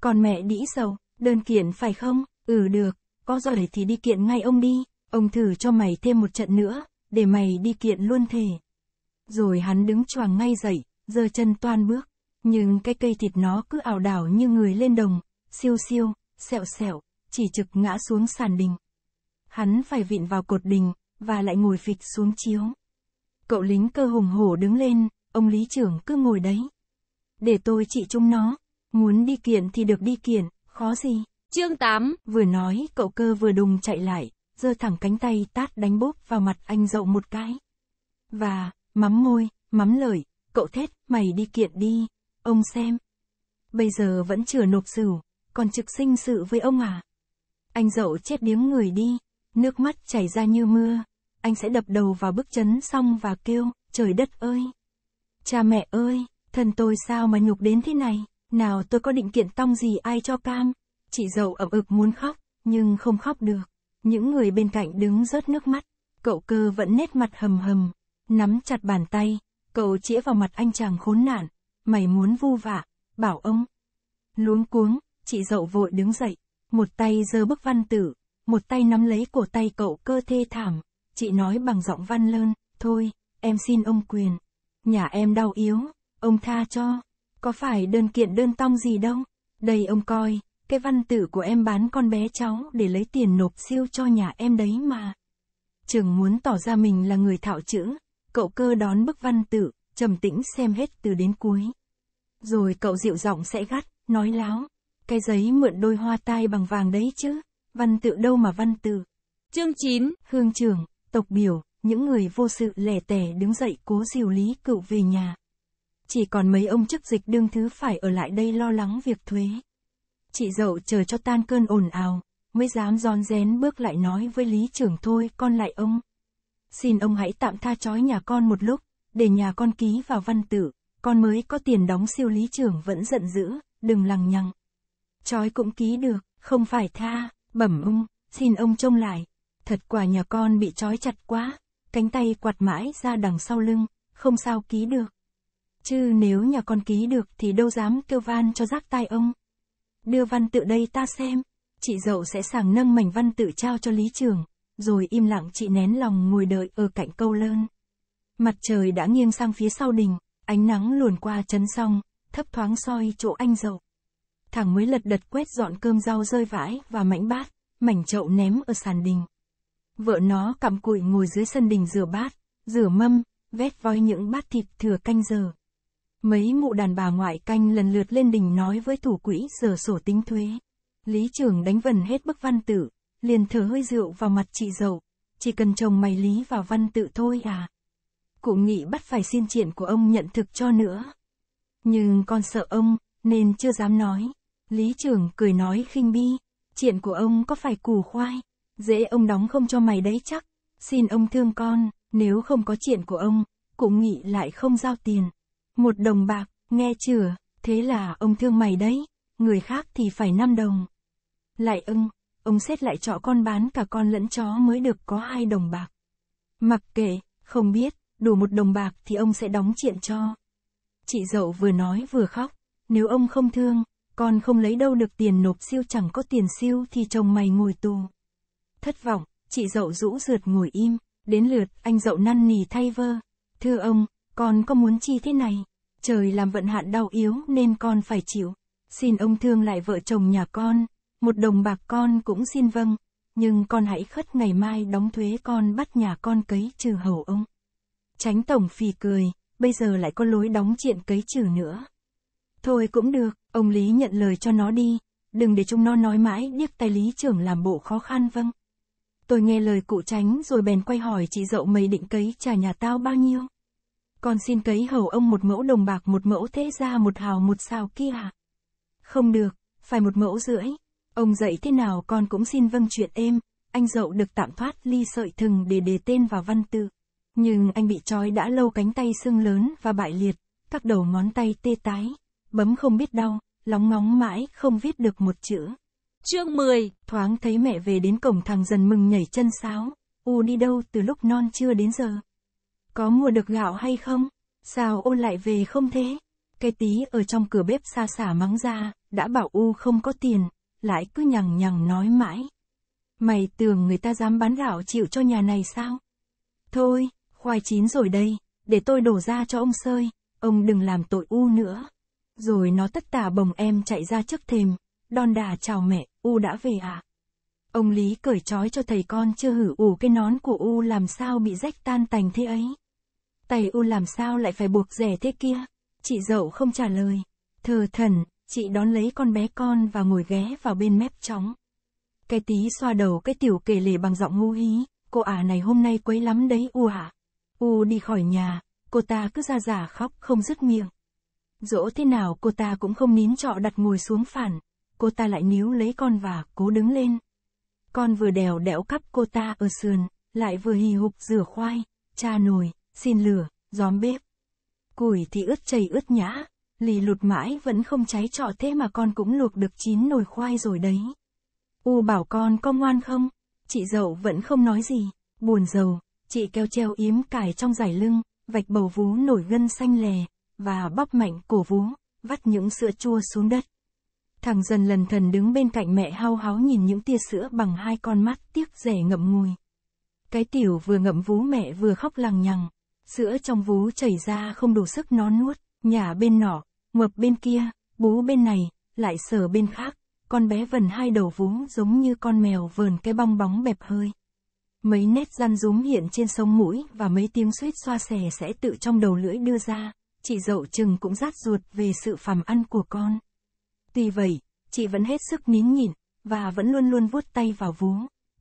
Còn mẹ đĩ dậu đơn kiện phải không? Ừ được, có giỏi thì đi kiện ngay ông đi, ông thử cho mày thêm một trận nữa, để mày đi kiện luôn thề. Rồi hắn đứng choàng ngay dậy, giơ chân toan bước. Nhưng cái cây thịt nó cứ ảo đảo như người lên đồng, siêu siêu, sẹo sẹo, chỉ trực ngã xuống sàn đình. Hắn phải vịn vào cột đình, và lại ngồi phịch xuống chiếu. Cậu lính cơ hùng hổ đứng lên, ông lý trưởng cứ ngồi đấy. Để tôi trị chung nó, muốn đi kiện thì được đi kiện, khó gì. Chương 8, vừa nói cậu cơ vừa đùng chạy lại, giơ thẳng cánh tay tát đánh bốp vào mặt anh dậu một cái. Và, mắm môi, mắm lời, cậu thét, mày đi kiện đi, Ông xem. Bây giờ vẫn chưa nộp xử còn trực sinh sự với ông à? Anh dậu chết điếng người đi, nước mắt chảy ra như mưa. Anh sẽ đập đầu vào bức chấn xong và kêu, trời đất ơi! Cha mẹ ơi, thân tôi sao mà nhục đến thế này? Nào tôi có định kiện tông gì ai cho cam? Chị dậu ẩm ực muốn khóc, nhưng không khóc được. Những người bên cạnh đứng rớt nước mắt. Cậu cơ vẫn nét mặt hầm hầm, nắm chặt bàn tay, cậu chĩa vào mặt anh chàng khốn nạn, mày muốn vu vạ, bảo ông. Luống cuống, chị dậu vội đứng dậy, một tay giơ bức văn tử, một tay nắm lấy cổ tay cậu cơ thê thảm, chị nói bằng giọng văn lơn, thôi, em xin ông quyền. Nhà em đau yếu, ông tha cho, có phải đơn kiện đơn tong gì đâu, đây ông coi, cái văn tử của em bán con bé cháu để lấy tiền nộp siêu cho nhà em đấy mà. Trường muốn tỏ ra mình là người thạo chữ, cậu cơ đón bức văn tử, trầm tĩnh xem hết từ đến cuối. Rồi cậu dịu giọng sẽ gắt, nói láo. Cái giấy mượn đôi hoa tai bằng vàng đấy chứ, văn tự đâu mà văn tự. Chương 9, Hương trưởng, tộc biểu, những người vô sự lẻ tẻ đứng dậy cố dìu Lý Cựu về nhà. Chỉ còn mấy ông chức dịch đương thứ phải ở lại đây lo lắng việc thuế. Chị dậu chờ cho tan cơn ồn ào, mới dám giòn rén bước lại nói với Lý trưởng thôi con lại ông. Xin ông hãy tạm tha chói nhà con một lúc, để nhà con ký vào văn tự con mới có tiền đóng siêu lý trưởng vẫn giận dữ, đừng lằng nhằng. Chói cũng ký được, không phải tha, bẩm ung xin ông trông lại. Thật quả nhà con bị trói chặt quá, cánh tay quạt mãi ra đằng sau lưng, không sao ký được. Chứ nếu nhà con ký được thì đâu dám kêu van cho rác tai ông. Đưa văn tự đây ta xem, chị dậu sẽ sàng nâng mảnh văn tự trao cho lý trưởng rồi im lặng chị nén lòng ngồi đợi ở cạnh câu lơn. Mặt trời đã nghiêng sang phía sau đình, ánh nắng luồn qua chấn song, thấp thoáng soi chỗ anh dầu. Thằng mới lật đật quét dọn cơm rau rơi vãi và mảnh bát, mảnh chậu ném ở sàn đình. Vợ nó cặm cụi ngồi dưới sân đình rửa bát, rửa mâm, vét voi những bát thịt thừa canh giờ. Mấy mụ đàn bà ngoại canh lần lượt lên đình nói với thủ quỹ giờ sổ tính thuế. Lý trưởng đánh vần hết bức văn tự, liền thở hơi rượu vào mặt chị dậu. Chỉ cần chồng mày Lý vào văn tự thôi à cụ nghị bắt phải xin triển của ông nhận thực cho nữa. Nhưng con sợ ông, nên chưa dám nói. Lý trưởng cười nói khinh bi, chuyện của ông có phải củ khoai, dễ ông đóng không cho mày đấy chắc, xin ông thương con, nếu không có chuyện của ông, cụ nghị lại không giao tiền. Một đồng bạc, nghe chửa, thế là ông thương mày đấy, người khác thì phải năm đồng. Lại ưng, ông xét lại cho con bán cả con lẫn chó mới được có hai đồng bạc. Mặc kệ, không biết, đủ một đồng bạc thì ông sẽ đóng chuyện cho. Chị dậu vừa nói vừa khóc, nếu ông không thương, con không lấy đâu được tiền nộp siêu chẳng có tiền siêu thì chồng mày ngồi tù. Thất vọng, chị dậu rũ rượt ngồi im, đến lượt anh dậu năn nỉ thay vơ. Thưa ông, con có muốn chi thế này? Trời làm vận hạn đau yếu nên con phải chịu. Xin ông thương lại vợ chồng nhà con, một đồng bạc con cũng xin vâng, nhưng con hãy khất ngày mai đóng thuế con bắt nhà con cấy trừ hầu ông. Tránh tổng phì cười, bây giờ lại có lối đóng chuyện cấy trừ nữa. Thôi cũng được, ông Lý nhận lời cho nó đi, đừng để chúng nó nói mãi điếc tay Lý trưởng làm bộ khó khăn vâng. Tôi nghe lời cụ tránh rồi bèn quay hỏi chị dậu mày định cấy trà nhà tao bao nhiêu. còn xin cấy hầu ông một mẫu đồng bạc một mẫu thế ra một hào một xào kia à? Không được, phải một mẫu rưỡi. Ông dạy thế nào con cũng xin vâng chuyện êm, anh dậu được tạm thoát ly sợi thừng để đề tên vào văn tự. Nhưng anh bị trói đã lâu cánh tay xương lớn và bại liệt, các đầu ngón tay tê tái, bấm không biết đau, lóng ngóng mãi không viết được một chữ. Chương 10, thoáng thấy mẹ về đến cổng thằng dần mừng nhảy chân sáo, u đi đâu từ lúc non chưa đến giờ. Có mua được gạo hay không? Sao ô lại về không thế? Cái tí ở trong cửa bếp xa xả mắng ra, đã bảo u không có tiền, lại cứ nhằng nhằng nói mãi. Mày tưởng người ta dám bán gạo chịu cho nhà này sao? Thôi, Khoai chín rồi đây, để tôi đổ ra cho ông sơi, ông đừng làm tội U nữa. Rồi nó tất tả bồng em chạy ra trước thềm, đon đà chào mẹ, U đã về à? Ông Lý cởi trói cho thầy con chưa hử ủ cái nón của U làm sao bị rách tan tành thế ấy. Tay U làm sao lại phải buộc rẻ thế kia? Chị dậu không trả lời. Thờ thần, chị đón lấy con bé con và ngồi ghé vào bên mép chóng. Cái tí xoa đầu cái tiểu kể lể bằng giọng ngu hí, cô ả à này hôm nay quấy lắm đấy U hả? À? U đi khỏi nhà, cô ta cứ ra giả khóc không dứt miệng. Dỗ thế nào cô ta cũng không nín trọ đặt ngồi xuống phản, cô ta lại níu lấy con và cố đứng lên. Con vừa đèo đẽo cắp cô ta ở sườn, lại vừa hì hục rửa khoai, cha nồi, xin lửa, gióm bếp. Củi thì ướt chảy ướt nhã, lì lụt mãi vẫn không cháy trọ thế mà con cũng luộc được chín nồi khoai rồi đấy. U bảo con có ngoan không? Chị dậu vẫn không nói gì, buồn giàu, Chị keo treo yếm cài trong giải lưng, vạch bầu vú nổi gân xanh lè, và bóp mạnh cổ vú, vắt những sữa chua xuống đất. Thằng dần lần thần đứng bên cạnh mẹ hao háo nhìn những tia sữa bằng hai con mắt tiếc rẻ ngậm ngùi. Cái tiểu vừa ngậm vú mẹ vừa khóc lằng nhằng, sữa trong vú chảy ra không đủ sức nó nuốt, nhả bên nọ, ngập bên kia, bú bên này, lại sờ bên khác, con bé vần hai đầu vú giống như con mèo vờn cái bong bóng bẹp hơi. Mấy nét răn rúm hiện trên sông mũi và mấy tiếng suýt xoa xè sẽ tự trong đầu lưỡi đưa ra, chị dậu chừng cũng rát ruột về sự phàm ăn của con. Tuy vậy, chị vẫn hết sức nín nhịn, và vẫn luôn luôn vuốt tay vào vú,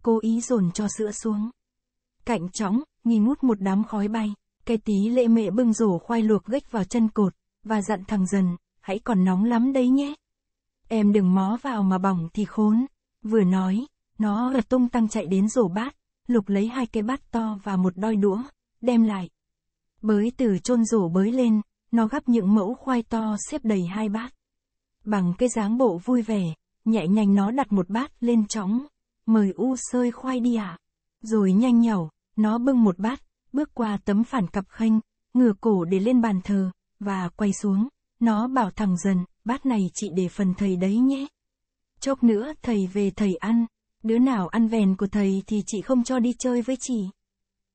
cố ý dồn cho sữa xuống. Cạnh chóng, nghi ngút một đám khói bay, cái tí lệ mẹ bưng rổ khoai luộc gách vào chân cột, và dặn thằng dần, hãy còn nóng lắm đấy nhé. Em đừng mó vào mà bỏng thì khốn. Vừa nói, nó lật tung tăng chạy đến rổ bát, Lục lấy hai cái bát to và một đôi đũa, đem lại. Bới từ chôn rổ bới lên, nó gắp những mẫu khoai to xếp đầy hai bát. Bằng cái dáng bộ vui vẻ, nhẹ nhanh nó đặt một bát lên chóng, mời u sơi khoai đi ạ. À. Rồi nhanh nhẩu, nó bưng một bát, bước qua tấm phản cặp khanh, ngửa cổ để lên bàn thờ, và quay xuống. Nó bảo thằng dần, bát này chị để phần thầy đấy nhé. Chốc nữa thầy về thầy ăn, Đứa nào ăn vèn của thầy thì chị không cho đi chơi với chị.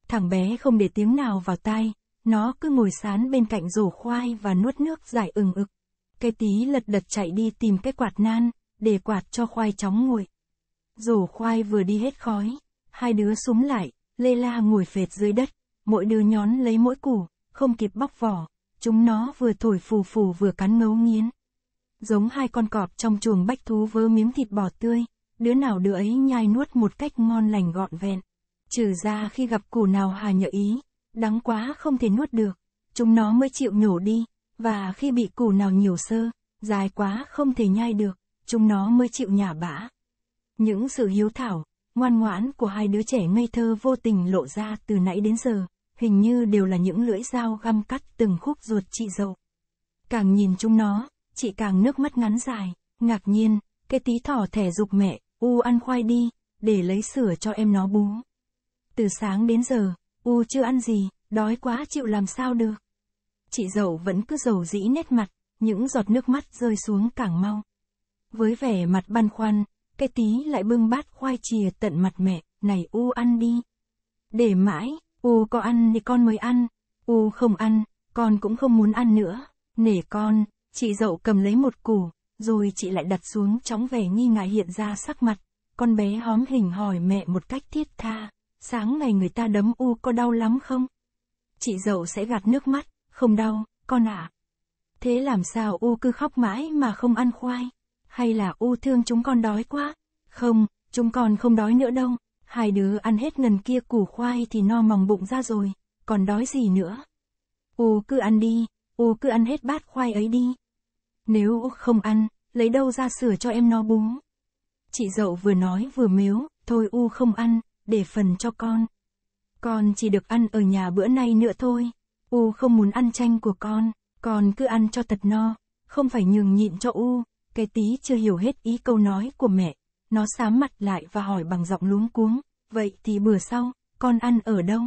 Thằng bé không để tiếng nào vào tai, nó cứ ngồi sán bên cạnh rổ khoai và nuốt nước giải ừng ực. Cái tí lật đật chạy đi tìm cái quạt nan, để quạt cho khoai chóng nguội. Rổ khoai vừa đi hết khói, hai đứa súng lại, lê la ngồi phệt dưới đất, mỗi đứa nhón lấy mỗi củ, không kịp bóc vỏ, chúng nó vừa thổi phù phù vừa cắn ngấu nghiến. Giống hai con cọp trong chuồng bách thú vớ miếng thịt bò tươi đứa nào đứa ấy nhai nuốt một cách ngon lành gọn vẹn. Trừ ra khi gặp củ nào hà nhợ ý, đắng quá không thể nuốt được, chúng nó mới chịu nhổ đi, và khi bị củ nào nhiều sơ, dài quá không thể nhai được, chúng nó mới chịu nhả bã. Những sự hiếu thảo, ngoan ngoãn của hai đứa trẻ ngây thơ vô tình lộ ra từ nãy đến giờ, hình như đều là những lưỡi dao găm cắt từng khúc ruột chị dậu. Càng nhìn chúng nó, chị càng nước mắt ngắn dài, ngạc nhiên, cái tí thỏ thẻ dục mẹ, U ăn khoai đi, để lấy sữa cho em nó bú. Từ sáng đến giờ, U chưa ăn gì, đói quá chịu làm sao được. Chị dậu vẫn cứ dầu dĩ nét mặt, những giọt nước mắt rơi xuống càng mau. Với vẻ mặt băn khoăn, cái tí lại bưng bát khoai chìa tận mặt mẹ, này U ăn đi. Để mãi, U có ăn thì con mới ăn, U không ăn, con cũng không muốn ăn nữa. Nể con, chị dậu cầm lấy một củ, rồi chị lại đặt xuống chóng vẻ nghi ngại hiện ra sắc mặt. Con bé hóm hình hỏi mẹ một cách thiết tha, sáng ngày người ta đấm u có đau lắm không? Chị dậu sẽ gạt nước mắt, không đau, con ạ. À. Thế làm sao u cứ khóc mãi mà không ăn khoai? Hay là u thương chúng con đói quá? Không, chúng con không đói nữa đâu. Hai đứa ăn hết ngần kia củ khoai thì no mòng bụng ra rồi, còn đói gì nữa? U cứ ăn đi, u cứ ăn hết bát khoai ấy đi. Nếu Úc không ăn, lấy đâu ra sửa cho em no bú. Chị dậu vừa nói vừa mếu, thôi U không ăn, để phần cho con. Con chỉ được ăn ở nhà bữa nay nữa thôi. U không muốn ăn chanh của con, con cứ ăn cho thật no, không phải nhường nhịn cho U. Cái tí chưa hiểu hết ý câu nói của mẹ, nó sám mặt lại và hỏi bằng giọng luống cuống, vậy thì bữa sau, con ăn ở đâu?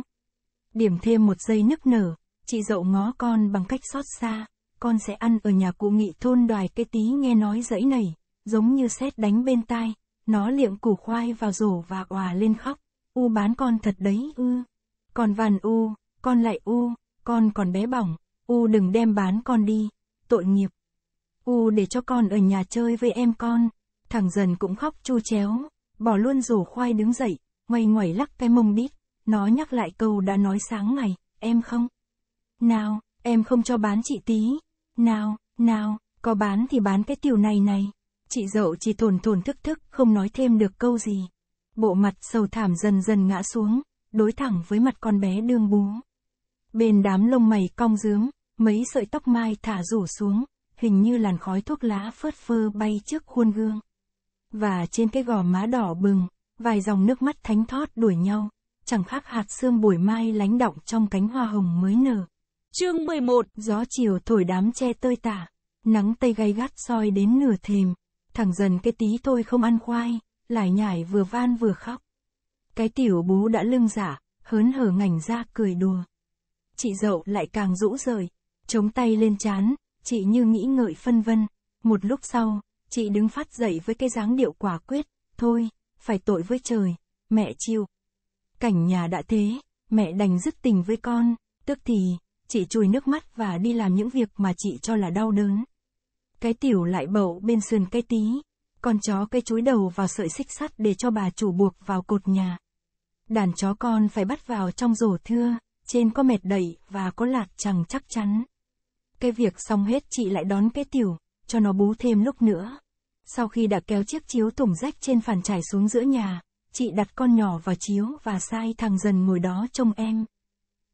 Điểm thêm một giây nức nở, chị dậu ngó con bằng cách xót xa con sẽ ăn ở nhà cụ nghị thôn đoài cái tí nghe nói dẫy nảy, giống như sét đánh bên tai, nó liệm củ khoai vào rổ và òa lên khóc, u bán con thật đấy ư. Còn vàn u, con lại u, con còn bé bỏng, u đừng đem bán con đi, tội nghiệp. U để cho con ở nhà chơi với em con, thằng dần cũng khóc chu chéo, bỏ luôn rổ khoai đứng dậy, ngoay ngoẩy lắc cái mông đít, nó nhắc lại câu đã nói sáng ngày, em không? Nào, em không cho bán chị tí, nào, nào, có bán thì bán cái tiểu này này. Chị dậu chỉ thồn thồn thức thức, không nói thêm được câu gì. Bộ mặt sầu thảm dần dần ngã xuống, đối thẳng với mặt con bé đương bú. Bên đám lông mày cong dướng, mấy sợi tóc mai thả rủ xuống, hình như làn khói thuốc lá phớt phơ bay trước khuôn gương. Và trên cái gò má đỏ bừng, vài dòng nước mắt thánh thót đuổi nhau, chẳng khác hạt sương buổi mai lánh động trong cánh hoa hồng mới nở. Chương 11, gió chiều thổi đám che tơi tả, nắng tây gay gắt soi đến nửa thềm, thẳng dần cái tí thôi không ăn khoai, lại nhảy vừa van vừa khóc. Cái tiểu bú đã lưng giả, hớn hở ngảnh ra cười đùa. Chị dậu lại càng rũ rời, chống tay lên chán, chị như nghĩ ngợi phân vân. Một lúc sau, chị đứng phát dậy với cái dáng điệu quả quyết, thôi, phải tội với trời, mẹ chịu. Cảnh nhà đã thế, mẹ đành dứt tình với con, tức thì, chị chùi nước mắt và đi làm những việc mà chị cho là đau đớn. Cái tiểu lại bậu bên sườn cái tí, con chó cây chuối đầu vào sợi xích sắt để cho bà chủ buộc vào cột nhà. Đàn chó con phải bắt vào trong rổ thưa, trên có mệt đẩy và có lạc chẳng chắc chắn. Cái việc xong hết chị lại đón cái tiểu, cho nó bú thêm lúc nữa. Sau khi đã kéo chiếc chiếu tủng rách trên phản trải xuống giữa nhà, chị đặt con nhỏ vào chiếu và sai thằng dần ngồi đó trông em.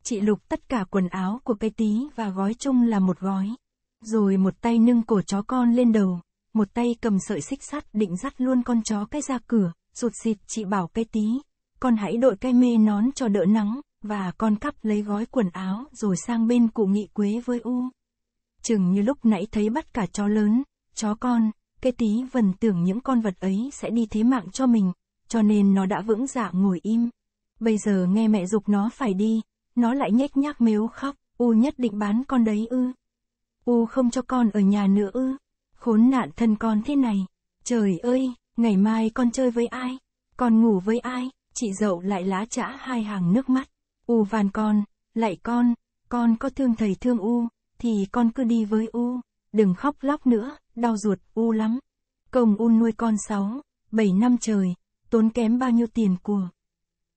Chị Lục tất cả quần áo của cây tí và gói chung là một gói. Rồi một tay nâng cổ chó con lên đầu, một tay cầm sợi xích sắt định dắt luôn con chó cái ra cửa, rụt xịt chị bảo cây tí. Con hãy đội cái mê nón cho đỡ nắng, và con cắp lấy gói quần áo rồi sang bên cụ nghị quế với U. Chừng như lúc nãy thấy bắt cả chó lớn, chó con, cây tí vần tưởng những con vật ấy sẽ đi thế mạng cho mình, cho nên nó đã vững dạ ngồi im. Bây giờ nghe mẹ dục nó phải đi, nó lại nhếch nhác mếu khóc, U nhất định bán con đấy ư. U không cho con ở nhà nữa ư. Khốn nạn thân con thế này. Trời ơi, ngày mai con chơi với ai? Con ngủ với ai? Chị dậu lại lá chã hai hàng nước mắt. U van con, lại con, con có thương thầy thương U, thì con cứ đi với U. Đừng khóc lóc nữa, đau ruột U lắm. Công U nuôi con sáu, bảy năm trời, tốn kém bao nhiêu tiền của.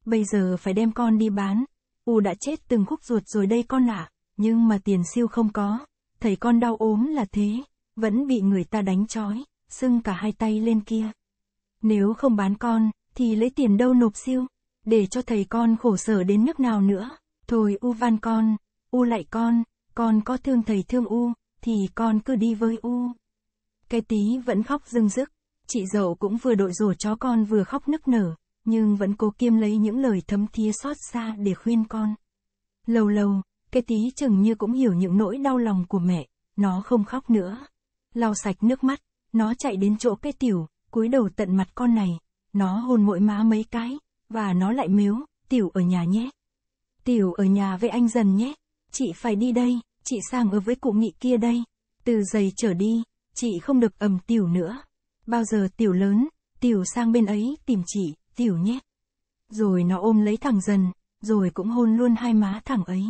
Bây giờ phải đem con đi bán, U đã chết từng khúc ruột rồi đây con ạ, à, nhưng mà tiền siêu không có, thầy con đau ốm là thế, vẫn bị người ta đánh chói, sưng cả hai tay lên kia. Nếu không bán con, thì lấy tiền đâu nộp siêu, để cho thầy con khổ sở đến nước nào nữa. Thôi U van con, U lại con, con có thương thầy thương U, thì con cứ đi với U. Cái tí vẫn khóc rưng rức, chị dậu cũng vừa đội rổ chó con vừa khóc nức nở nhưng vẫn cố kiêm lấy những lời thấm thía xót xa để khuyên con. Lâu lâu, cái tí chừng như cũng hiểu những nỗi đau lòng của mẹ, nó không khóc nữa. Lau sạch nước mắt, nó chạy đến chỗ cái tiểu, cúi đầu tận mặt con này, nó hôn mỗi má mấy cái, và nó lại mếu, tiểu ở nhà nhé. Tiểu ở nhà với anh dần nhé, chị phải đi đây, chị sang ở với cụ nghị kia đây. Từ giày trở đi, chị không được ầm tiểu nữa. Bao giờ tiểu lớn, tiểu sang bên ấy tìm chị tiểu nhét. Rồi nó ôm lấy thằng dần, rồi cũng hôn luôn hai má thằng ấy.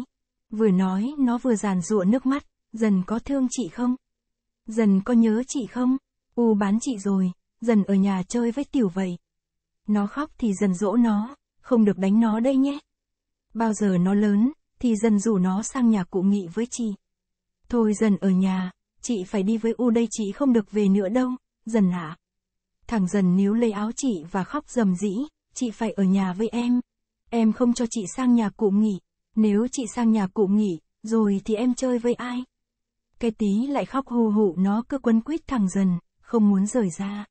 Vừa nói nó vừa giàn rụa nước mắt, dần có thương chị không? Dần có nhớ chị không? U bán chị rồi, dần ở nhà chơi với tiểu vậy. Nó khóc thì dần dỗ nó, không được đánh nó đây nhé. Bao giờ nó lớn, thì dần rủ nó sang nhà cụ nghị với chị. Thôi dần ở nhà, chị phải đi với U đây chị không được về nữa đâu, dần hả? À? thằng dần níu lấy áo chị và khóc dầm dĩ, chị phải ở nhà với em. Em không cho chị sang nhà cụ nghỉ, nếu chị sang nhà cụ nghỉ, rồi thì em chơi với ai? Cái tí lại khóc hù hụ nó cứ quấn quýt thằng dần, không muốn rời ra.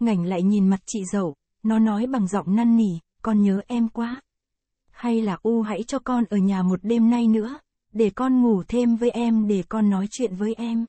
Ngảnh lại nhìn mặt chị dậu, nó nói bằng giọng năn nỉ, con nhớ em quá. Hay là U hãy cho con ở nhà một đêm nay nữa, để con ngủ thêm với em để con nói chuyện với em.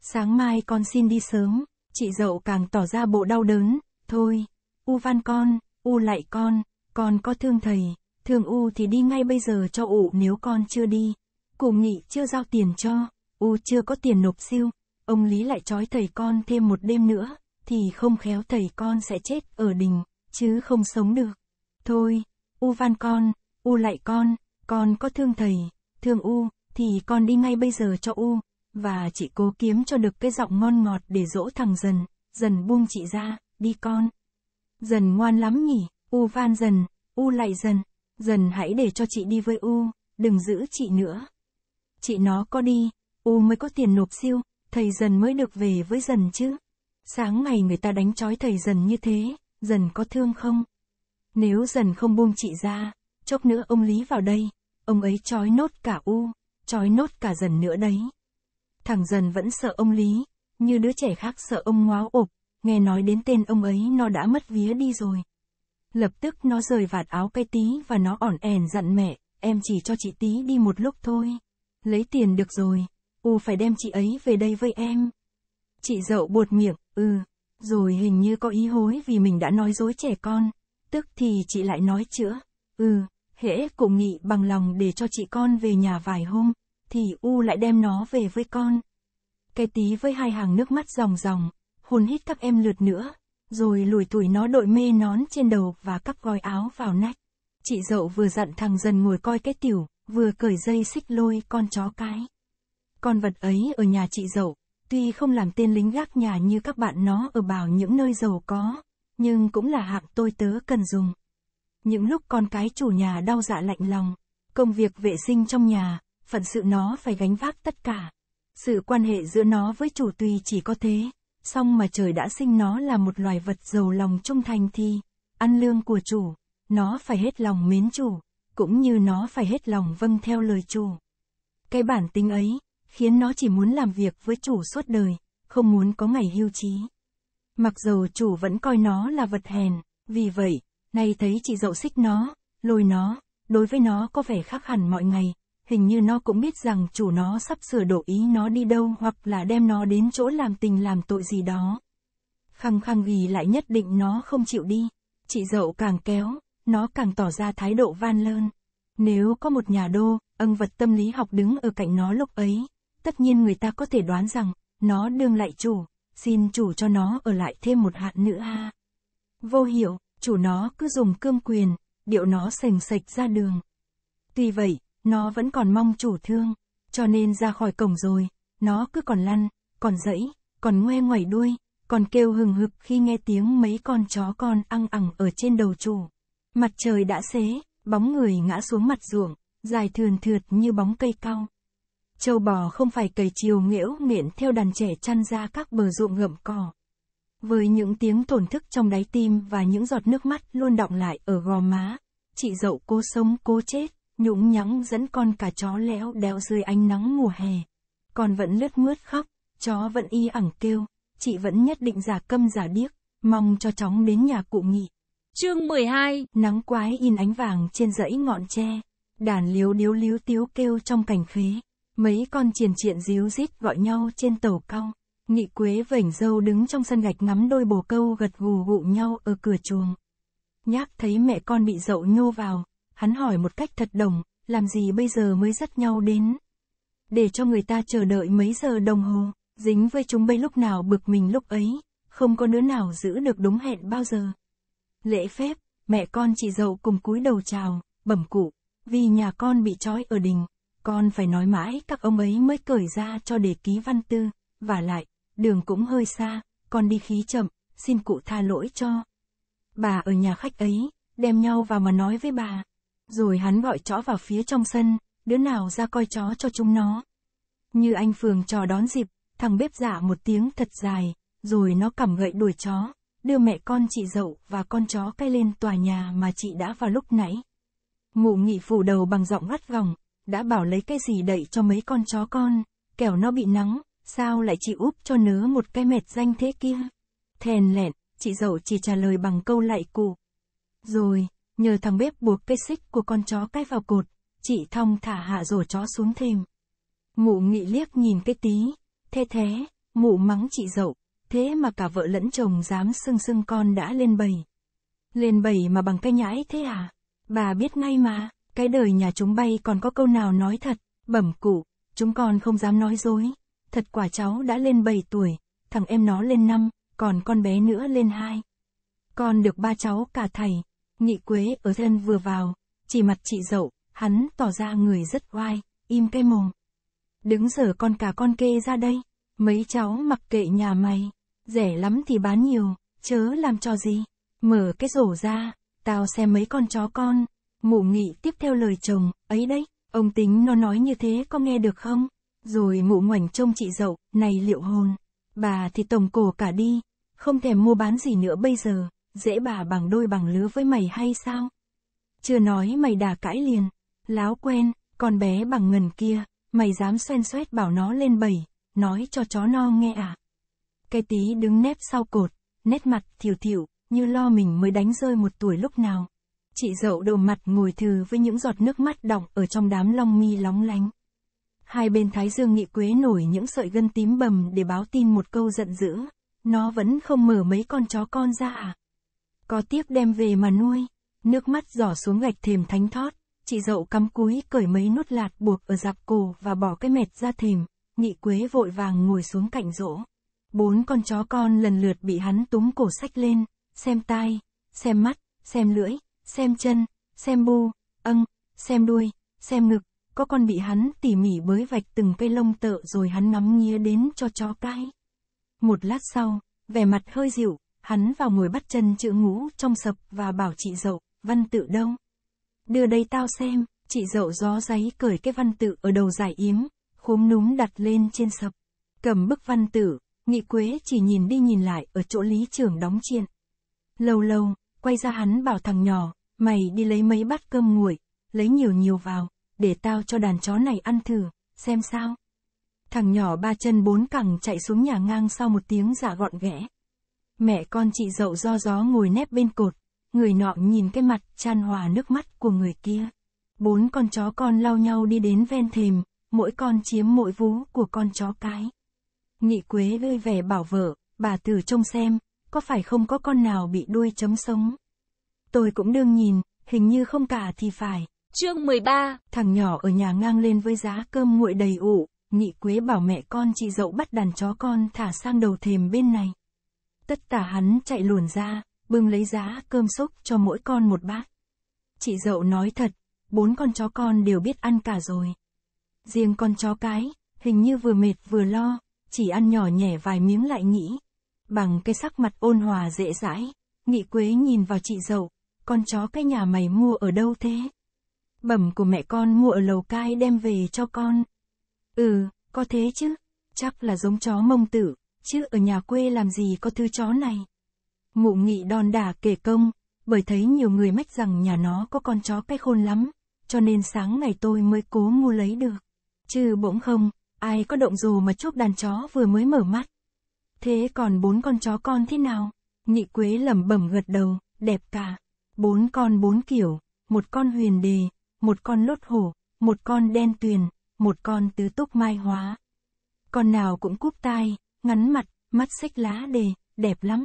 Sáng mai con xin đi sớm chị dậu càng tỏ ra bộ đau đớn, thôi, u van con, u lại con, con có thương thầy, thương u thì đi ngay bây giờ cho ủ nếu con chưa đi. Cụ nghị chưa giao tiền cho, u chưa có tiền nộp siêu, ông Lý lại trói thầy con thêm một đêm nữa, thì không khéo thầy con sẽ chết ở đình, chứ không sống được. Thôi, u van con, u lại con, con có thương thầy, thương u, thì con đi ngay bây giờ cho u, và chị cố kiếm cho được cái giọng ngon ngọt để dỗ thằng dần, dần buông chị ra, đi con. Dần ngoan lắm nhỉ, U van dần, U lại dần, dần hãy để cho chị đi với U, đừng giữ chị nữa. Chị nó có đi, U mới có tiền nộp siêu, thầy dần mới được về với dần chứ. Sáng ngày người ta đánh trói thầy dần như thế, dần có thương không? Nếu dần không buông chị ra, chốc nữa ông Lý vào đây, ông ấy trói nốt cả U, trói nốt cả dần nữa đấy. Thằng dần vẫn sợ ông Lý, như đứa trẻ khác sợ ông ngoáo ộp, nghe nói đến tên ông ấy nó đã mất vía đi rồi. Lập tức nó rời vạt áo cái tí và nó ỏn ẻn dặn mẹ, em chỉ cho chị tí đi một lúc thôi. Lấy tiền được rồi, u phải đem chị ấy về đây với em. Chị dậu buột miệng, ừ, rồi hình như có ý hối vì mình đã nói dối trẻ con. Tức thì chị lại nói chữa, ừ, hễ cụ nghị bằng lòng để cho chị con về nhà vài hôm, thì U lại đem nó về với con. Cái tí với hai hàng nước mắt ròng ròng, hồn hít các em lượt nữa, rồi lùi tuổi nó đội mê nón trên đầu và cắp gói áo vào nách. Chị dậu vừa dặn thằng dần ngồi coi cái tiểu, vừa cởi dây xích lôi con chó cái. Con vật ấy ở nhà chị dậu, tuy không làm tên lính gác nhà như các bạn nó ở bảo những nơi giàu có, nhưng cũng là hạng tôi tớ cần dùng. Những lúc con cái chủ nhà đau dạ lạnh lòng, công việc vệ sinh trong nhà, phần sự nó phải gánh vác tất cả. Sự quan hệ giữa nó với chủ tùy chỉ có thế, song mà trời đã sinh nó là một loài vật giàu lòng trung thành thì, ăn lương của chủ, nó phải hết lòng mến chủ, cũng như nó phải hết lòng vâng theo lời chủ. Cái bản tính ấy, khiến nó chỉ muốn làm việc với chủ suốt đời, không muốn có ngày hưu trí. Mặc dầu chủ vẫn coi nó là vật hèn, vì vậy, nay thấy chị dậu xích nó, lôi nó, đối với nó có vẻ khác hẳn mọi ngày, hình như nó cũng biết rằng chủ nó sắp sửa đổi ý nó đi đâu hoặc là đem nó đến chỗ làm tình làm tội gì đó. Khăng khăng ghi lại nhất định nó không chịu đi. Chị dậu càng kéo, nó càng tỏ ra thái độ van lơn. Nếu có một nhà đô, ân vật tâm lý học đứng ở cạnh nó lúc ấy, tất nhiên người ta có thể đoán rằng, nó đương lại chủ, xin chủ cho nó ở lại thêm một hạn nữa ha. Vô hiệu, chủ nó cứ dùng cương quyền, điệu nó sềnh sạch ra đường. Tuy vậy, nó vẫn còn mong chủ thương, cho nên ra khỏi cổng rồi, nó cứ còn lăn, còn dẫy, còn ngoe ngoẩy đuôi, còn kêu hừng hực khi nghe tiếng mấy con chó con ăn ẳng ở trên đầu chủ. Mặt trời đã xế, bóng người ngã xuống mặt ruộng, dài thườn thượt như bóng cây cao. Châu bò không phải cầy chiều nghễu miệng theo đàn trẻ chăn ra các bờ ruộng ngậm cỏ. Với những tiếng tổn thức trong đáy tim và những giọt nước mắt luôn đọng lại ở gò má, chị dậu cô sống cô chết nhũng nhắng dẫn con cả chó léo đéo dưới ánh nắng mùa hè. Con vẫn lướt mướt khóc, chó vẫn y ẳng kêu, chị vẫn nhất định giả câm giả điếc, mong cho chóng đến nhà cụ nghỉ. Chương 12, nắng quái in ánh vàng trên dãy ngọn tre, đàn liếu điếu líu tiếu kêu trong cảnh khế. Mấy con triền triện díu rít gọi nhau trên tàu cong. Nghị Quế vảnh dâu đứng trong sân gạch ngắm đôi bồ câu gật gù gụ nhau ở cửa chuồng. Nhác thấy mẹ con bị dậu nhô vào, hắn hỏi một cách thật đồng, làm gì bây giờ mới dắt nhau đến? Để cho người ta chờ đợi mấy giờ đồng hồ, dính với chúng bây lúc nào bực mình lúc ấy, không có đứa nào giữ được đúng hẹn bao giờ. Lễ phép, mẹ con chị dậu cùng cúi đầu chào, bẩm cụ, vì nhà con bị trói ở đình, con phải nói mãi các ông ấy mới cởi ra cho để ký văn tư, và lại, đường cũng hơi xa, con đi khí chậm, xin cụ tha lỗi cho. Bà ở nhà khách ấy, đem nhau vào mà nói với bà. Rồi hắn gọi chó vào phía trong sân, đứa nào ra coi chó cho chúng nó. Như anh Phường trò đón dịp, thằng bếp giả dạ một tiếng thật dài, rồi nó cầm gậy đuổi chó, đưa mẹ con chị dậu và con chó cây lên tòa nhà mà chị đã vào lúc nãy. Ngụ nghị phủ đầu bằng giọng gắt gỏng, đã bảo lấy cái gì đẩy cho mấy con chó con, kẻo nó bị nắng, sao lại chị úp cho nớ một cái mệt danh thế kia. Thèn lẹn, chị dậu chỉ trả lời bằng câu lạy cụ. Rồi, nhờ thằng bếp buộc cái xích của con chó cái vào cột, chị Thong thả hạ rổ chó xuống thềm. Mụ nghị liếc nhìn cái tí, thế thế, mụ mắng chị dậu, thế mà cả vợ lẫn chồng dám sưng sưng con đã lên bầy. Lên bầy mà bằng cái nhãi thế à? Bà biết ngay mà, cái đời nhà chúng bay còn có câu nào nói thật, bẩm cụ, chúng con không dám nói dối. Thật quả cháu đã lên 7 tuổi, thằng em nó lên 5, còn con bé nữa lên 2. Con được ba cháu cả thầy, Nhị Quế ở thân vừa vào, chỉ mặt chị dậu, hắn tỏ ra người rất oai, im cái mồm. Đứng sở con cả con kê ra đây, mấy cháu mặc kệ nhà mày, rẻ lắm thì bán nhiều, chớ làm cho gì. Mở cái rổ ra, tao xem mấy con chó con. Mụ nghị tiếp theo lời chồng, ấy đấy, ông tính nó nói như thế có nghe được không? Rồi mụ ngoảnh trông chị dậu, này liệu hồn. Bà thì tổng cổ cả đi, không thèm mua bán gì nữa bây giờ dễ bà bằng đôi bằng lứa với mày hay sao? Chưa nói mày đà cãi liền, láo quen, con bé bằng ngần kia, mày dám xoen xoét bảo nó lên bầy, nói cho chó no nghe à? Cái tí đứng nép sau cột, nét mặt thiểu thiểu, như lo mình mới đánh rơi một tuổi lúc nào. Chị dậu đồ mặt ngồi thừ với những giọt nước mắt đọng ở trong đám long mi lóng lánh. Hai bên thái dương nghị quế nổi những sợi gân tím bầm để báo tin một câu giận dữ. Nó vẫn không mở mấy con chó con ra à? có tiếc đem về mà nuôi. Nước mắt giỏ xuống gạch thềm thánh thót, chị dậu cắm cúi cởi mấy nút lạt buộc ở dạp cổ và bỏ cái mệt ra thềm, nhị quế vội vàng ngồi xuống cạnh rỗ. Bốn con chó con lần lượt bị hắn túm cổ sách lên, xem tai, xem mắt, xem lưỡi, xem chân, xem bu, ân xem đuôi, xem ngực, có con bị hắn tỉ mỉ bới vạch từng cây lông tợ rồi hắn ngắm nghía đến cho chó cái. Một lát sau, vẻ mặt hơi dịu, hắn vào ngồi bắt chân chữ ngũ trong sập và bảo chị dậu, văn tự đông. Đưa đây tao xem, chị dậu gió giấy cởi cái văn tự ở đầu giải yếm, khúm núm đặt lên trên sập. Cầm bức văn tự nghị quế chỉ nhìn đi nhìn lại ở chỗ lý trưởng đóng chuyện. Lâu lâu, quay ra hắn bảo thằng nhỏ, mày đi lấy mấy bát cơm nguội, lấy nhiều nhiều vào, để tao cho đàn chó này ăn thử, xem sao. Thằng nhỏ ba chân bốn cẳng chạy xuống nhà ngang sau một tiếng giả dạ gọn ghẽ, Mẹ con chị dậu do gió ngồi nép bên cột, người nọ nhìn cái mặt chan hòa nước mắt của người kia. Bốn con chó con lao nhau đi đến ven thềm, mỗi con chiếm mỗi vú của con chó cái. Nghị Quế lơi vẻ bảo vợ, bà tử trông xem, có phải không có con nào bị đuôi chấm sống. Tôi cũng đương nhìn, hình như không cả thì phải. Chương 13, thằng nhỏ ở nhà ngang lên với giá cơm nguội đầy ụ Nghị Quế bảo mẹ con chị dậu bắt đàn chó con thả sang đầu thềm bên này. Tất cả hắn chạy luồn ra, bưng lấy giá cơm xúc cho mỗi con một bát. Chị dậu nói thật, bốn con chó con đều biết ăn cả rồi. Riêng con chó cái, hình như vừa mệt vừa lo, chỉ ăn nhỏ nhẻ vài miếng lại nghĩ. Bằng cái sắc mặt ôn hòa dễ dãi, nghị quế nhìn vào chị dậu, con chó cái nhà mày mua ở đâu thế? Bẩm của mẹ con mua ở lầu cai đem về cho con. Ừ, có thế chứ, chắc là giống chó mông tử, chứ ở nhà quê làm gì có thứ chó này. mụ nghị đòn đả kể công, bởi thấy nhiều người mách rằng nhà nó có con chó cái khôn lắm, cho nên sáng ngày tôi mới cố mua lấy được. Chứ bỗng không, ai có động dù mà chốt đàn chó vừa mới mở mắt. Thế còn bốn con chó con thế nào? Nhị Quế lẩm bẩm gật đầu, đẹp cả. Bốn con bốn kiểu, một con huyền đề, một con lốt hổ, một con đen tuyền, một con tứ túc mai hóa. Con nào cũng cúp tai, ngắn mặt, mắt xích lá đề, đẹp lắm.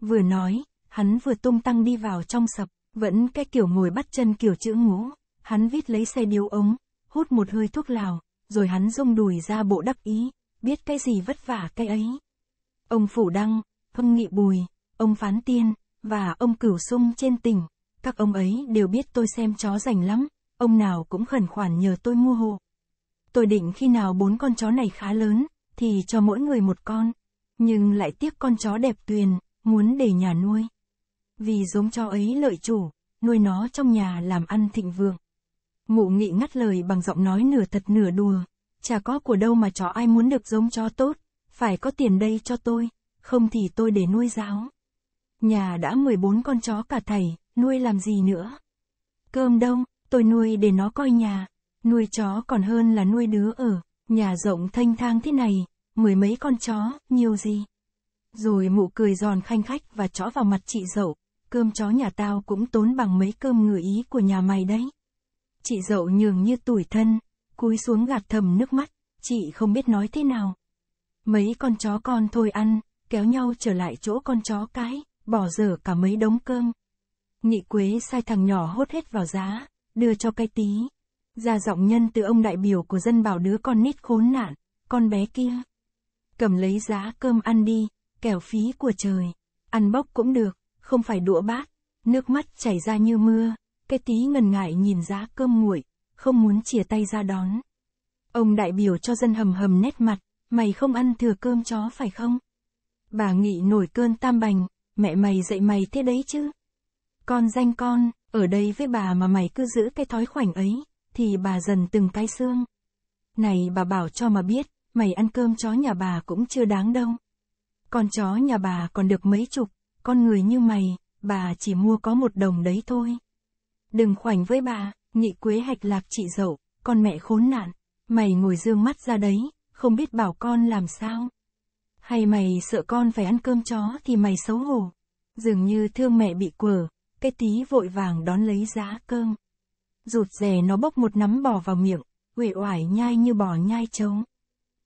Vừa nói, hắn vừa tung tăng đi vào trong sập, vẫn cái kiểu ngồi bắt chân kiểu chữ ngũ, hắn vít lấy xe điếu ống, hút một hơi thuốc lào, rồi hắn rung đùi ra bộ đắc ý, biết cái gì vất vả cái ấy. Ông Phủ Đăng, ông Nghị Bùi, ông Phán Tiên, và ông Cửu Sung trên tỉnh, các ông ấy đều biết tôi xem chó rảnh lắm, ông nào cũng khẩn khoản nhờ tôi mua hộ. Tôi định khi nào bốn con chó này khá lớn, thì cho mỗi người một con, nhưng lại tiếc con chó đẹp tuyền, muốn để nhà nuôi. Vì giống chó ấy lợi chủ, nuôi nó trong nhà làm ăn thịnh vượng. mụ nghị ngắt lời bằng giọng nói nửa thật nửa đùa, chả có của đâu mà chó ai muốn được giống chó tốt, phải có tiền đây cho tôi, không thì tôi để nuôi giáo. Nhà đã 14 con chó cả thầy, nuôi làm gì nữa? Cơm đông, tôi nuôi để nó coi nhà, nuôi chó còn hơn là nuôi đứa ở. Nhà rộng thanh thang thế này, mười mấy con chó, nhiều gì. Rồi mụ cười giòn khanh khách và chó vào mặt chị dậu, cơm chó nhà tao cũng tốn bằng mấy cơm ngựa ý của nhà mày đấy. Chị dậu nhường như tủi thân, cúi xuống gạt thầm nước mắt, chị không biết nói thế nào. Mấy con chó con thôi ăn, kéo nhau trở lại chỗ con chó cái, bỏ dở cả mấy đống cơm. Nhị Quế sai thằng nhỏ hốt hết vào giá, đưa cho cái tí, ra giọng nhân từ ông đại biểu của dân bảo đứa con nít khốn nạn, con bé kia. Cầm lấy giá cơm ăn đi, kẻo phí của trời. Ăn bốc cũng được, không phải đũa bát. Nước mắt chảy ra như mưa, cái tí ngần ngại nhìn giá cơm nguội, không muốn chìa tay ra đón. Ông đại biểu cho dân hầm hầm nét mặt, mày không ăn thừa cơm chó phải không? Bà nghị nổi cơn tam bành, mẹ mày dạy mày thế đấy chứ? Con danh con, ở đây với bà mà mày cứ giữ cái thói khoảnh ấy thì bà dần từng cái xương. Này bà bảo cho mà biết, mày ăn cơm chó nhà bà cũng chưa đáng đâu. Con chó nhà bà còn được mấy chục, con người như mày, bà chỉ mua có một đồng đấy thôi. Đừng khoảnh với bà, nhị quế hạch lạc chị dậu, con mẹ khốn nạn, mày ngồi dương mắt ra đấy, không biết bảo con làm sao. Hay mày sợ con phải ăn cơm chó thì mày xấu hổ. Dường như thương mẹ bị quở, cái tí vội vàng đón lấy giá cơm rụt rè nó bốc một nắm bò vào miệng, uể oải nhai như bò nhai trống.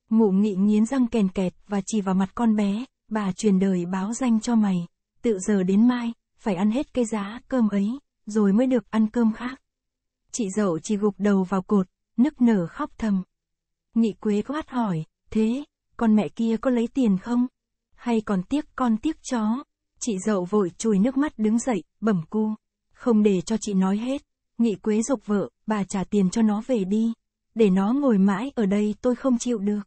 mụ nghị nghiến răng kèn kẹt và chỉ vào mặt con bé, bà truyền đời báo danh cho mày, tự giờ đến mai, phải ăn hết cái giá cơm ấy, rồi mới được ăn cơm khác. Chị dậu chỉ gục đầu vào cột, nức nở khóc thầm. Nghị quế quát hỏi, thế, con mẹ kia có lấy tiền không? Hay còn tiếc con tiếc chó? Chị dậu vội chùi nước mắt đứng dậy, bẩm cu. Không để cho chị nói hết, Nghị Quế dục vợ, bà trả tiền cho nó về đi. Để nó ngồi mãi ở đây tôi không chịu được.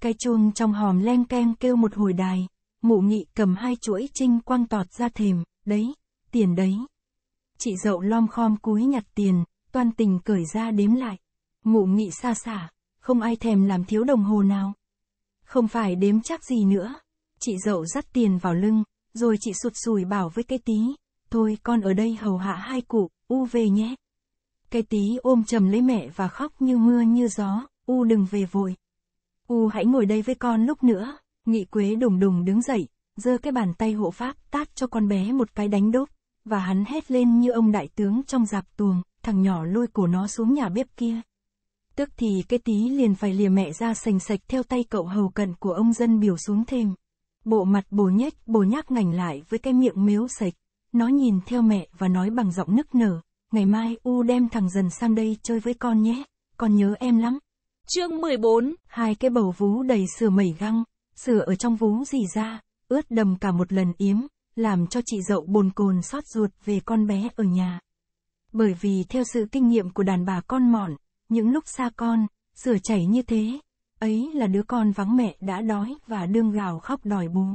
Cái chuông trong hòm len keng kêu một hồi đài. Mụ nghị cầm hai chuỗi trinh quang tọt ra thềm, đấy, tiền đấy. Chị dậu lom khom cúi nhặt tiền, toàn tình cởi ra đếm lại. Mụ nghị xa xả, không ai thèm làm thiếu đồng hồ nào. Không phải đếm chắc gì nữa. Chị dậu dắt tiền vào lưng, rồi chị sụt sùi bảo với cái tí. Thôi con ở đây hầu hạ hai cụ, U về nhé. Cái tí ôm chầm lấy mẹ và khóc như mưa như gió, U đừng về vội. U hãy ngồi đây với con lúc nữa, nghị quế đùng đùng đứng dậy, giơ cái bàn tay hộ pháp tát cho con bé một cái đánh đốp, và hắn hét lên như ông đại tướng trong dạp tuồng, thằng nhỏ lôi cổ nó xuống nhà bếp kia. Tức thì cái tí liền phải lìa mẹ ra sành sạch theo tay cậu hầu cận của ông dân biểu xuống thêm. Bộ mặt bồ nhếch bồ nhác ngảnh lại với cái miệng mếu sạch nó nhìn theo mẹ và nói bằng giọng nức nở, ngày mai U đem thằng dần sang đây chơi với con nhé, con nhớ em lắm. Chương 14, hai cái bầu vú đầy sửa mẩy găng, sửa ở trong vú gì ra, ướt đầm cả một lần yếm, làm cho chị dậu bồn cồn xót ruột về con bé ở nhà. Bởi vì theo sự kinh nghiệm của đàn bà con mọn, những lúc xa con, sửa chảy như thế, ấy là đứa con vắng mẹ đã đói và đương gào khóc đòi bú.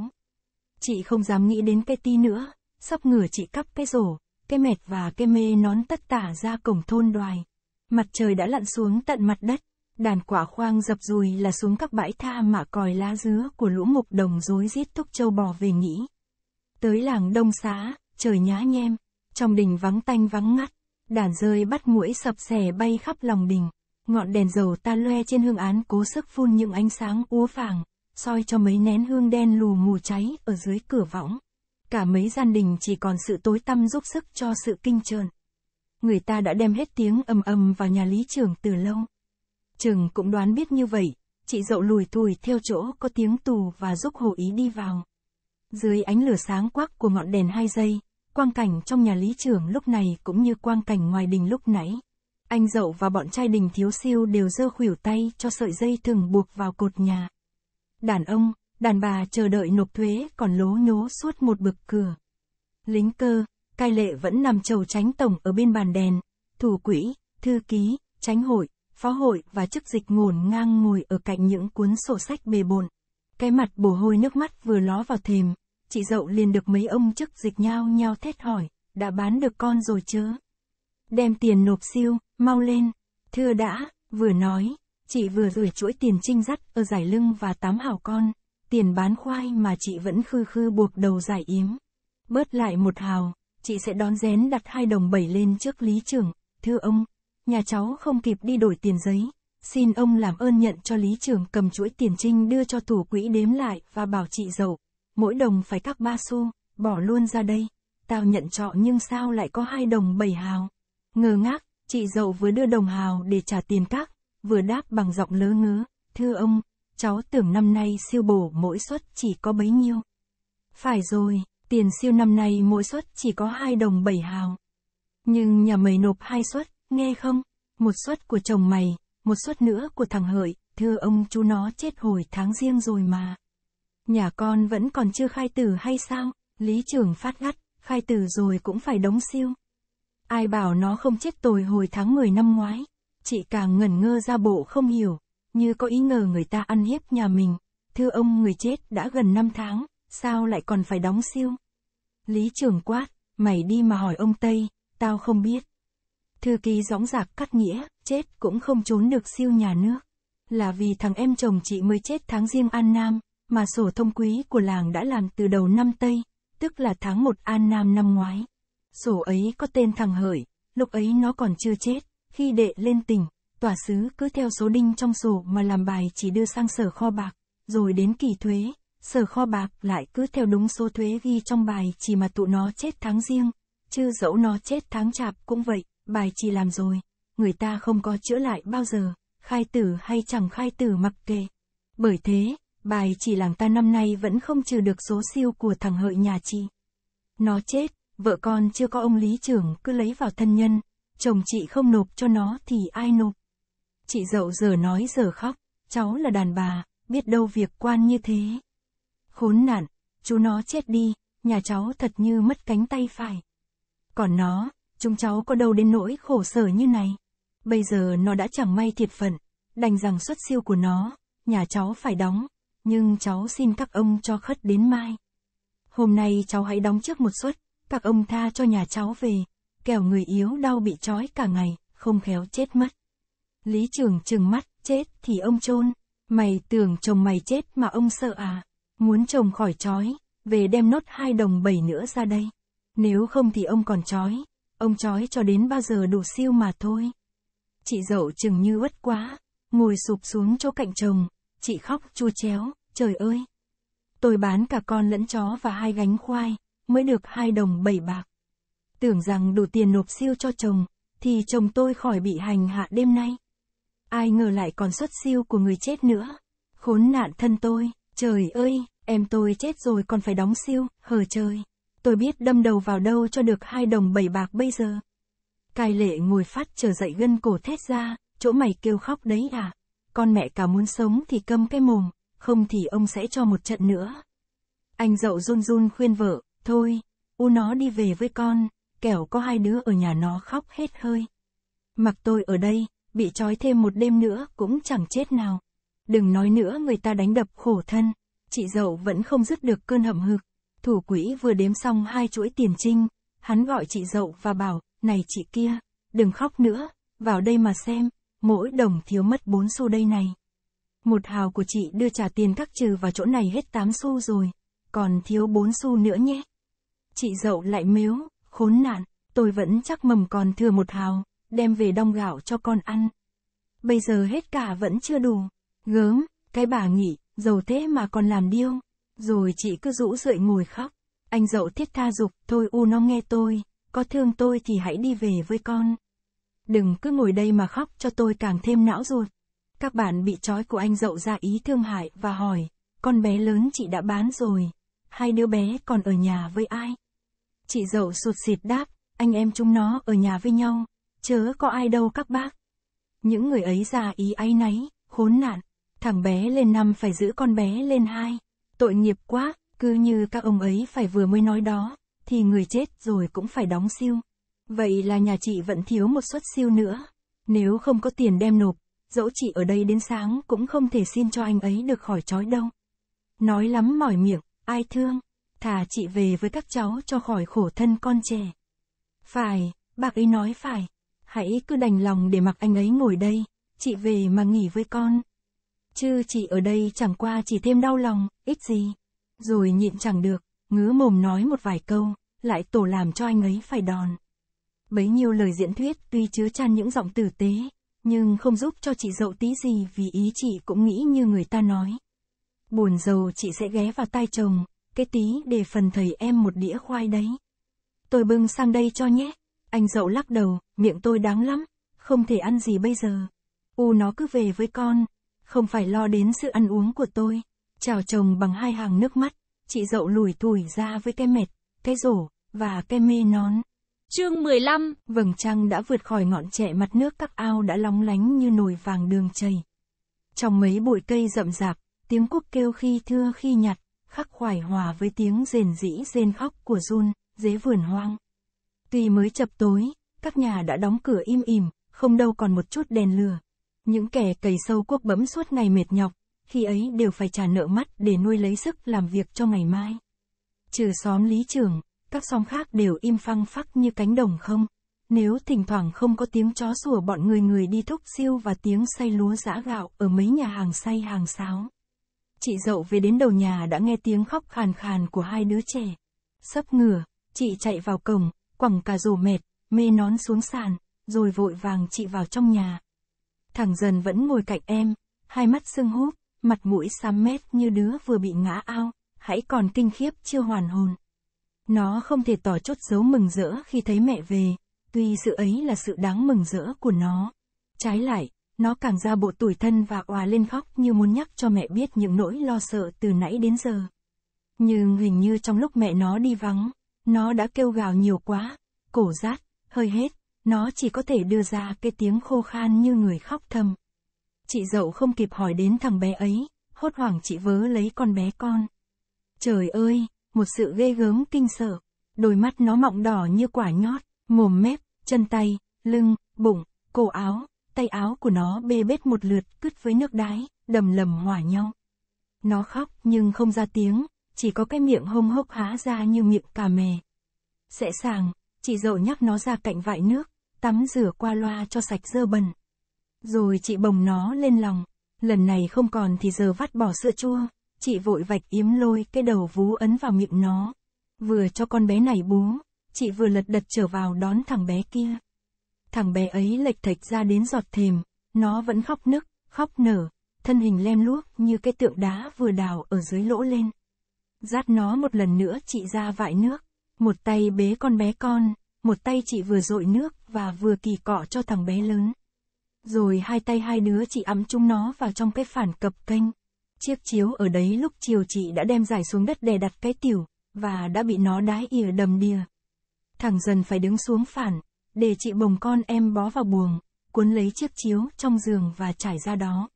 Chị không dám nghĩ đến cái ti nữa, sắp ngửa chị cắp cái rổ, cái mệt và cái mê nón tất tả ra cổng thôn đoài. Mặt trời đã lặn xuống tận mặt đất, đàn quả khoang dập dùi là xuống các bãi tha mạ còi lá dứa của lũ mục đồng rối giết thúc châu bò về nghỉ. Tới làng đông xá, trời nhá nhem, trong đình vắng tanh vắng ngắt, đàn rơi bắt mũi sập xẻ bay khắp lòng đình, ngọn đèn dầu ta loe trên hương án cố sức phun những ánh sáng úa vàng, soi cho mấy nén hương đen lù mù cháy ở dưới cửa võng. Cả mấy gian đình chỉ còn sự tối tăm giúp sức cho sự kinh trơn. Người ta đã đem hết tiếng ầm ầm vào nhà lý trưởng từ lâu. Trường cũng đoán biết như vậy, chị dậu lùi thùi theo chỗ có tiếng tù và giúp hồ ý đi vào. Dưới ánh lửa sáng quắc của ngọn đèn hai giây, quang cảnh trong nhà lý trưởng lúc này cũng như quang cảnh ngoài đình lúc nãy. Anh dậu và bọn trai đình thiếu siêu đều giơ khuỷu tay cho sợi dây thừng buộc vào cột nhà. Đàn ông, Đàn bà chờ đợi nộp thuế còn lố nhố suốt một bực cửa. Lính cơ, cai lệ vẫn nằm chầu tránh tổng ở bên bàn đèn, thủ quỹ, thư ký, tránh hội, phó hội và chức dịch ngổn ngang ngồi ở cạnh những cuốn sổ sách bề bộn. Cái mặt bồ hôi nước mắt vừa ló vào thềm, chị dậu liền được mấy ông chức dịch nhao nhao thét hỏi, đã bán được con rồi chớ. Đem tiền nộp siêu, mau lên, thưa đã, vừa nói, chị vừa rủi chuỗi tiền trinh dắt ở giải lưng và tám hảo con tiền bán khoai mà chị vẫn khư khư buộc đầu giải yếm. Bớt lại một hào, chị sẽ đón rén đặt hai đồng bảy lên trước lý trưởng, thưa ông, nhà cháu không kịp đi đổi tiền giấy, xin ông làm ơn nhận cho lý trưởng cầm chuỗi tiền trinh đưa cho thủ quỹ đếm lại và bảo chị dậu, mỗi đồng phải các ba xu, bỏ luôn ra đây, tao nhận trọ nhưng sao lại có hai đồng bảy hào. Ngờ ngác, chị dậu vừa đưa đồng hào để trả tiền các, vừa đáp bằng giọng lớ ngứa. thưa ông, cháu tưởng năm nay siêu bổ mỗi suất chỉ có bấy nhiêu. Phải rồi, tiền siêu năm nay mỗi suất chỉ có 2 đồng 7 hào. Nhưng nhà mày nộp hai suất, nghe không? Một suất của chồng mày, một suất nữa của thằng Hợi, thưa ông chú nó chết hồi tháng riêng rồi mà. Nhà con vẫn còn chưa khai tử hay sao? Lý trưởng phát gắt, khai tử rồi cũng phải đóng siêu. Ai bảo nó không chết tồi hồi tháng 10 năm ngoái. Chị càng ngẩn ngơ ra bộ không hiểu, như có ý ngờ người ta ăn hiếp nhà mình. Thưa ông người chết đã gần 5 tháng, sao lại còn phải đóng siêu? Lý Trường quát, mày đi mà hỏi ông Tây, tao không biết. Thư ký gióng giạc cắt nghĩa, chết cũng không trốn được siêu nhà nước. Là vì thằng em chồng chị mới chết tháng riêng An Nam, mà sổ thông quý của làng đã làm từ đầu năm Tây, tức là tháng 1 An Nam năm ngoái. Sổ ấy có tên thằng Hợi, lúc ấy nó còn chưa chết, khi đệ lên tỉnh, tòa sứ cứ theo số đinh trong sổ mà làm bài chỉ đưa sang sở kho bạc, rồi đến kỳ thuế, sở kho bạc lại cứ theo đúng số thuế ghi trong bài chỉ mà tụ nó chết tháng riêng, chứ dẫu nó chết tháng chạp cũng vậy, bài chỉ làm rồi, người ta không có chữa lại bao giờ, khai tử hay chẳng khai tử mặc kệ. Bởi thế, bài chỉ làng ta năm nay vẫn không trừ được số siêu của thằng hợi nhà chị. Nó chết, vợ con chưa có ông lý trưởng cứ lấy vào thân nhân, chồng chị không nộp cho nó thì ai nộp. Chị dậu giờ nói giờ khóc, cháu là đàn bà, biết đâu việc quan như thế. Khốn nạn, chú nó chết đi, nhà cháu thật như mất cánh tay phải. Còn nó, chúng cháu có đâu đến nỗi khổ sở như này. Bây giờ nó đã chẳng may thiệt phận, đành rằng xuất siêu của nó, nhà cháu phải đóng, nhưng cháu xin các ông cho khất đến mai. Hôm nay cháu hãy đóng trước một suất, các ông tha cho nhà cháu về, kẻo người yếu đau bị trói cả ngày, không khéo chết mất. Lý Trường trừng mắt, chết thì ông chôn. Mày tưởng chồng mày chết mà ông sợ à? Muốn chồng khỏi chói, về đem nốt hai đồng bảy nữa ra đây. Nếu không thì ông còn chói. Ông chói cho đến bao giờ đủ siêu mà thôi. Chị dậu chừng như uất quá, ngồi sụp xuống chỗ cạnh chồng, chị khóc chua chéo, trời ơi. Tôi bán cả con lẫn chó và hai gánh khoai, mới được hai đồng bảy bạc. Tưởng rằng đủ tiền nộp siêu cho chồng, thì chồng tôi khỏi bị hành hạ đêm nay ai ngờ lại còn xuất siêu của người chết nữa. Khốn nạn thân tôi, trời ơi, em tôi chết rồi còn phải đóng siêu, hờ trời. Tôi biết đâm đầu vào đâu cho được hai đồng bảy bạc bây giờ. Cai lệ ngồi phát trở dậy gân cổ thét ra, chỗ mày kêu khóc đấy à. Con mẹ cả muốn sống thì câm cái mồm, không thì ông sẽ cho một trận nữa. Anh dậu run run khuyên vợ, thôi, u nó đi về với con, kẻo có hai đứa ở nhà nó khóc hết hơi. Mặc tôi ở đây, bị trói thêm một đêm nữa cũng chẳng chết nào. Đừng nói nữa người ta đánh đập khổ thân, chị dậu vẫn không dứt được cơn hậm hực. Thủ quỹ vừa đếm xong hai chuỗi tiền trinh, hắn gọi chị dậu và bảo, này chị kia, đừng khóc nữa, vào đây mà xem, mỗi đồng thiếu mất bốn xu đây này. Một hào của chị đưa trả tiền các trừ vào chỗ này hết tám xu rồi, còn thiếu bốn xu nữa nhé. Chị dậu lại mếu, khốn nạn, tôi vẫn chắc mầm còn thừa một hào đem về đong gạo cho con ăn. Bây giờ hết cả vẫn chưa đủ. Gớm, cái bà nghỉ, giàu thế mà còn làm điêu. Rồi chị cứ rũ rượi ngồi khóc. Anh dậu thiết tha dục, thôi u nó nghe tôi, có thương tôi thì hãy đi về với con. Đừng cứ ngồi đây mà khóc cho tôi càng thêm não ruột. Các bạn bị trói của anh dậu ra ý thương hại và hỏi, con bé lớn chị đã bán rồi, hai đứa bé còn ở nhà với ai? Chị dậu sụt sịt đáp, anh em chúng nó ở nhà với nhau, Chớ có ai đâu các bác. Những người ấy già ý ấy náy, khốn nạn. Thằng bé lên năm phải giữ con bé lên hai. Tội nghiệp quá, cứ như các ông ấy phải vừa mới nói đó, thì người chết rồi cũng phải đóng siêu. Vậy là nhà chị vẫn thiếu một suất siêu nữa. Nếu không có tiền đem nộp, dẫu chị ở đây đến sáng cũng không thể xin cho anh ấy được khỏi trói đâu. Nói lắm mỏi miệng, ai thương, thả chị về với các cháu cho khỏi khổ thân con trẻ. Phải, bác ấy nói phải. Hãy cứ đành lòng để mặc anh ấy ngồi đây, chị về mà nghỉ với con. Chứ chị ở đây chẳng qua chỉ thêm đau lòng, ít gì. Rồi nhịn chẳng được, ngứa mồm nói một vài câu, lại tổ làm cho anh ấy phải đòn. Bấy nhiêu lời diễn thuyết tuy chứa chan những giọng tử tế, nhưng không giúp cho chị dậu tí gì vì ý chị cũng nghĩ như người ta nói. Buồn giàu chị sẽ ghé vào tai chồng, cái tí để phần thầy em một đĩa khoai đấy. Tôi bưng sang đây cho nhé. Anh dậu lắc đầu, miệng tôi đáng lắm, không thể ăn gì bây giờ. U nó cứ về với con, không phải lo đến sự ăn uống của tôi. Chào chồng bằng hai hàng nước mắt, chị dậu lùi thủi ra với cái mệt, cái rổ, và cái mê nón. Chương 15, vầng trăng đã vượt khỏi ngọn trẻ mặt nước các ao đã lóng lánh như nồi vàng đường chảy. Trong mấy bụi cây rậm rạp, tiếng quốc kêu khi thưa khi nhặt, khắc khoải hòa với tiếng rền rĩ rên khóc của run, dế vườn hoang. Tuy mới chập tối, các nhà đã đóng cửa im ỉm, không đâu còn một chút đèn lửa. Những kẻ cày sâu cuốc bấm suốt ngày mệt nhọc, khi ấy đều phải trả nợ mắt để nuôi lấy sức làm việc cho ngày mai. Trừ xóm lý trường, các xóm khác đều im phăng phắc như cánh đồng không. Nếu thỉnh thoảng không có tiếng chó sủa bọn người người đi thúc siêu và tiếng say lúa giã gạo ở mấy nhà hàng say hàng sáo. Chị dậu về đến đầu nhà đã nghe tiếng khóc khàn khàn của hai đứa trẻ. Sấp ngửa, chị chạy vào cổng, quẳng cả rổ mệt, mê nón xuống sàn, rồi vội vàng chị vào trong nhà. Thằng dần vẫn ngồi cạnh em, hai mắt sưng húp, mặt mũi xám mét như đứa vừa bị ngã ao, hãy còn kinh khiếp chưa hoàn hồn. Nó không thể tỏ chốt dấu mừng rỡ khi thấy mẹ về, tuy sự ấy là sự đáng mừng rỡ của nó. Trái lại, nó càng ra bộ tủi thân và òa lên khóc như muốn nhắc cho mẹ biết những nỗi lo sợ từ nãy đến giờ. Nhưng hình như trong lúc mẹ nó đi vắng, nó đã kêu gào nhiều quá, cổ rát, hơi hết, nó chỉ có thể đưa ra cái tiếng khô khan như người khóc thầm. Chị dậu không kịp hỏi đến thằng bé ấy, hốt hoảng chị vớ lấy con bé con. Trời ơi, một sự ghê gớm kinh sợ, đôi mắt nó mọng đỏ như quả nhót, mồm mép, chân tay, lưng, bụng, cổ áo, tay áo của nó bê bết một lượt cứt với nước đái, đầm lầm hỏa nhau. Nó khóc nhưng không ra tiếng, chỉ có cái miệng hông hốc há ra như miệng cà mè. Sẽ sàng, chị dậu nhắc nó ra cạnh vại nước, tắm rửa qua loa cho sạch dơ bẩn. Rồi chị bồng nó lên lòng, lần này không còn thì giờ vắt bỏ sữa chua, chị vội vạch yếm lôi cái đầu vú ấn vào miệng nó. Vừa cho con bé này bú, chị vừa lật đật trở vào đón thằng bé kia. Thằng bé ấy lệch thạch ra đến giọt thềm, nó vẫn khóc nức, khóc nở, thân hình lem luốc như cái tượng đá vừa đào ở dưới lỗ lên. Dát nó một lần nữa chị ra vại nước, một tay bế con bé con, một tay chị vừa dội nước và vừa kỳ cọ cho thằng bé lớn. Rồi hai tay hai đứa chị ấm chúng nó vào trong cái phản cập kênh. Chiếc chiếu ở đấy lúc chiều chị đã đem giải xuống đất để đặt cái tiểu, và đã bị nó đái ỉa đầm đìa. Thằng dần phải đứng xuống phản, để chị bồng con em bó vào buồng, cuốn lấy chiếc chiếu trong giường và trải ra đó.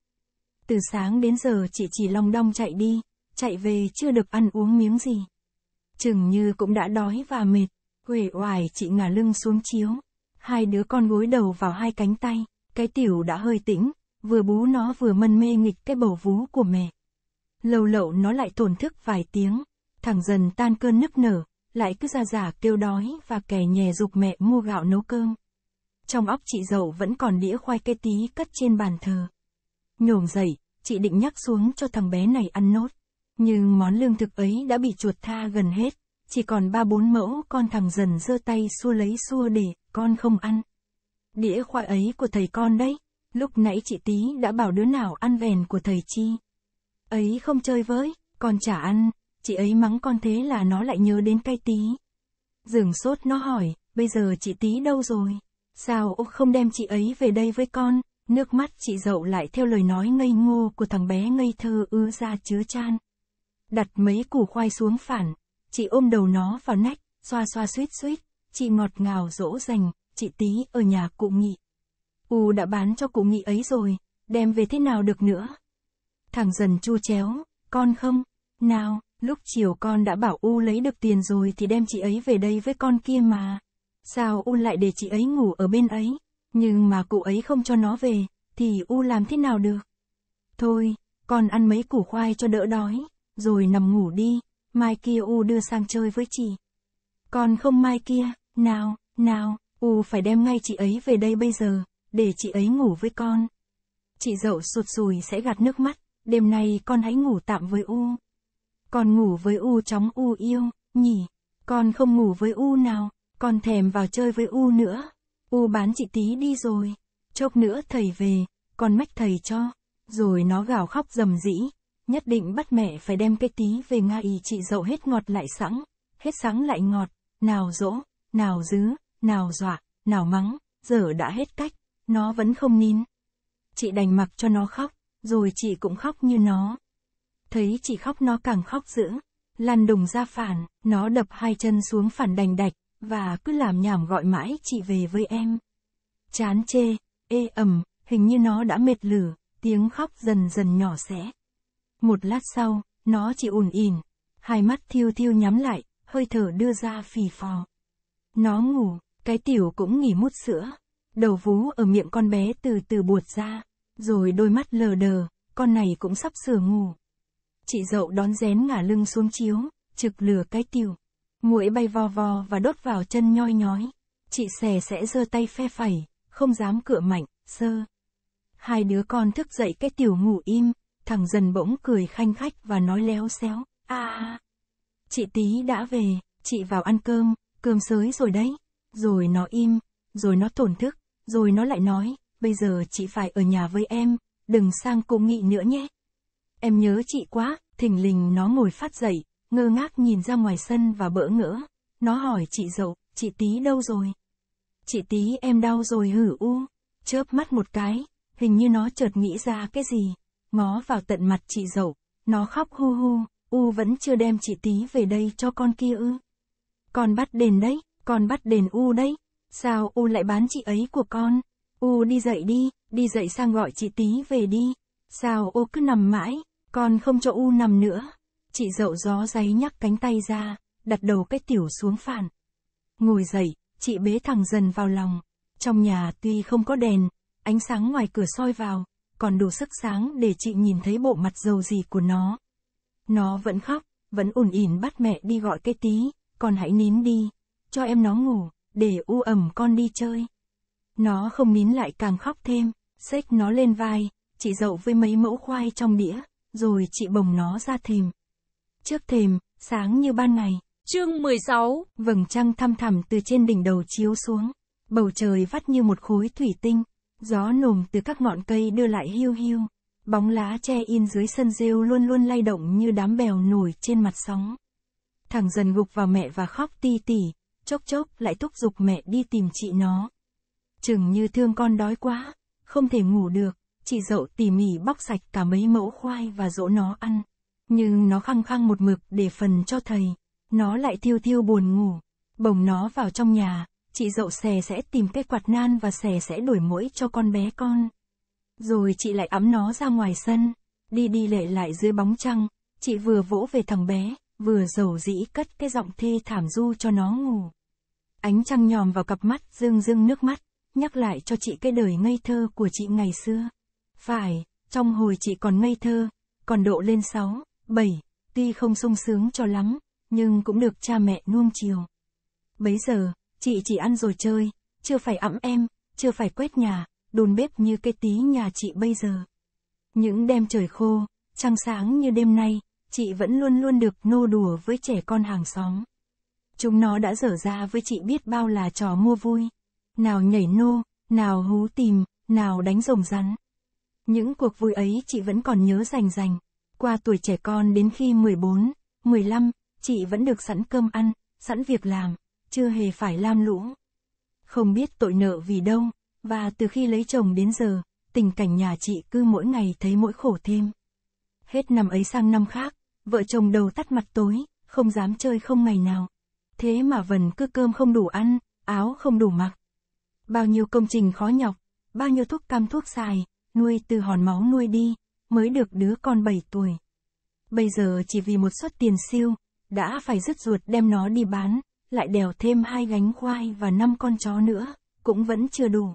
Từ sáng đến giờ chị chỉ long đong chạy đi, chạy về chưa được ăn uống miếng gì. Chừng như cũng đã đói và mệt, huệ oải chị ngả lưng xuống chiếu. Hai đứa con gối đầu vào hai cánh tay, cái tiểu đã hơi tĩnh, vừa bú nó vừa mân mê nghịch cái bầu vú của mẹ. Lâu lậu nó lại thổn thức vài tiếng, thằng dần tan cơn nức nở, lại cứ ra giả kêu đói và kè nhè dục mẹ mua gạo nấu cơm. Trong óc chị dậu vẫn còn đĩa khoai cây tí cất trên bàn thờ. Nhổm dậy, chị định nhắc xuống cho thằng bé này ăn nốt. Nhưng món lương thực ấy đã bị chuột tha gần hết, chỉ còn ba bốn mẫu con thằng dần giơ tay xua lấy xua để, con không ăn. Đĩa khoai ấy của thầy con đấy, lúc nãy chị Tí đã bảo đứa nào ăn vèn của thầy Chi. Ấy không chơi với, con chả ăn, chị ấy mắng con thế là nó lại nhớ đến cái Tí. Dường sốt nó hỏi, bây giờ chị Tí đâu rồi? Sao ô không đem chị ấy về đây với con? Nước mắt chị dậu lại theo lời nói ngây ngô của thằng bé ngây thơ ứa ra chứa chan đặt mấy củ khoai xuống phản, chị ôm đầu nó vào nách, xoa xoa suýt suýt, chị ngọt ngào dỗ dành, chị tí ở nhà cụ nghị. U đã bán cho cụ nghị ấy rồi, đem về thế nào được nữa. Thằng dần chu chéo, con không, nào, lúc chiều con đã bảo U lấy được tiền rồi thì đem chị ấy về đây với con kia mà. Sao U lại để chị ấy ngủ ở bên ấy, nhưng mà cụ ấy không cho nó về, thì U làm thế nào được. Thôi, con ăn mấy củ khoai cho đỡ đói rồi nằm ngủ đi, mai kia U đưa sang chơi với chị. Còn không mai kia, nào, nào, U phải đem ngay chị ấy về đây bây giờ, để chị ấy ngủ với con. Chị dậu sụt sùi sẽ gạt nước mắt, đêm nay con hãy ngủ tạm với U. Con ngủ với U chóng U yêu, nhỉ, con không ngủ với U nào, con thèm vào chơi với U nữa. U bán chị tí đi rồi, chốc nữa thầy về, con mách thầy cho, rồi nó gào khóc rầm rĩ nhất định bắt mẹ phải đem cái tí về Nga y chị dậu hết ngọt lại sẵn, hết sáng lại ngọt, nào dỗ, nào dứ, nào dọa, nào mắng, giờ đã hết cách, nó vẫn không nín. Chị đành mặc cho nó khóc, rồi chị cũng khóc như nó. Thấy chị khóc nó càng khóc dữ, lăn đùng ra phản, nó đập hai chân xuống phản đành đạch, và cứ làm nhảm gọi mãi chị về với em. Chán chê, ê ẩm, hình như nó đã mệt lử, tiếng khóc dần dần nhỏ xé. Một lát sau, nó chỉ ùn ỉn, hai mắt thiêu thiêu nhắm lại, hơi thở đưa ra phì phò. Nó ngủ, cái tiểu cũng nghỉ mút sữa. Đầu vú ở miệng con bé từ từ buột ra, rồi đôi mắt lờ đờ, con này cũng sắp sửa ngủ. Chị dậu đón rén ngả lưng xuống chiếu, trực lừa cái tiểu. mũi bay vo vo và đốt vào chân nhoi nhói. Chị xè sẽ giơ tay phe phẩy, không dám cựa mạnh, sơ. Hai đứa con thức dậy cái tiểu ngủ im, thằng dần bỗng cười khanh khách và nói léo xéo, à, chị tí đã về, chị vào ăn cơm, cơm sới rồi đấy, rồi nó im, rồi nó tổn thức, rồi nó lại nói, bây giờ chị phải ở nhà với em, đừng sang cô nghị nữa nhé. Em nhớ chị quá, thỉnh lình nó ngồi phát dậy, ngơ ngác nhìn ra ngoài sân và bỡ ngỡ, nó hỏi chị dậu, chị tí đâu rồi? Chị tí em đau rồi hử u, chớp mắt một cái, hình như nó chợt nghĩ ra cái gì ngó vào tận mặt chị dậu, nó khóc hu hu, U vẫn chưa đem chị tí về đây cho con kia ư. Con bắt đền đấy, con bắt đền U đấy, sao U lại bán chị ấy của con, U đi dậy đi, đi dậy sang gọi chị tí về đi, sao U cứ nằm mãi, con không cho U nằm nữa. Chị dậu gió giấy nhắc cánh tay ra, đặt đầu cái tiểu xuống phản. Ngồi dậy, chị bế thẳng dần vào lòng. Trong nhà tuy không có đèn, ánh sáng ngoài cửa soi vào, còn đủ sức sáng để chị nhìn thấy bộ mặt dầu gì của nó. Nó vẫn khóc, vẫn ủn ỉn bắt mẹ đi gọi cái tí, con hãy nín đi, cho em nó ngủ, để u ẩm con đi chơi. Nó không nín lại càng khóc thêm, xếch nó lên vai, chị dậu với mấy mẫu khoai trong đĩa, rồi chị bồng nó ra thềm. Trước thềm, sáng như ban ngày. Chương 16, vầng trăng thăm thẳm từ trên đỉnh đầu chiếu xuống, bầu trời vắt như một khối thủy tinh. Gió nồm từ các ngọn cây đưa lại hiu hiu. Bóng lá che in dưới sân rêu luôn luôn lay động như đám bèo nổi trên mặt sóng. Thằng dần gục vào mẹ và khóc ti tỉ, chốc chốc lại thúc giục mẹ đi tìm chị nó. Chừng như thương con đói quá, không thể ngủ được, chị dậu tỉ mỉ bóc sạch cả mấy mẫu khoai và dỗ nó ăn. Nhưng nó khăng khăng một mực để phần cho thầy, nó lại thiêu thiêu buồn ngủ, bồng nó vào trong nhà, chị dậu xè sẽ tìm cái quạt nan và xè sẽ đổi mũi cho con bé con. Rồi chị lại ấm nó ra ngoài sân, đi đi lệ lại dưới bóng trăng, chị vừa vỗ về thằng bé, vừa dầu dĩ cất cái giọng thê thảm du cho nó ngủ. Ánh trăng nhòm vào cặp mắt dương dương nước mắt, nhắc lại cho chị cái đời ngây thơ của chị ngày xưa. Phải, trong hồi chị còn ngây thơ, còn độ lên 6, 7, tuy không sung sướng cho lắm, nhưng cũng được cha mẹ nuông chiều. Bấy giờ, chị chỉ ăn rồi chơi, chưa phải ẵm em, chưa phải quét nhà, đun bếp như cái tí nhà chị bây giờ. Những đêm trời khô, trăng sáng như đêm nay, chị vẫn luôn luôn được nô đùa với trẻ con hàng xóm. Chúng nó đã dở ra với chị biết bao là trò mua vui. Nào nhảy nô, nào hú tìm, nào đánh rồng rắn. Những cuộc vui ấy chị vẫn còn nhớ rành rành. Qua tuổi trẻ con đến khi 14, 15, chị vẫn được sẵn cơm ăn, sẵn việc làm, chưa hề phải lam lũ. Không biết tội nợ vì đâu, và từ khi lấy chồng đến giờ, tình cảnh nhà chị cứ mỗi ngày thấy mỗi khổ thêm. Hết năm ấy sang năm khác, vợ chồng đầu tắt mặt tối, không dám chơi không ngày nào. Thế mà vẫn cứ cơm không đủ ăn, áo không đủ mặc. Bao nhiêu công trình khó nhọc, bao nhiêu thuốc cam thuốc xài, nuôi từ hòn máu nuôi đi, mới được đứa con 7 tuổi. Bây giờ chỉ vì một suất tiền siêu, đã phải dứt ruột đem nó đi bán, lại đèo thêm hai gánh khoai và năm con chó nữa, cũng vẫn chưa đủ.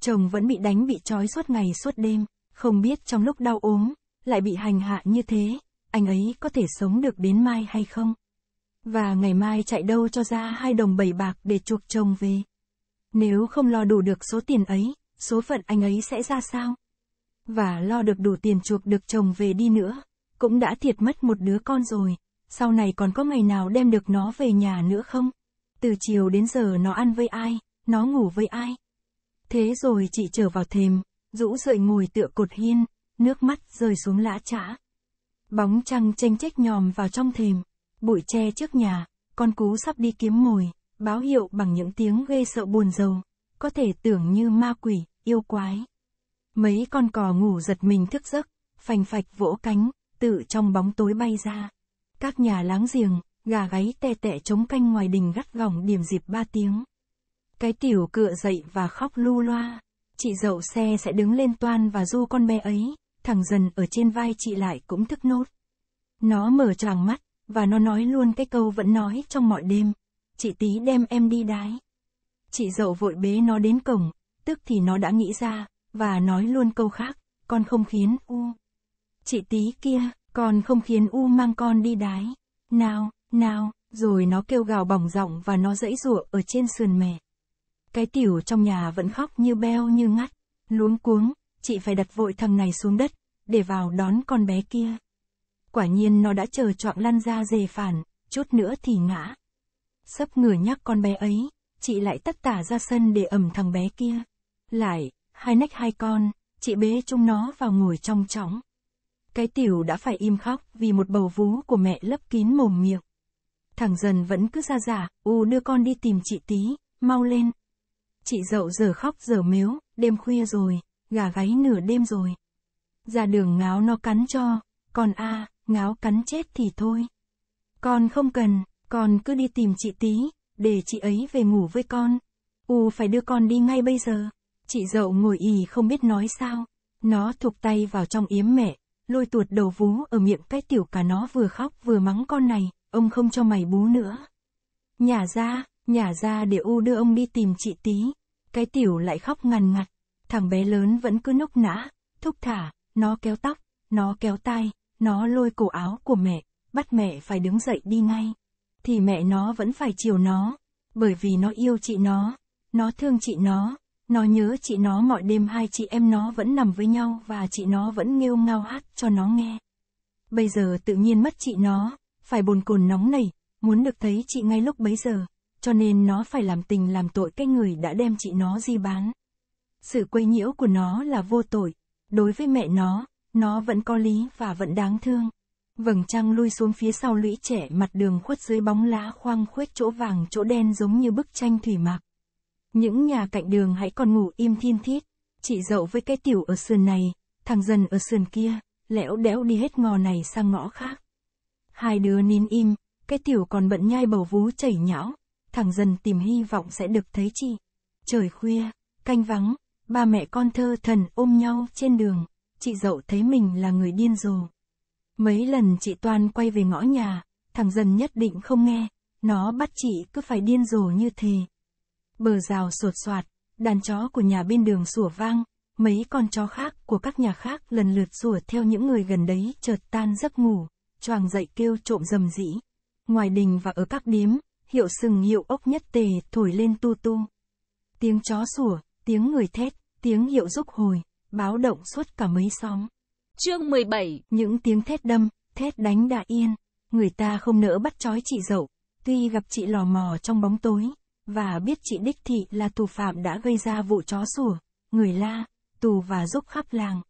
Chồng vẫn bị đánh bị trói suốt ngày suốt đêm, không biết trong lúc đau ốm, lại bị hành hạ như thế, anh ấy có thể sống được đến mai hay không? Và ngày mai chạy đâu cho ra hai đồng bảy bạc để chuộc chồng về? Nếu không lo đủ được số tiền ấy, số phận anh ấy sẽ ra sao? Và lo được đủ tiền chuộc được chồng về đi nữa, cũng đã thiệt mất một đứa con rồi, sau này còn có ngày nào đem được nó về nhà nữa không? Từ chiều đến giờ nó ăn với ai, nó ngủ với ai? Thế rồi chị trở vào thềm, rũ rượi ngồi tựa cột hiên, nước mắt rơi xuống lã chã. Bóng trăng tranh chách nhòm vào trong thềm, bụi tre trước nhà, con cú sắp đi kiếm mồi, báo hiệu bằng những tiếng ghê sợ buồn rầu, có thể tưởng như ma quỷ, yêu quái. Mấy con cò ngủ giật mình thức giấc, phành phạch vỗ cánh, tự trong bóng tối bay ra các nhà láng giềng, gà gáy tè tè chống canh ngoài đình gắt gỏng điểm dịp ba tiếng. Cái tiểu cựa dậy và khóc lu loa, chị dậu xe sẽ đứng lên toan và du con bé ấy, thằng dần ở trên vai chị lại cũng thức nốt. Nó mở tràng mắt, và nó nói luôn cái câu vẫn nói trong mọi đêm. Chị tí đem em đi đái. Chị dậu vội bế nó đến cổng, tức thì nó đã nghĩ ra, và nói luôn câu khác, con không khiến u. Chị tí kia, con không khiến U mang con đi đái. Nào, nào, rồi nó kêu gào bỏng giọng và nó dẫy giụa ở trên sườn mẹ. Cái tiểu trong nhà vẫn khóc như beo như ngắt, luống cuống, chị phải đặt vội thằng này xuống đất, để vào đón con bé kia. Quả nhiên nó đã chờ choạng lăn ra dề phản, chút nữa thì ngã. Sấp ngửa nhắc con bé ấy, chị lại tất tả ra sân để ẩm thằng bé kia. Lại, hai nách hai con, chị bế chúng nó vào ngồi trong chóng. Cái tiểu đã phải im khóc vì một bầu vú của mẹ lấp kín mồm miệng. Thằng dần vẫn cứ ra giả, u đưa con đi tìm chị tí, mau lên. Chị dậu giờ khóc giờ mếu, đêm khuya rồi, gà gáy nửa đêm rồi. Ra đường ngáo nó cắn cho, còn a à, ngáo cắn chết thì thôi. Con không cần, con cứ đi tìm chị tí, để chị ấy về ngủ với con. U phải đưa con đi ngay bây giờ. Chị dậu ngồi ì không biết nói sao. Nó thục tay vào trong yếm mẹ, lôi tuột đầu vú ở miệng cái tiểu cả nó vừa khóc vừa mắng con này, ông không cho mày bú nữa. Nhả ra, nhả ra để U đưa ông đi tìm chị tí. Cái tiểu lại khóc ngằn ngặt, thằng bé lớn vẫn cứ nốc nã, thúc thả, nó kéo tóc, nó kéo tay nó lôi cổ áo của mẹ, bắt mẹ phải đứng dậy đi ngay. Thì mẹ nó vẫn phải chiều nó, bởi vì nó yêu chị nó, nó thương chị nó, nó nhớ chị nó mọi đêm hai chị em nó vẫn nằm với nhau và chị nó vẫn nghêu ngao hát cho nó nghe. Bây giờ tự nhiên mất chị nó, phải bồn cồn nóng nảy, muốn được thấy chị ngay lúc bấy giờ, cho nên nó phải làm tình làm tội cái người đã đem chị nó di bán. Sự quấy nhiễu của nó là vô tội, đối với mẹ nó, nó vẫn có lý và vẫn đáng thương. Vầng trăng lui xuống phía sau lũy trẻ mặt đường khuất dưới bóng lá khoang khuếch chỗ vàng chỗ đen giống như bức tranh thủy mặc. Những nhà cạnh đường hãy còn ngủ im thiên thiết. Chị dậu với cái tiểu ở sườn này, thằng dần ở sườn kia, lẽo đẽo đi hết ngò này sang ngõ khác. Hai đứa nín im, cái tiểu còn bận nhai bầu vú chảy nhão, thằng dần tìm hy vọng sẽ được thấy chị. Trời khuya, canh vắng, ba mẹ con thơ thần ôm nhau trên đường, chị dậu thấy mình là người điên rồ. Mấy lần chị Toan quay về ngõ nhà, thằng dần nhất định không nghe, nó bắt chị cứ phải điên rồ như thế bờ rào sột soạt, đàn chó của nhà bên đường sủa vang, mấy con chó khác của các nhà khác lần lượt sủa theo những người gần đấy chợt tan giấc ngủ, choàng dậy kêu trộm rầm rĩ. Ngoài đình và ở các điếm, hiệu sừng hiệu ốc nhất tề thổi lên tu tu. Tiếng chó sủa, tiếng người thét, tiếng hiệu rúc hồi, báo động suốt cả mấy xóm. Chương 17, những tiếng thét đâm, thét đánh đã yên, người ta không nỡ bắt chói chị dậu, tuy gặp chị lò mò trong bóng tối, và biết chị đích thị là tù phạm đã gây ra vụ chó sủa, người la, tù và giúp khắp làng.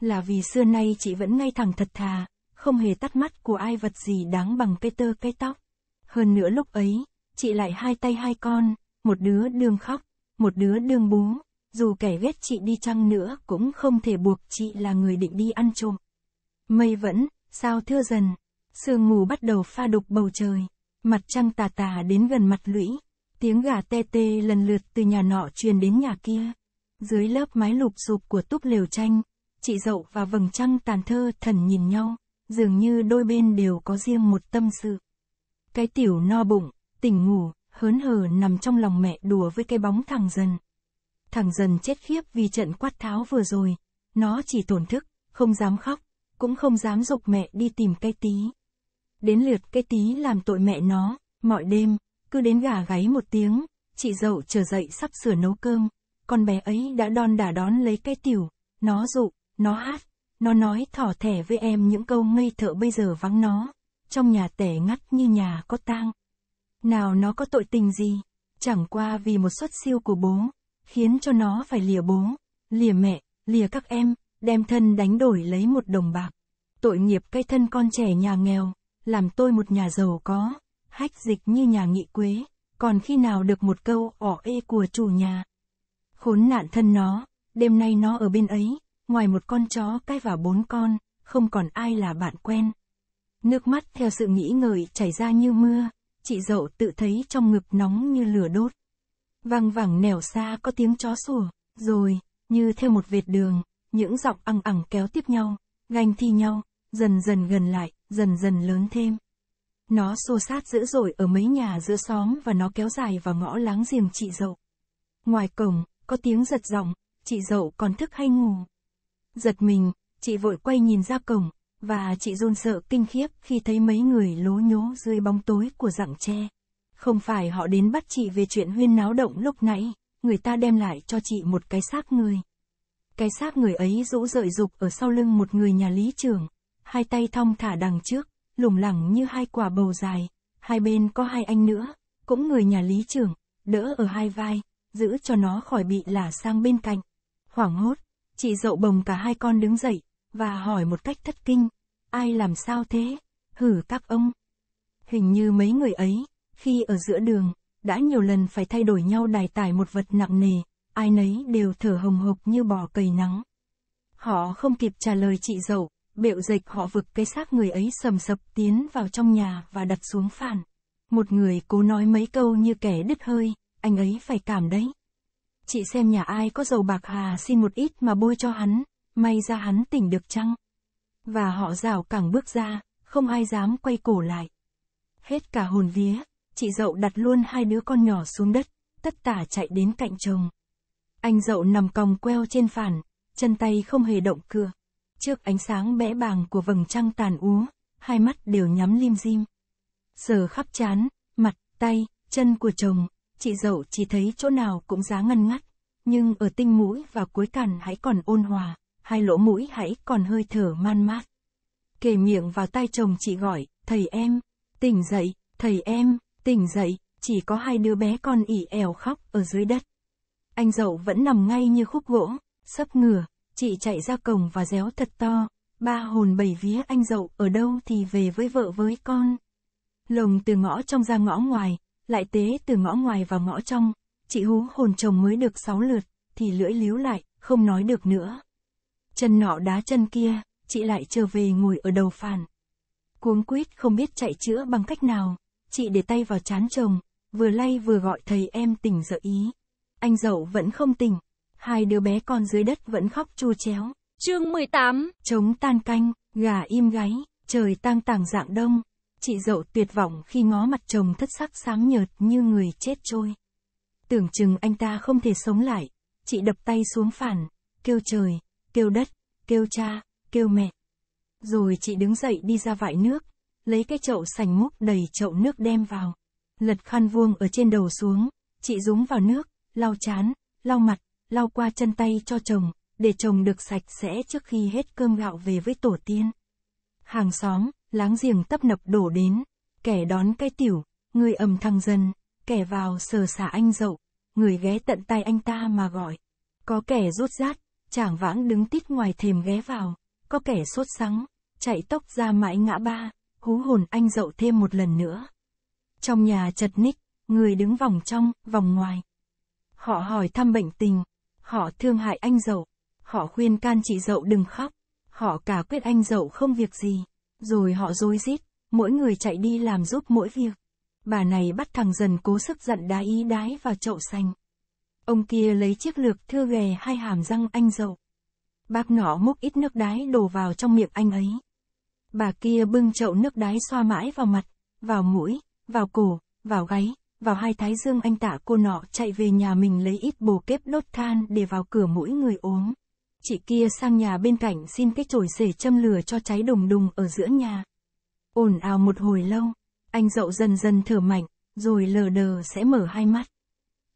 Là vì xưa nay chị vẫn ngay thẳng thật thà, không hề tắt mắt của ai vật gì đáng bằng Peter cây tóc. Hơn nữa lúc ấy, chị lại hai tay hai con, một đứa đương khóc, một đứa đương bú, dù kẻ ghét chị đi chăng nữa cũng không thể buộc chị là người định đi ăn trộm. Mây vẫn, sao thưa dần, sương mù bắt đầu pha đục bầu trời, mặt trăng tà tà đến gần mặt lũy. Tiếng gà tê tê lần lượt từ nhà nọ truyền đến nhà kia. Dưới lớp mái lụp sụp của túp lều tranh, chị dậu và vầng trăng tàn thơ thần nhìn nhau, dường như đôi bên đều có riêng một tâm sự. Cái tiểu no bụng, tỉnh ngủ, hớn hở nằm trong lòng mẹ đùa với cái bóng thằng dần. Thằng dần chết khiếp vì trận quát tháo vừa rồi, nó chỉ tổn thức, không dám khóc, cũng không dám dục mẹ đi tìm cây tí. Đến lượt cây tí làm tội mẹ nó, mọi đêm, cứ đến gà gáy một tiếng, chị dậu trở dậy sắp sửa nấu cơm, con bé ấy đã đon đả đón lấy cái tiểu, nó dụ, nó hát, nó nói thỏ thẻ với em những câu ngây thợ bây giờ vắng nó, trong nhà tẻ ngắt như nhà có tang. Nào nó có tội tình gì, chẳng qua vì một suất siêu của bố, khiến cho nó phải lìa bố, lìa mẹ, lìa các em, đem thân đánh đổi lấy một đồng bạc. Tội nghiệp cái thân con trẻ nhà nghèo, làm tôi một nhà giàu có hách dịch như nhà nghị quế, còn khi nào được một câu ỏ ê của chủ nhà. Khốn nạn thân nó, đêm nay nó ở bên ấy, ngoài một con chó cai và bốn con, không còn ai là bạn quen. Nước mắt theo sự nghĩ ngợi chảy ra như mưa, chị dậu tự thấy trong ngực nóng như lửa đốt. Vang vẳng nẻo xa có tiếng chó sủa, rồi, như theo một vệt đường, những giọng ăng ẳng kéo tiếp nhau, ganh thi nhau, dần dần gần lại, dần dần lớn thêm. Nó xô sát dữ dội ở mấy nhà giữa xóm và nó kéo dài vào ngõ láng giềng chị dậu. Ngoài cổng, có tiếng giật giọng, chị dậu còn thức hay ngủ. Giật mình, chị vội quay nhìn ra cổng, và chị run sợ kinh khiếp khi thấy mấy người lố nhố dưới bóng tối của rặng tre. Không phải họ đến bắt chị về chuyện huyên náo động lúc nãy, người ta đem lại cho chị một cái xác người. Cái xác người ấy rũ rợi dục ở sau lưng một người nhà lý trưởng, hai tay thong thả đằng trước, lủng lẳng như hai quả bầu dài, hai bên có hai anh nữa, cũng người nhà lý trưởng, đỡ ở hai vai, giữ cho nó khỏi bị lả sang bên cạnh. Hoảng hốt, chị dậu bồng cả hai con đứng dậy, và hỏi một cách thất kinh, ai làm sao thế, hử các ông. Hình như mấy người ấy, khi ở giữa đường, đã nhiều lần phải thay đổi nhau đài tải một vật nặng nề, ai nấy đều thở hồng hộc như bò cầy nắng. Họ không kịp trả lời chị dậu, Bệu dịch họ vực cái xác người ấy sầm sập tiến vào trong nhà và đặt xuống phản. Một người cố nói mấy câu như kẻ đứt hơi, anh ấy phải cảm đấy. Chị xem nhà ai có dầu bạc hà xin một ít mà bôi cho hắn, may ra hắn tỉnh được chăng? Và họ rào cẳng bước ra, không ai dám quay cổ lại. Hết cả hồn vía, chị dậu đặt luôn hai đứa con nhỏ xuống đất, tất tả chạy đến cạnh chồng. Anh dậu nằm còng queo trên phản, chân tay không hề động cửa. Trước ánh sáng bẽ bàng của vầng trăng tàn úa, hai mắt đều nhắm lim dim. Giờ khắp chán, mặt, tay, chân của chồng, chị dậu chỉ thấy chỗ nào cũng giá ngăn ngắt, nhưng ở tinh mũi và cuối cằm hãy còn ôn hòa, hai lỗ mũi hãy còn hơi thở man mát. Kề miệng vào tay chồng chị gọi, thầy em, tỉnh dậy, thầy em, tỉnh dậy, chỉ có hai đứa bé con ỉ ẻo khóc ở dưới đất. Anh dậu vẫn nằm ngay như khúc gỗ, sấp ngửa, chị chạy ra cổng và réo thật to, ba hồn bảy vía anh dậu ở đâu thì về với vợ với con. Lồng từ ngõ trong ra ngõ ngoài, lại tế từ ngõ ngoài vào ngõ trong, chị hú hồn chồng mới được sáu lượt, thì lưỡi líu lại, không nói được nữa. Chân nọ đá chân kia, chị lại trở về ngồi ở đầu phản. Cuống quýt không biết chạy chữa bằng cách nào, chị để tay vào chán chồng, vừa lay vừa gọi thầy em tỉnh dậy ý. Anh dậu vẫn không tỉnh, hai đứa bé con dưới đất vẫn khóc chu chéo. Chương 18, chống tan canh, gà im gáy, trời tang tảng dạng đông. Chị dậu tuyệt vọng khi ngó mặt chồng thất sắc sáng nhợt như người chết trôi. Tưởng chừng anh ta không thể sống lại, chị đập tay xuống phản, kêu trời, kêu đất, kêu cha, kêu mẹ. Rồi chị đứng dậy đi ra vại nước, lấy cái chậu sành múc đầy chậu nước đem vào. Lật khăn vuông ở trên đầu xuống, chị rúng vào nước, lau chán, lau mặt, lau qua chân tay cho chồng, để chồng được sạch sẽ trước khi hết cơm gạo về với tổ tiên. Hàng xóm, láng giềng tấp nập đổ đến, kẻ đón cái tiểu, người ầm thăng dần, kẻ vào sờ xả anh dậu, người ghé tận tay anh ta mà gọi. Có kẻ rút rát, chàng vãng đứng tít ngoài thềm ghé vào, có kẻ sốt sắng, chạy tốc ra mãi ngã ba, hú hồn anh dậu thêm một lần nữa. Trong nhà chật ních, người đứng vòng trong, vòng ngoài. Họ hỏi thăm bệnh tình, Họ thương hại anh dậu. Họ khuyên can chị dậu đừng khóc. Họ cả quyết anh dậu không việc gì. Rồi họ rối rít mỗi người chạy đi làm giúp mỗi việc. Bà này bắt thằng dần cố sức giận đá ý đái vào chậu xanh. Ông kia lấy chiếc lược thưa ghè hai hàm răng anh dậu. Bác nọ múc ít nước đái đổ vào trong miệng anh ấy. Bà kia bưng chậu nước đái xoa mãi vào mặt, vào mũi, vào cổ, vào gáy, vào hai thái dương anh tạ cô nọ chạy về nhà mình lấy ít bồ kép đốt than để vào cửa mỗi người uống. Chị kia sang nhà bên cạnh xin cái chổi xể châm lửa cho cháy đùng đùng ở giữa nhà. Ồn ào một hồi lâu, anh dậu dần dần thở mạnh, rồi lờ đờ sẽ mở hai mắt.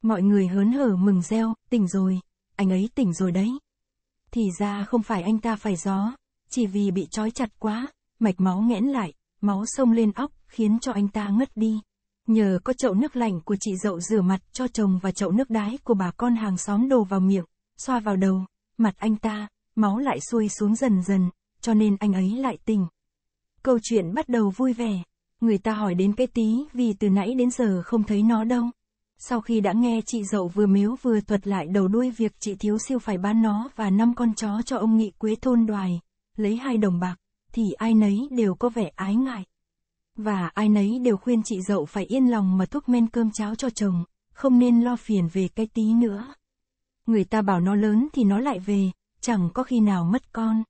Mọi người hớn hở mừng reo, tỉnh rồi, anh ấy tỉnh rồi đấy. Thì ra không phải anh ta phải gió, chỉ vì bị trói chặt quá, mạch máu nghẽn lại, máu sông lên óc khiến cho anh ta ngất đi. Nhờ có chậu nước lạnh của chị dậu rửa mặt cho chồng và chậu nước đái của bà con hàng xóm đổ vào miệng, xoa vào đầu, mặt anh ta, máu lại xuôi xuống dần dần, cho nên anh ấy lại tỉnh. Câu chuyện bắt đầu vui vẻ, người ta hỏi đến cái tí vì từ nãy đến giờ không thấy nó đâu. Sau khi đã nghe chị dậu vừa miếu vừa thuật lại đầu đuôi việc chị thiếu siêu phải bán nó và năm con chó cho ông nghị quế thôn đoài, lấy hai đồng bạc, thì ai nấy đều có vẻ ái ngại. Và ai nấy đều khuyên chị dậu phải yên lòng mà thuốc men cơm cháo cho chồng, không nên lo phiền về cái tí nữa. Người ta bảo nó lớn thì nó lại về, chẳng có khi nào mất con.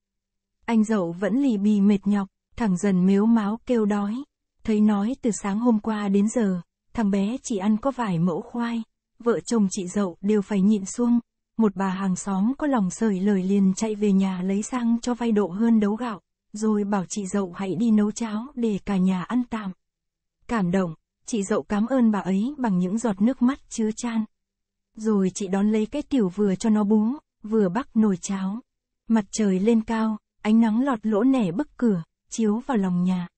Anh dậu vẫn lì bì mệt nhọc, thằng dần mếu máo kêu đói. Thấy nói từ sáng hôm qua đến giờ, thằng bé chỉ ăn có vài mẫu khoai, vợ chồng chị dậu đều phải nhịn xuông. Một bà hàng xóm có lòng sởi lời liền chạy về nhà lấy sang cho vay độ hơn đấu gạo rồi bảo chị dậu hãy đi nấu cháo để cả nhà ăn tạm. Cảm động, chị dậu cảm ơn bà ấy bằng những giọt nước mắt chứa chan. Rồi chị đón lấy cái tiểu vừa cho nó bú, vừa bắt nồi cháo. Mặt trời lên cao, ánh nắng lọt lỗ nẻ bức cửa, chiếu vào lòng nhà.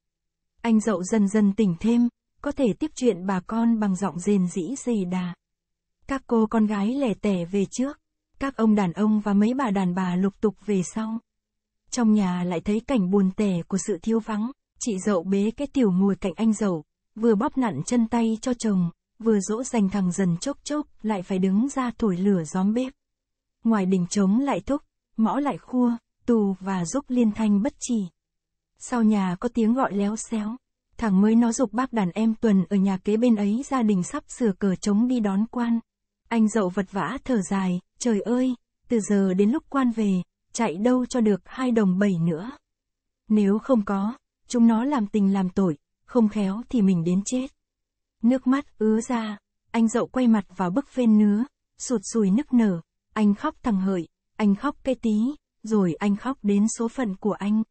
Anh dậu dần dần tỉnh thêm, có thể tiếp chuyện bà con bằng giọng rền rĩ dề đà. Các cô con gái lẻ tẻ về trước, các ông đàn ông và mấy bà đàn bà lục tục về sau trong nhà lại thấy cảnh buồn tẻ của sự thiếu vắng, chị dậu bế cái tiểu ngồi cạnh anh dậu, vừa bóp nặn chân tay cho chồng, vừa dỗ dành thằng dần chốc chốc lại phải đứng ra thổi lửa gióm bếp. Ngoài đình trống lại thúc, mõ lại khua, tù và giúp liên thanh bất chỉ. Sau nhà có tiếng gọi léo xéo, thằng mới nó dục bác đàn em tuần ở nhà kế bên ấy gia đình sắp sửa cờ trống đi đón quan. Anh dậu vật vã thở dài, trời ơi, từ giờ đến lúc quan về, chạy đâu cho được hai đồng bảy nữa. Nếu không có, chúng nó làm tình làm tội, không khéo thì mình đến chết. Nước mắt ứa ra, anh dậu quay mặt vào bức phên nứa, sụt sùi nức nở, anh khóc thằng hợi, anh khóc cái tí, rồi anh khóc đến số phận của anh.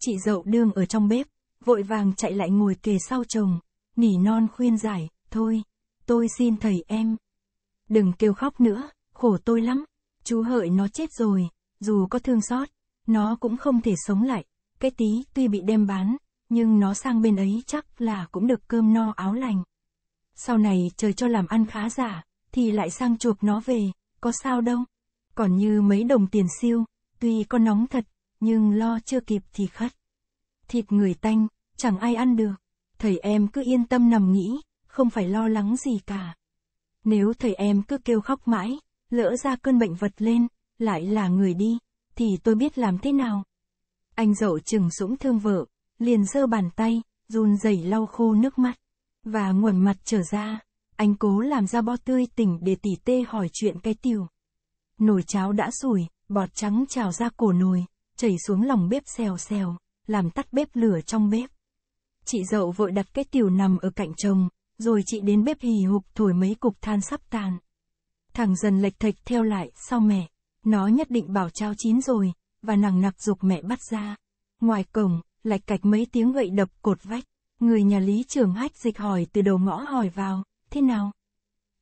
Chị dậu đương ở trong bếp, vội vàng chạy lại ngồi kề sau chồng, nỉ non khuyên giải, thôi, tôi xin thầy em. Đừng kêu khóc nữa, khổ tôi lắm, chú hợi nó chết rồi, dù có thương xót, nó cũng không thể sống lại. Cái tí tuy bị đem bán, nhưng nó sang bên ấy chắc là cũng được cơm no áo lành. Sau này trời cho làm ăn khá giả, thì lại sang chuộc nó về, có sao đâu. Còn như mấy đồng tiền siêu, tuy có nóng thật, nhưng lo chưa kịp thì khất. Thịt người tanh, chẳng ai ăn được. Thầy em cứ yên tâm nằm nghĩ, không phải lo lắng gì cả. Nếu thầy em cứ kêu khóc mãi, lỡ ra cơn bệnh vật lên, lại là người đi, thì tôi biết làm thế nào. Anh dậu chừng sũng thương vợ, liền giơ bàn tay, run rẩy lau khô nước mắt, và nguồn mặt trở ra. Anh cố làm ra bo tươi tỉnh để tỉ tê hỏi chuyện cái tiểu. Nồi cháo đã sủi, bọt trắng trào ra cổ nồi, chảy xuống lòng bếp xèo xèo, làm tắt bếp lửa trong bếp. Chị dậu vội đặt cái tiểu nằm ở cạnh chồng, rồi chị đến bếp hì hục thổi mấy cục than sắp tàn. Thằng dần lệch thệch theo lại sau mẹ, nó nhất định bảo trao chín rồi, và nằng nặc dục mẹ bắt ra. Ngoài cổng, lạch cạch mấy tiếng gậy đập cột vách, người nhà lý trường hách dịch hỏi từ đầu ngõ hỏi vào, thế nào?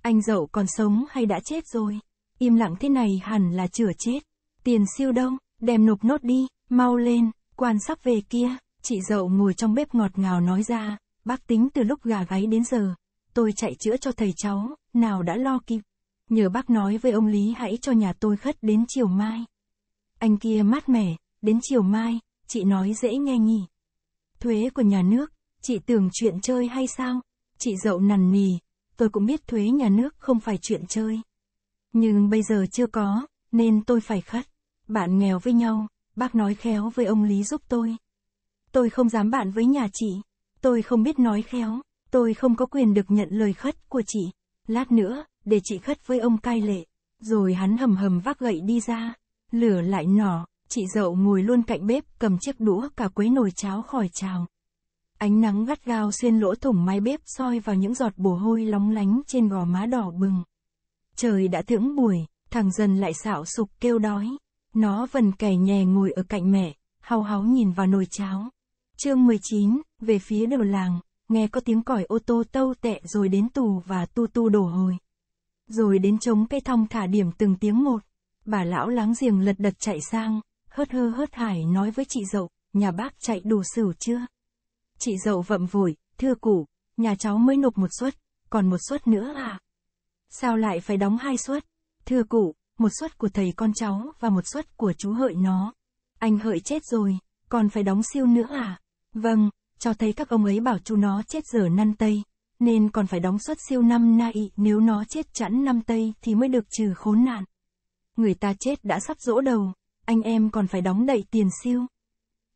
Anh dậu còn sống hay đã chết rồi? Im lặng thế này hẳn là chữa chết. Tiền siêu đông, đem nộp nốt đi, mau lên, quan sắp về kia. Chị dậu ngồi trong bếp ngọt ngào nói ra, bác tính từ lúc gà gáy đến giờ. Tôi chạy chữa cho thầy cháu, nào đã lo kịp nhờ bác nói với ông Lý hãy cho nhà tôi khất đến chiều mai. Anh kia mát mẻ, đến chiều mai, chị nói dễ nghe nhỉ. Thuế của nhà nước, chị tưởng chuyện chơi hay sao? Chị dậu nằn nì, tôi cũng biết thuế nhà nước không phải chuyện chơi. Nhưng bây giờ chưa có, nên tôi phải khất. Bạn nghèo với nhau, bác nói khéo với ông Lý giúp tôi. Tôi không dám bạn với nhà chị, tôi không biết nói khéo, tôi không có quyền được nhận lời khất của chị. Lát nữa, để chị khất với ông cai lệ. Rồi hắn hầm hầm vác gậy đi ra, lửa lại nhỏ. chị dậu ngồi luôn cạnh bếp cầm chiếc đũa cả quấy nồi cháo khỏi trào. Ánh nắng gắt gao xuyên lỗ thủng mái bếp soi vào những giọt bồ hôi lóng lánh trên gò má đỏ bừng. Trời đã thưỡng buổi, thằng dần lại xạo sụp kêu đói. Nó vần kẻ nhè ngồi ở cạnh mẹ, hào háo nhìn vào nồi cháo. chương 19, về phía đầu làng, nghe có tiếng còi ô tô tâu tẹ rồi đến tù và tu tu đổ hồi rồi đến trống cây thong thả điểm từng tiếng một. Bà lão láng giềng lật đật chạy sang, hớt hơ hớt hải nói với chị dậu, nhà bác chạy đủ sửu chưa? Chị dậu vậm vội, thưa cụ, nhà cháu mới nộp một suất, còn một suất nữa à? Sao lại phải đóng hai suất? Thưa cụ, một suất của thầy con cháu và một suất của chú hợi nó. Anh hợi chết rồi, còn phải đóng siêu nữa à? Vâng, cho thấy các ông ấy bảo chú nó chết giờ năn tây nên còn phải đóng suất siêu năm nai, nếu nó chết chẵn năm tây thì mới được trừ khốn nạn. Người ta chết đã sắp dỗ đầu, anh em còn phải đóng đậy tiền siêu.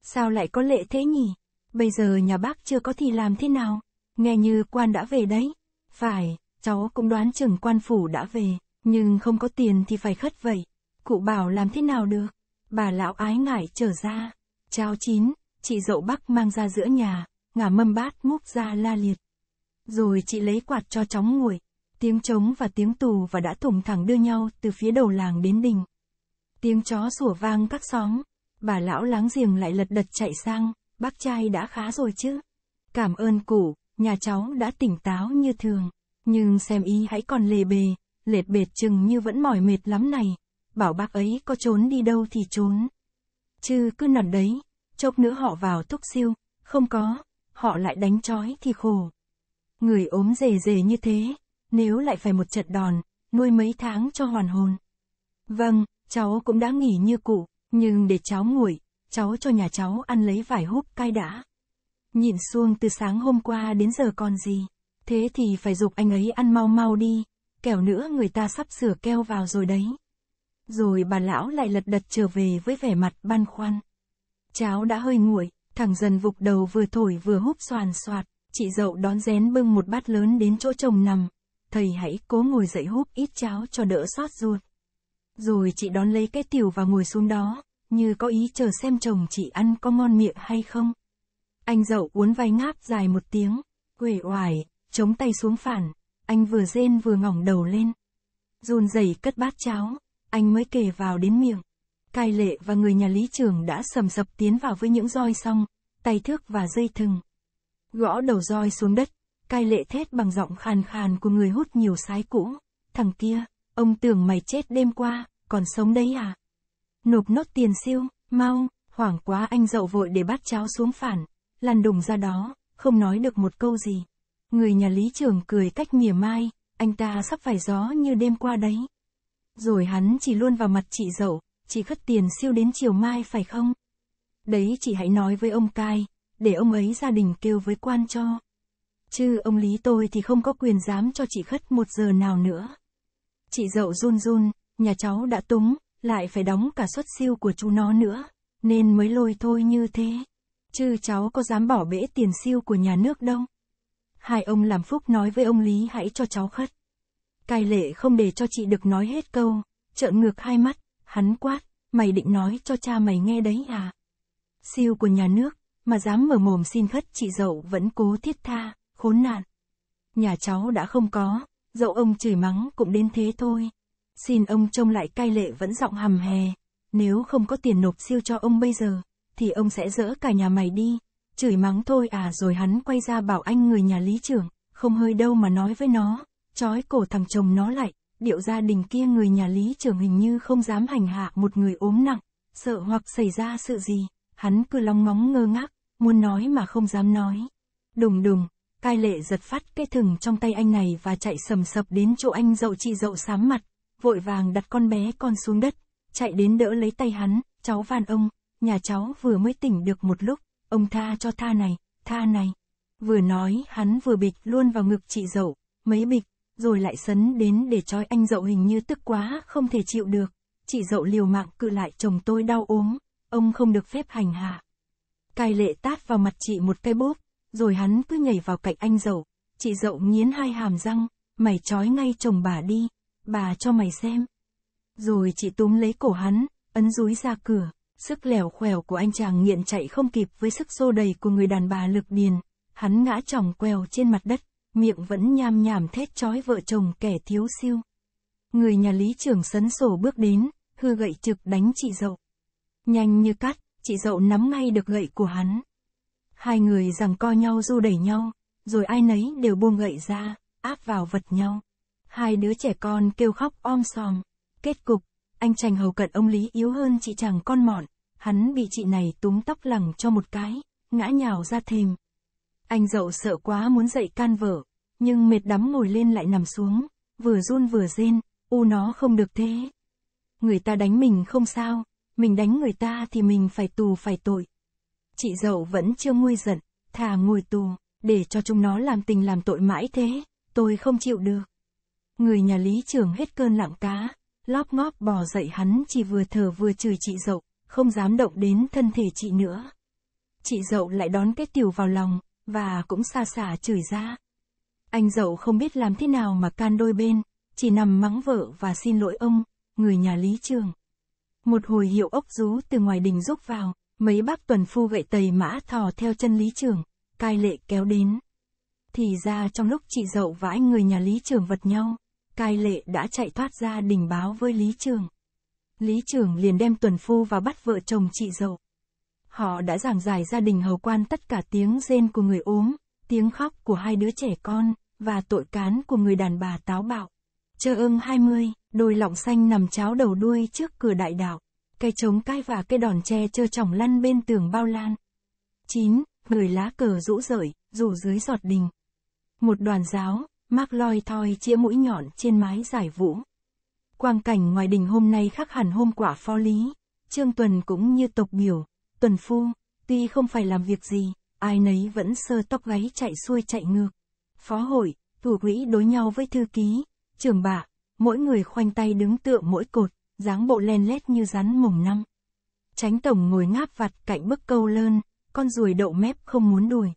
Sao lại có lệ thế nhỉ? Bây giờ nhà bác chưa có thì làm thế nào? Nghe như quan đã về đấy. Phải, cháu cũng đoán chừng quan phủ đã về, nhưng không có tiền thì phải khất vậy. Cụ bảo làm thế nào được? Bà lão ái ngại trở ra. Cháo chín, chị dậu bác mang ra giữa nhà, ngả mâm bát múc ra la liệt. Rồi chị lấy quạt cho chóng nguội. Tiếng trống và tiếng tù và đã thủng thẳng đưa nhau từ phía đầu làng đến đình. Tiếng chó sủa vang các xóm. Bà lão láng giềng lại lật đật chạy sang, bác trai đã khá rồi chứ. Cảm ơn cụ, nhà cháu đã tỉnh táo như thường. Nhưng xem y hãy còn lề bề, lệt bệt chừng như vẫn mỏi mệt lắm này. Bảo bác ấy có trốn đi đâu thì trốn. Chứ cứ nằm đấy, chốc nữa họ vào thúc siêu, không có, họ lại đánh chói thì khổ. Người ốm rề rề như thế, nếu lại phải một trận đòn, nuôi mấy tháng cho hoàn hồn. Vâng, cháu cũng đã nghỉ như cụ, nhưng để cháu nguội, cháu cho nhà cháu ăn lấy vải húp cay đã. Nhìn xuông từ sáng hôm qua đến giờ còn gì, thế thì phải dục anh ấy ăn mau mau đi, kẻo nữa người ta sắp sửa keo vào rồi đấy. Rồi bà lão lại lật đật trở về với vẻ mặt băn khoăn. Cháu đã hơi nguội, thằng dần vục đầu vừa thổi vừa húp xoàn xoạt. Chị dậu đón rén bưng một bát lớn đến chỗ chồng nằm. Thầy hãy cố ngồi dậy húp ít cháo cho đỡ xót ruột. Rồi chị đón lấy cái tiểu và ngồi xuống đó, như có ý chờ xem chồng chị ăn có ngon miệng hay không. Anh dậu uốn vai ngáp dài một tiếng, quể oải, chống tay xuống phản, anh vừa rên vừa ngỏng đầu lên. run rẩy cất bát cháo, anh mới kề vào đến miệng. Cai lệ và người nhà lý trưởng đã sầm sập tiến vào với những roi xong, tay thước và dây thừng gõ đầu roi xuống đất, cai lệ thét bằng giọng khàn khàn của người hút nhiều sái cũ. Thằng kia, ông tưởng mày chết đêm qua, còn sống đấy à? Nộp nốt tiền siêu, mau, hoảng quá anh dậu vội để bắt cháu xuống phản, lăn đùng ra đó, không nói được một câu gì. Người nhà lý trưởng cười cách mỉa mai, anh ta sắp phải gió như đêm qua đấy. Rồi hắn chỉ luôn vào mặt chị dậu, chị khất tiền siêu đến chiều mai phải không? Đấy chị hãy nói với ông cai, để ông ấy gia đình kêu với quan cho. Chứ ông Lý tôi thì không có quyền dám cho chị khất một giờ nào nữa. Chị dậu run run, nhà cháu đã túng, lại phải đóng cả suất siêu của chú nó nữa, nên mới lôi thôi như thế. Chứ cháu có dám bỏ bể tiền siêu của nhà nước đâu. Hai ông làm phúc nói với ông Lý hãy cho cháu khất. Cai lệ không để cho chị được nói hết câu, trợn ngược hai mắt, hắn quát, mày định nói cho cha mày nghe đấy à? Siêu của nhà nước, mà dám mở mồm xin khất chị dậu vẫn cố thiết tha, khốn nạn. Nhà cháu đã không có, dậu ông chửi mắng cũng đến thế thôi. Xin ông trông lại cai lệ vẫn giọng hầm hè, nếu không có tiền nộp siêu cho ông bây giờ, thì ông sẽ dỡ cả nhà mày đi. Chửi mắng thôi à rồi hắn quay ra bảo anh người nhà lý trưởng, không hơi đâu mà nói với nó, trói cổ thằng chồng nó lại, điệu gia đình kia người nhà lý trưởng hình như không dám hành hạ một người ốm nặng, sợ hoặc xảy ra sự gì, hắn cứ long ngóng ngơ ngác, muốn nói mà không dám nói. Đùng đùng, cai lệ giật phát cái thừng trong tay anh này và chạy sầm sập đến chỗ anh dậu chị dậu sám mặt, vội vàng đặt con bé con xuống đất, chạy đến đỡ lấy tay hắn, cháu van ông, nhà cháu vừa mới tỉnh được một lúc, ông tha cho tha này, tha này. Vừa nói hắn vừa bịch luôn vào ngực chị dậu, mấy bịch, rồi lại sấn đến để trói anh dậu hình như tức quá không thể chịu được. Chị dậu liều mạng cự lại chồng tôi đau ốm, ông không được phép hành hạ. Cai lệ tát vào mặt chị một cái bốp, rồi hắn cứ nhảy vào cạnh anh dậu. Chị dậu nghiến hai hàm răng, mày trói ngay chồng bà đi, bà cho mày xem. Rồi chị túm lấy cổ hắn, ấn rúi ra cửa, sức lẻo khẻo của anh chàng nghiện chạy không kịp với sức xô đầy của người đàn bà lực điền. Hắn ngã chỏng quèo trên mặt đất, miệng vẫn nham nhảm thét trói vợ chồng kẻ thiếu siêu. Người nhà lý trưởng sấn sổ bước đến, hư gậy trực đánh chị dậu. Nhanh như cắt, chị dậu nắm ngay được gậy của hắn. Hai người rằng co nhau du đẩy nhau, rồi ai nấy đều buông gậy ra, áp vào vật nhau. Hai đứa trẻ con kêu khóc om sòm. Kết cục, anh chàng hầu cận ông Lý yếu hơn chị chàng con mọn, hắn bị chị này túm tóc lẳng cho một cái, ngã nhào ra thềm. Anh dậu sợ quá muốn dậy can vợ, nhưng mệt đắm ngồi lên lại nằm xuống, vừa run vừa rên, u nó không được thế. Người ta đánh mình không sao, mình đánh người ta thì mình phải tù phải tội. Chị dậu vẫn chưa nguôi giận, thà ngồi tù, để cho chúng nó làm tình làm tội mãi thế, tôi không chịu được. Người nhà lý trưởng hết cơn lặng cá, lóp ngóp bò dậy hắn chỉ vừa thở vừa chửi chị dậu, không dám động đến thân thể chị nữa. Chị dậu lại đón cái tiểu vào lòng, và cũng xa xả chửi ra. Anh dậu không biết làm thế nào mà can đôi bên, chỉ nằm mắng vợ và xin lỗi ông, người nhà lý trường. Một hồi hiệu ốc rú từ ngoài đình rúc vào, mấy bác tuần phu vệ tầy mã thò theo chân lý trưởng, cai lệ kéo đến. Thì ra trong lúc chị dậu và anh người nhà lý trưởng vật nhau, cai lệ đã chạy thoát ra đình báo với lý trưởng. Lý trưởng liền đem tuần phu và bắt vợ chồng chị dậu. Họ đã giảng giải gia đình hầu quan tất cả tiếng rên của người ốm, tiếng khóc của hai đứa trẻ con, và tội cán của người đàn bà táo bạo. Chơ ưng 20, đôi lọng xanh nằm cháo đầu đuôi trước cửa đại đạo. Cây trống cai và cây đòn tre chơ chỏng lăn bên tường bao lan. 9. Người lá cờ rũ rợi, rủ dưới giọt đình. Một đoàn giáo, mác loi thoi chĩa mũi nhọn trên mái giải vũ. Quang cảnh ngoài đình hôm nay khác hẳn hôm quả pho lý. Trương Tuần cũng như tộc biểu, Tuần Phu, tuy không phải làm việc gì, ai nấy vẫn sơ tóc gáy chạy xuôi chạy ngược. Phó hội, thủ quỹ đối nhau với thư ký, trưởng bạ, mỗi người khoanh tay đứng tựa mỗi cột, dáng bộ len lét như rắn mùng năm. Tránh tổng ngồi ngáp vặt cạnh bức câu lơn, con ruồi đậu mép không muốn đuổi.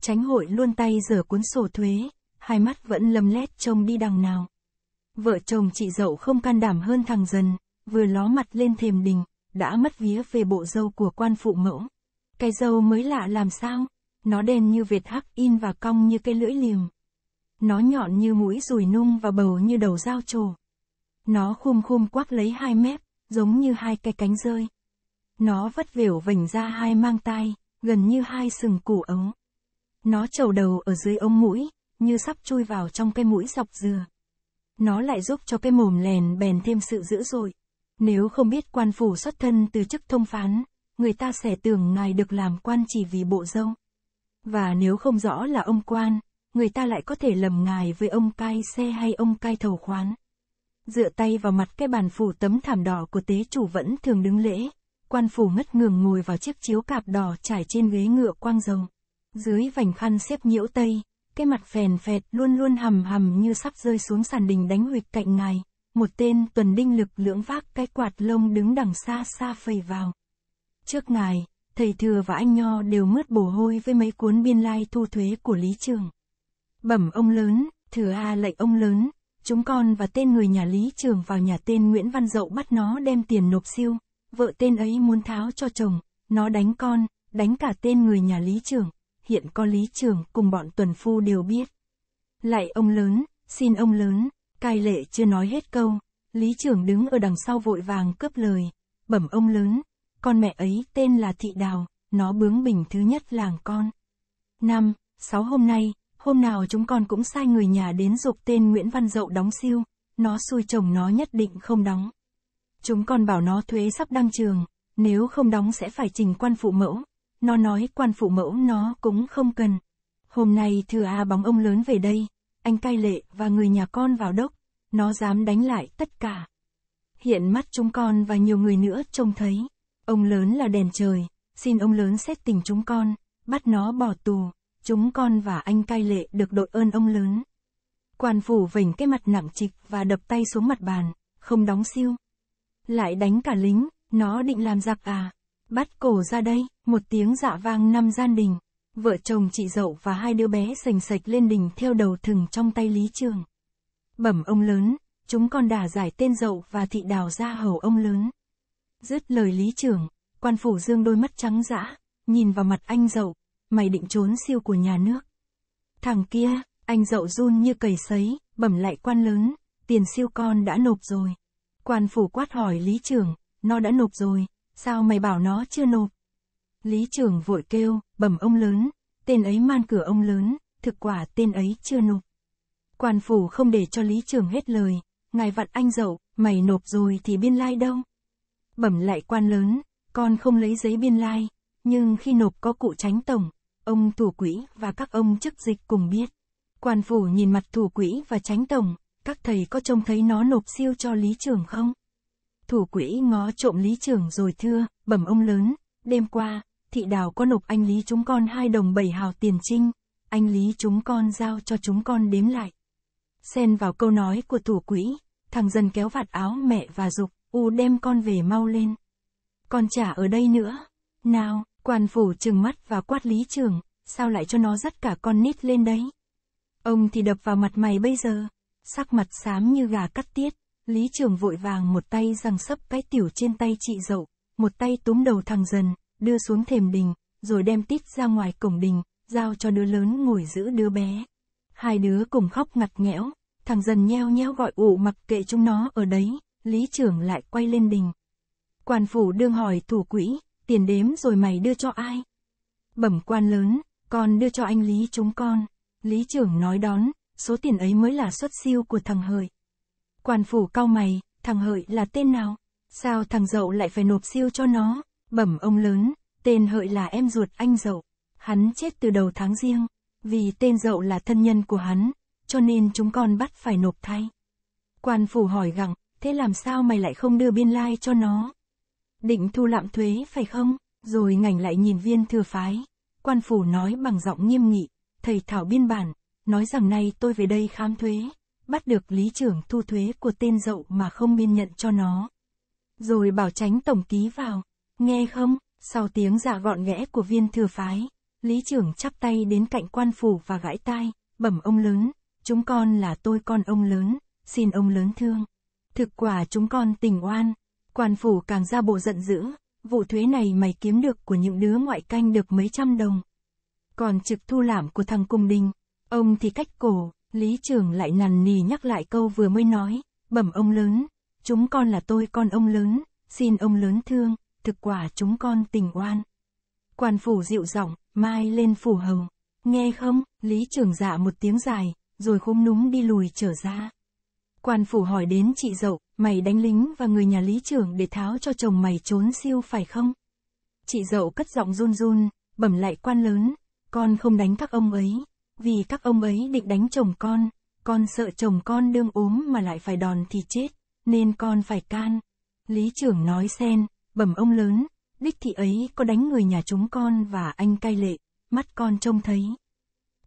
Tránh hội luôn tay giở cuốn sổ thuế, hai mắt vẫn lầm lét trông đi đằng nào. Vợ chồng chị dậu không can đảm hơn thằng dần, vừa ló mặt lên thềm đình, đã mất vía về bộ dâu của quan phụ mẫu. Cái dâu mới lạ làm sao? Nó đen như vệt hắc in và cong như cây lưỡi liềm. Nó nhọn như mũi rùi nung và bầu như đầu dao trổ. Nó khum khum quắc lấy hai mép, giống như hai cái cánh rơi. Nó vất vẻo vành ra hai mang tay gần như hai sừng củ ống. Nó trầu đầu ở dưới ống mũi, như sắp chui vào trong cái mũi dọc dừa. Nó lại giúp cho cái mồm lèn bèn thêm sự dữ dội. Nếu không biết quan phủ xuất thân từ chức thông phán, người ta sẽ tưởng ngài được làm quan chỉ vì bộ dâu. Và nếu không rõ là ông quan, người ta lại có thể lầm ngài với ông cai xe hay ông cai thầu khoán. Dựa tay vào mặt cái bàn phủ tấm thảm đỏ của tế chủ vẫn thường đứng lễ, quan phủ ngất ngường ngồi vào chiếc chiếu cạp đỏ trải trên ghế ngựa quang rồng. Dưới vành khăn xếp nhiễu tây, cái mặt phèn phẹt luôn luôn hầm hầm như sắp rơi xuống sàn đình đánh huyệt cạnh ngài, một tên tuần đinh lực lưỡng vác cái quạt lông đứng đằng xa xa phầy vào. Trước ngài, thầy thừa và anh nho đều mướt bồ hôi với mấy cuốn biên lai thu thuế của lý trường. Bẩm ông lớn, thừa A lệnh ông lớn, chúng con và tên người nhà Lý Trường vào nhà tên Nguyễn Văn Dậu bắt nó đem tiền nộp siêu, vợ tên ấy muốn tháo cho chồng, nó đánh con, đánh cả tên người nhà Lý Trường, hiện có Lý Trường cùng bọn tuần phu đều biết. Lại ông lớn, xin ông lớn, cai lệ chưa nói hết câu, Lý Trường đứng ở đằng sau vội vàng cướp lời, bẩm ông lớn, con mẹ ấy tên là Thị Đào, nó bướng bình thứ nhất làng con. Năm, sáu hôm nay, Hôm nào chúng con cũng sai người nhà đến dục tên Nguyễn Văn Dậu đóng siêu, nó xui chồng nó nhất định không đóng. Chúng con bảo nó thuế sắp đăng trường, nếu không đóng sẽ phải trình quan phụ mẫu. Nó nói quan phụ mẫu nó cũng không cần. Hôm nay thừa A bóng ông lớn về đây, anh cai lệ và người nhà con vào đốc, nó dám đánh lại tất cả. Hiện mắt chúng con và nhiều người nữa trông thấy, ông lớn là đèn trời, xin ông lớn xét tình chúng con, bắt nó bỏ tù chúng con và anh cai lệ được đội ơn ông lớn. Quan phủ vểnh cái mặt nặng trịch và đập tay xuống mặt bàn, không đóng siêu. Lại đánh cả lính, nó định làm giặc à. Bắt cổ ra đây, một tiếng dạ vang năm gian đình. Vợ chồng chị dậu và hai đứa bé sành sạch lên đình theo đầu thừng trong tay Lý Trường. Bẩm ông lớn, chúng con đã giải tên dậu và thị đào ra hầu ông lớn. Dứt lời Lý Trường, quan phủ dương đôi mắt trắng dã, nhìn vào mặt anh dậu, mày định trốn siêu của nhà nước. Thằng kia, anh dậu run như cầy sấy, bẩm lại quan lớn, tiền siêu con đã nộp rồi. Quan phủ quát hỏi lý trưởng, nó đã nộp rồi, sao mày bảo nó chưa nộp? Lý trưởng vội kêu, bẩm ông lớn, tên ấy man cửa ông lớn, thực quả tên ấy chưa nộp. Quan phủ không để cho lý trưởng hết lời, ngài vặn anh dậu, mày nộp rồi thì biên lai đâu? Bẩm lại quan lớn, con không lấy giấy biên lai, nhưng khi nộp có cụ tránh tổng, Ông thủ quỹ và các ông chức dịch cùng biết. Quan phủ nhìn mặt thủ quỹ và tránh tổng, các thầy có trông thấy nó nộp siêu cho lý trưởng không? Thủ quỹ ngó trộm lý trưởng rồi thưa, bẩm ông lớn, đêm qua, thị đào có nộp anh lý chúng con hai đồng bảy hào tiền trinh, anh lý chúng con giao cho chúng con đếm lại. Xen vào câu nói của thủ quỹ, thằng dần kéo vạt áo mẹ và dục, u đem con về mau lên. Con trả ở đây nữa, nào, Quan phủ trừng mắt và quát lý Trường, sao lại cho nó dắt cả con nít lên đấy? Ông thì đập vào mặt mày bây giờ. Sắc mặt xám như gà cắt tiết, lý Trường vội vàng một tay răng sấp cái tiểu trên tay chị dậu, một tay túm đầu thằng dần, đưa xuống thềm đình, rồi đem tít ra ngoài cổng đình, giao cho đứa lớn ngồi giữ đứa bé. Hai đứa cùng khóc ngặt nghẽo, thằng dần nheo nheo gọi ủ mặc kệ chúng nó ở đấy, lý trưởng lại quay lên đình. Quan phủ đương hỏi thủ quỹ, tiền đếm rồi mày đưa cho ai? Bẩm quan lớn, con đưa cho anh Lý chúng con. Lý trưởng nói đón, số tiền ấy mới là xuất siêu của thằng Hợi. Quan phủ cao mày, thằng Hợi là tên nào? Sao thằng Dậu lại phải nộp siêu cho nó? Bẩm ông lớn, tên Hợi là em ruột anh Dậu. Hắn chết từ đầu tháng riêng, vì tên Dậu là thân nhân của hắn, cho nên chúng con bắt phải nộp thay. Quan phủ hỏi gặng, thế làm sao mày lại không đưa biên lai like cho nó? định thu lạm thuế phải không? Rồi ngành lại nhìn viên thừa phái. Quan phủ nói bằng giọng nghiêm nghị, thầy thảo biên bản, nói rằng nay tôi về đây khám thuế, bắt được lý trưởng thu thuế của tên dậu mà không biên nhận cho nó. Rồi bảo tránh tổng ký vào, nghe không, sau tiếng giả dạ gọn ghẽ của viên thừa phái, lý trưởng chắp tay đến cạnh quan phủ và gãi tai, bẩm ông lớn, chúng con là tôi con ông lớn, xin ông lớn thương. Thực quả chúng con tình oan, Quan phủ càng ra bộ giận dữ, vụ thuế này mày kiếm được của những đứa ngoại canh được mấy trăm đồng. Còn trực thu làm của thằng cung đình, ông thì cách cổ, lý trưởng lại nằn nì nhắc lại câu vừa mới nói, bẩm ông lớn, chúng con là tôi con ông lớn, xin ông lớn thương, thực quả chúng con tình oan. Quan phủ dịu giọng, mai lên phủ hầu, nghe không, lý trưởng dạ một tiếng dài, rồi khúm núm đi lùi trở ra. Quan phủ hỏi đến chị dậu, mày đánh lính và người nhà lý trưởng để tháo cho chồng mày trốn siêu phải không? Chị dậu cất giọng run run, bẩm lại quan lớn, con không đánh các ông ấy, vì các ông ấy định đánh chồng con, con sợ chồng con đương ốm mà lại phải đòn thì chết, nên con phải can. Lý trưởng nói xen, bẩm ông lớn, đích thị ấy có đánh người nhà chúng con và anh cai lệ, mắt con trông thấy.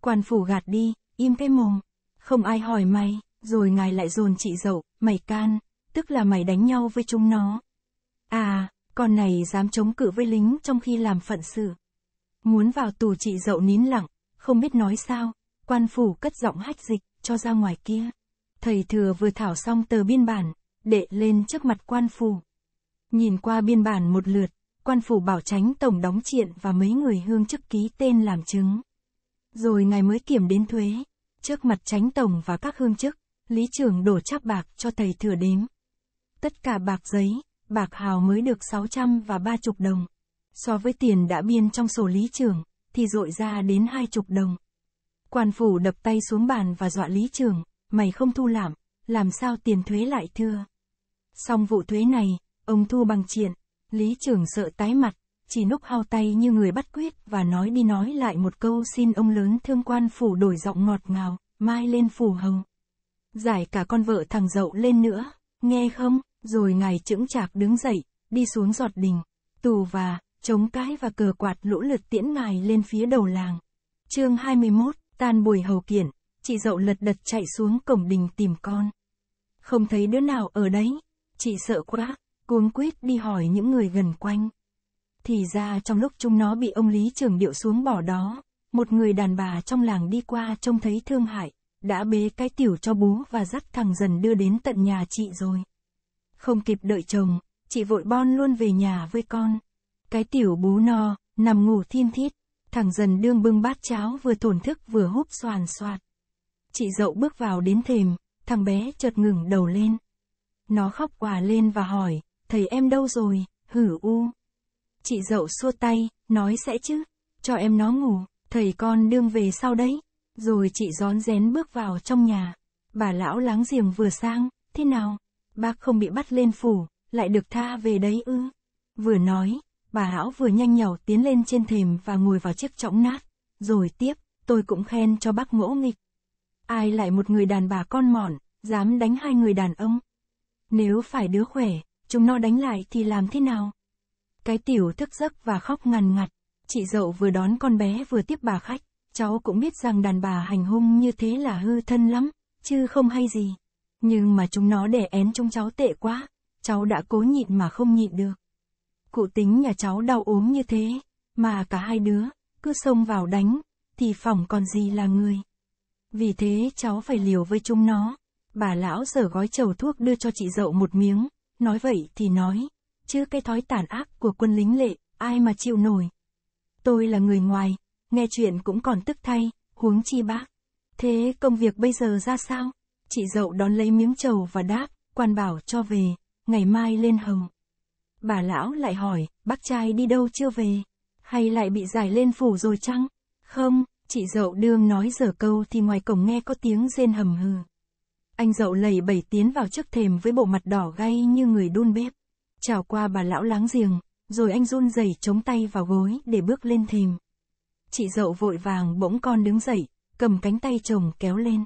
Quan phủ gạt đi, im cái mồm, không ai hỏi mày rồi ngài lại dồn chị dậu, mày can, tức là mày đánh nhau với chúng nó. À, con này dám chống cự với lính trong khi làm phận sự. Muốn vào tù chị dậu nín lặng, không biết nói sao, quan phủ cất giọng hách dịch, cho ra ngoài kia. Thầy thừa vừa thảo xong tờ biên bản, đệ lên trước mặt quan phủ. Nhìn qua biên bản một lượt, quan phủ bảo tránh tổng đóng triện và mấy người hương chức ký tên làm chứng. Rồi ngài mới kiểm đến thuế, trước mặt tránh tổng và các hương chức. Lý trưởng đổ chắp bạc cho thầy thừa đếm. Tất cả bạc giấy, bạc hào mới được 600 và ba chục đồng. So với tiền đã biên trong sổ lý trưởng, thì dội ra đến hai chục đồng. Quan phủ đập tay xuống bàn và dọa lý trưởng, mày không thu làm, làm sao tiền thuế lại thưa. Xong vụ thuế này, ông thu bằng triện, lý trưởng sợ tái mặt, chỉ núp hao tay như người bắt quyết và nói đi nói lại một câu xin ông lớn thương quan phủ đổi giọng ngọt ngào, mai lên phủ hồng giải cả con vợ thằng dậu lên nữa, nghe không? Rồi ngài chững chạc đứng dậy, đi xuống giọt đình, tù và, chống cái và cờ quạt lũ lượt tiễn ngài lên phía đầu làng. chương 21, tan buổi hầu kiển, chị dậu lật đật chạy xuống cổng đình tìm con. Không thấy đứa nào ở đấy, chị sợ quá, cuống quýt đi hỏi những người gần quanh. Thì ra trong lúc chúng nó bị ông Lý Trường Điệu xuống bỏ đó, một người đàn bà trong làng đi qua trông thấy thương hại, đã bế cái tiểu cho bú và dắt thằng dần đưa đến tận nhà chị rồi. Không kịp đợi chồng, chị vội bon luôn về nhà với con. Cái tiểu bú no, nằm ngủ thiên thít, thằng dần đương bưng bát cháo vừa thổn thức vừa húp xoàn xoạt. Chị dậu bước vào đến thềm, thằng bé chợt ngừng đầu lên. Nó khóc quả lên và hỏi, thầy em đâu rồi, hử u. Chị dậu xua tay, nói sẽ chứ, cho em nó ngủ, thầy con đương về sau đấy. Rồi chị rón rén bước vào trong nhà. Bà lão láng giềng vừa sang, thế nào? Bác không bị bắt lên phủ, lại được tha về đấy ư? Vừa nói, bà lão vừa nhanh nhảu tiến lên trên thềm và ngồi vào chiếc chõng nát. Rồi tiếp, tôi cũng khen cho bác ngỗ nghịch. Ai lại một người đàn bà con mọn, dám đánh hai người đàn ông? Nếu phải đứa khỏe, chúng nó đánh lại thì làm thế nào? Cái tiểu thức giấc và khóc ngằn ngặt, chị dậu vừa đón con bé vừa tiếp bà khách cháu cũng biết rằng đàn bà hành hung như thế là hư thân lắm, chứ không hay gì. Nhưng mà chúng nó đè én chúng cháu tệ quá, cháu đã cố nhịn mà không nhịn được. Cụ tính nhà cháu đau ốm như thế, mà cả hai đứa, cứ xông vào đánh, thì phỏng còn gì là người. Vì thế cháu phải liều với chúng nó. Bà lão sở gói chầu thuốc đưa cho chị dậu một miếng, nói vậy thì nói, chứ cái thói tàn ác của quân lính lệ, ai mà chịu nổi. Tôi là người ngoài, nghe chuyện cũng còn tức thay, huống chi bác. Thế công việc bây giờ ra sao? Chị dậu đón lấy miếng trầu và đáp, quan bảo cho về, ngày mai lên hồng. Bà lão lại hỏi, bác trai đi đâu chưa về? Hay lại bị giải lên phủ rồi chăng? Không, chị dậu đương nói dở câu thì ngoài cổng nghe có tiếng rên hầm hừ. Anh dậu lầy bẩy tiến vào trước thềm với bộ mặt đỏ gay như người đun bếp. Chào qua bà lão láng giềng, rồi anh run rẩy chống tay vào gối để bước lên thềm. Chị dậu vội vàng bỗng con đứng dậy, cầm cánh tay chồng kéo lên.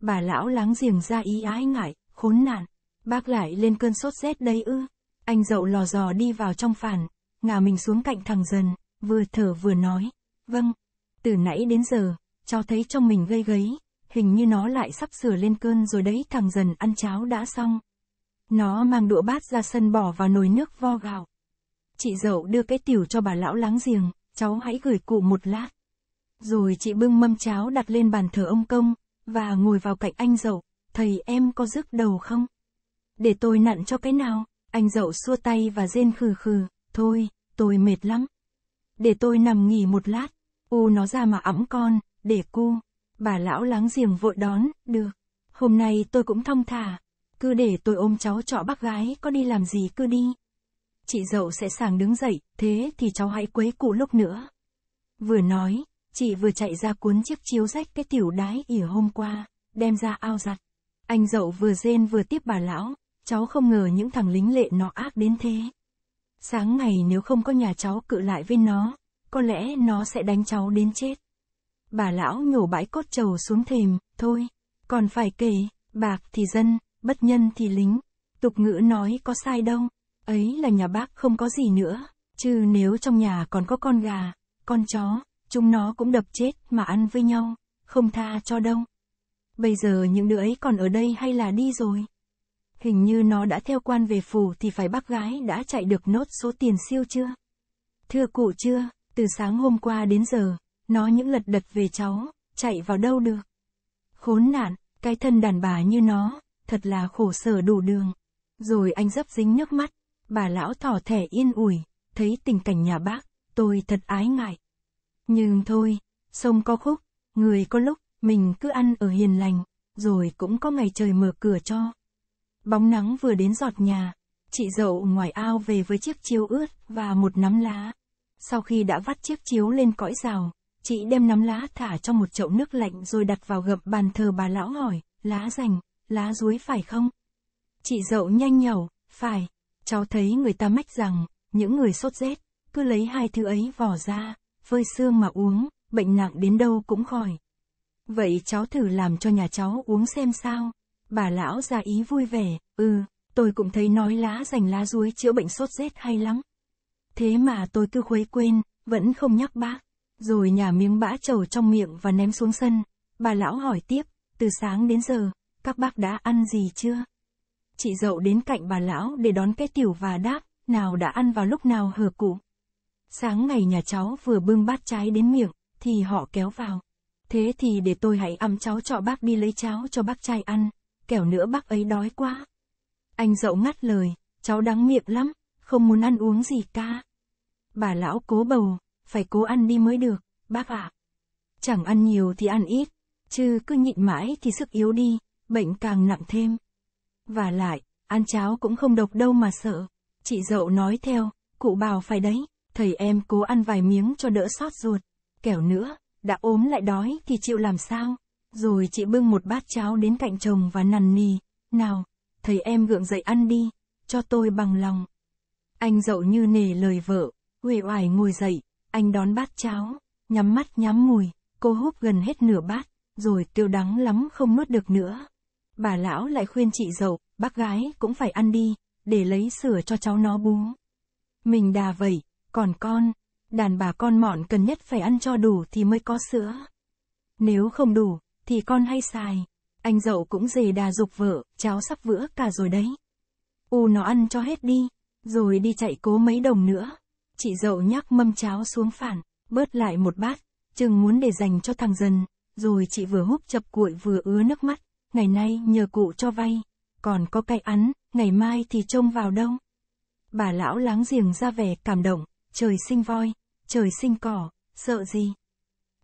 Bà lão láng giềng ra ý ái ngại, khốn nạn. Bác lại lên cơn sốt rét đây ư. Anh dậu lò dò đi vào trong phản, ngả mình xuống cạnh thằng dần, vừa thở vừa nói. Vâng, từ nãy đến giờ, cháu thấy trong mình gây gấy, hình như nó lại sắp sửa lên cơn rồi đấy thằng dần ăn cháo đã xong. Nó mang đũa bát ra sân bỏ vào nồi nước vo gạo. Chị dậu đưa cái tiểu cho bà lão láng giềng, cháu hãy gửi cụ một lát. Rồi chị bưng mâm cháo đặt lên bàn thờ ông công, và ngồi vào cạnh anh dậu, thầy em có rước đầu không? Để tôi nặn cho cái nào, anh dậu xua tay và rên khừ khừ, thôi, tôi mệt lắm. Để tôi nằm nghỉ một lát, u nó ra mà ẵm con, để cu. Bà lão láng giềng vội đón, được. Hôm nay tôi cũng thong thả, cứ để tôi ôm cháu trọ bác gái, có đi làm gì cứ đi chị dậu sẽ sàng đứng dậy, thế thì cháu hãy quấy cụ lúc nữa. Vừa nói, chị vừa chạy ra cuốn chiếc chiếu rách cái tiểu đái ỉa hôm qua, đem ra ao giặt. Anh dậu vừa rên vừa tiếp bà lão, cháu không ngờ những thằng lính lệ nó ác đến thế. Sáng ngày nếu không có nhà cháu cự lại với nó, có lẽ nó sẽ đánh cháu đến chết. Bà lão nhổ bãi cốt trầu xuống thềm, thôi, còn phải kể, bạc thì dân, bất nhân thì lính, tục ngữ nói có sai đâu. Ấy là nhà bác không có gì nữa, chứ nếu trong nhà còn có con gà, con chó, chúng nó cũng đập chết mà ăn với nhau, không tha cho đâu. Bây giờ những đứa ấy còn ở đây hay là đi rồi? Hình như nó đã theo quan về phủ thì phải bác gái đã chạy được nốt số tiền siêu chưa? Thưa cụ chưa, từ sáng hôm qua đến giờ, nó những lật đật về cháu, chạy vào đâu được. Khốn nạn, cái thân đàn bà như nó, thật là khổ sở đủ đường. Rồi anh dấp dính nước mắt, Bà lão thỏ thẻ yên ủi, thấy tình cảnh nhà bác, tôi thật ái ngại. Nhưng thôi, sông có khúc, người có lúc, mình cứ ăn ở hiền lành, rồi cũng có ngày trời mở cửa cho. Bóng nắng vừa đến giọt nhà, chị dậu ngoài ao về với chiếc chiếu ướt và một nắm lá. Sau khi đã vắt chiếc chiếu lên cõi rào, chị đem nắm lá thả cho một chậu nước lạnh rồi đặt vào gập bàn thờ bà lão hỏi, lá rành, lá ruối phải không? Chị dậu nhanh nhẩu, phải, Cháu thấy người ta mách rằng, những người sốt rét, cứ lấy hai thứ ấy vỏ ra, phơi xương mà uống, bệnh nặng đến đâu cũng khỏi. Vậy cháu thử làm cho nhà cháu uống xem sao. Bà lão ra ý vui vẻ, ừ, tôi cũng thấy nói lá dành lá ruối chữa bệnh sốt rét hay lắm. Thế mà tôi cứ khuấy quên, vẫn không nhắc bác. Rồi nhà miếng bã trầu trong miệng và ném xuống sân. Bà lão hỏi tiếp, từ sáng đến giờ, các bác đã ăn gì chưa? Chị dậu đến cạnh bà lão để đón cái tiểu và đáp, nào đã ăn vào lúc nào hờ cụ. Sáng ngày nhà cháu vừa bưng bát trái đến miệng, thì họ kéo vào. Thế thì để tôi hãy ăn cháu cho bác đi lấy cháo cho bác trai ăn, kẻo nữa bác ấy đói quá. Anh dậu ngắt lời, cháu đắng miệng lắm, không muốn ăn uống gì cả. Bà lão cố bầu, phải cố ăn đi mới được, bác ạ. À. Chẳng ăn nhiều thì ăn ít, chứ cứ nhịn mãi thì sức yếu đi, bệnh càng nặng thêm. Và lại, ăn cháo cũng không độc đâu mà sợ. Chị dậu nói theo, cụ bảo phải đấy, thầy em cố ăn vài miếng cho đỡ sót ruột. Kẻo nữa, đã ốm lại đói thì chịu làm sao? Rồi chị bưng một bát cháo đến cạnh chồng và nằn nì, nào, thầy em gượng dậy ăn đi, cho tôi bằng lòng. Anh dậu như nề lời vợ, uể oải ngồi dậy, anh đón bát cháo, nhắm mắt nhắm mùi, cô húp gần hết nửa bát, rồi tiêu đắng lắm không nuốt được nữa. Bà lão lại khuyên chị dậu, bác gái cũng phải ăn đi, để lấy sữa cho cháu nó bú. Mình đà vậy, còn con, đàn bà con mọn cần nhất phải ăn cho đủ thì mới có sữa. Nếu không đủ, thì con hay xài. Anh dậu cũng dề đà dục vợ, cháu sắp vữa cả rồi đấy. U nó ăn cho hết đi, rồi đi chạy cố mấy đồng nữa. Chị dậu nhắc mâm cháo xuống phản, bớt lại một bát, chừng muốn để dành cho thằng dần, rồi chị vừa húp chập cuội vừa ứa nước mắt ngày nay nhờ cụ cho vay, còn có cái ăn, ngày mai thì trông vào đâu. Bà lão láng giềng ra vẻ cảm động, trời sinh voi, trời sinh cỏ, sợ gì.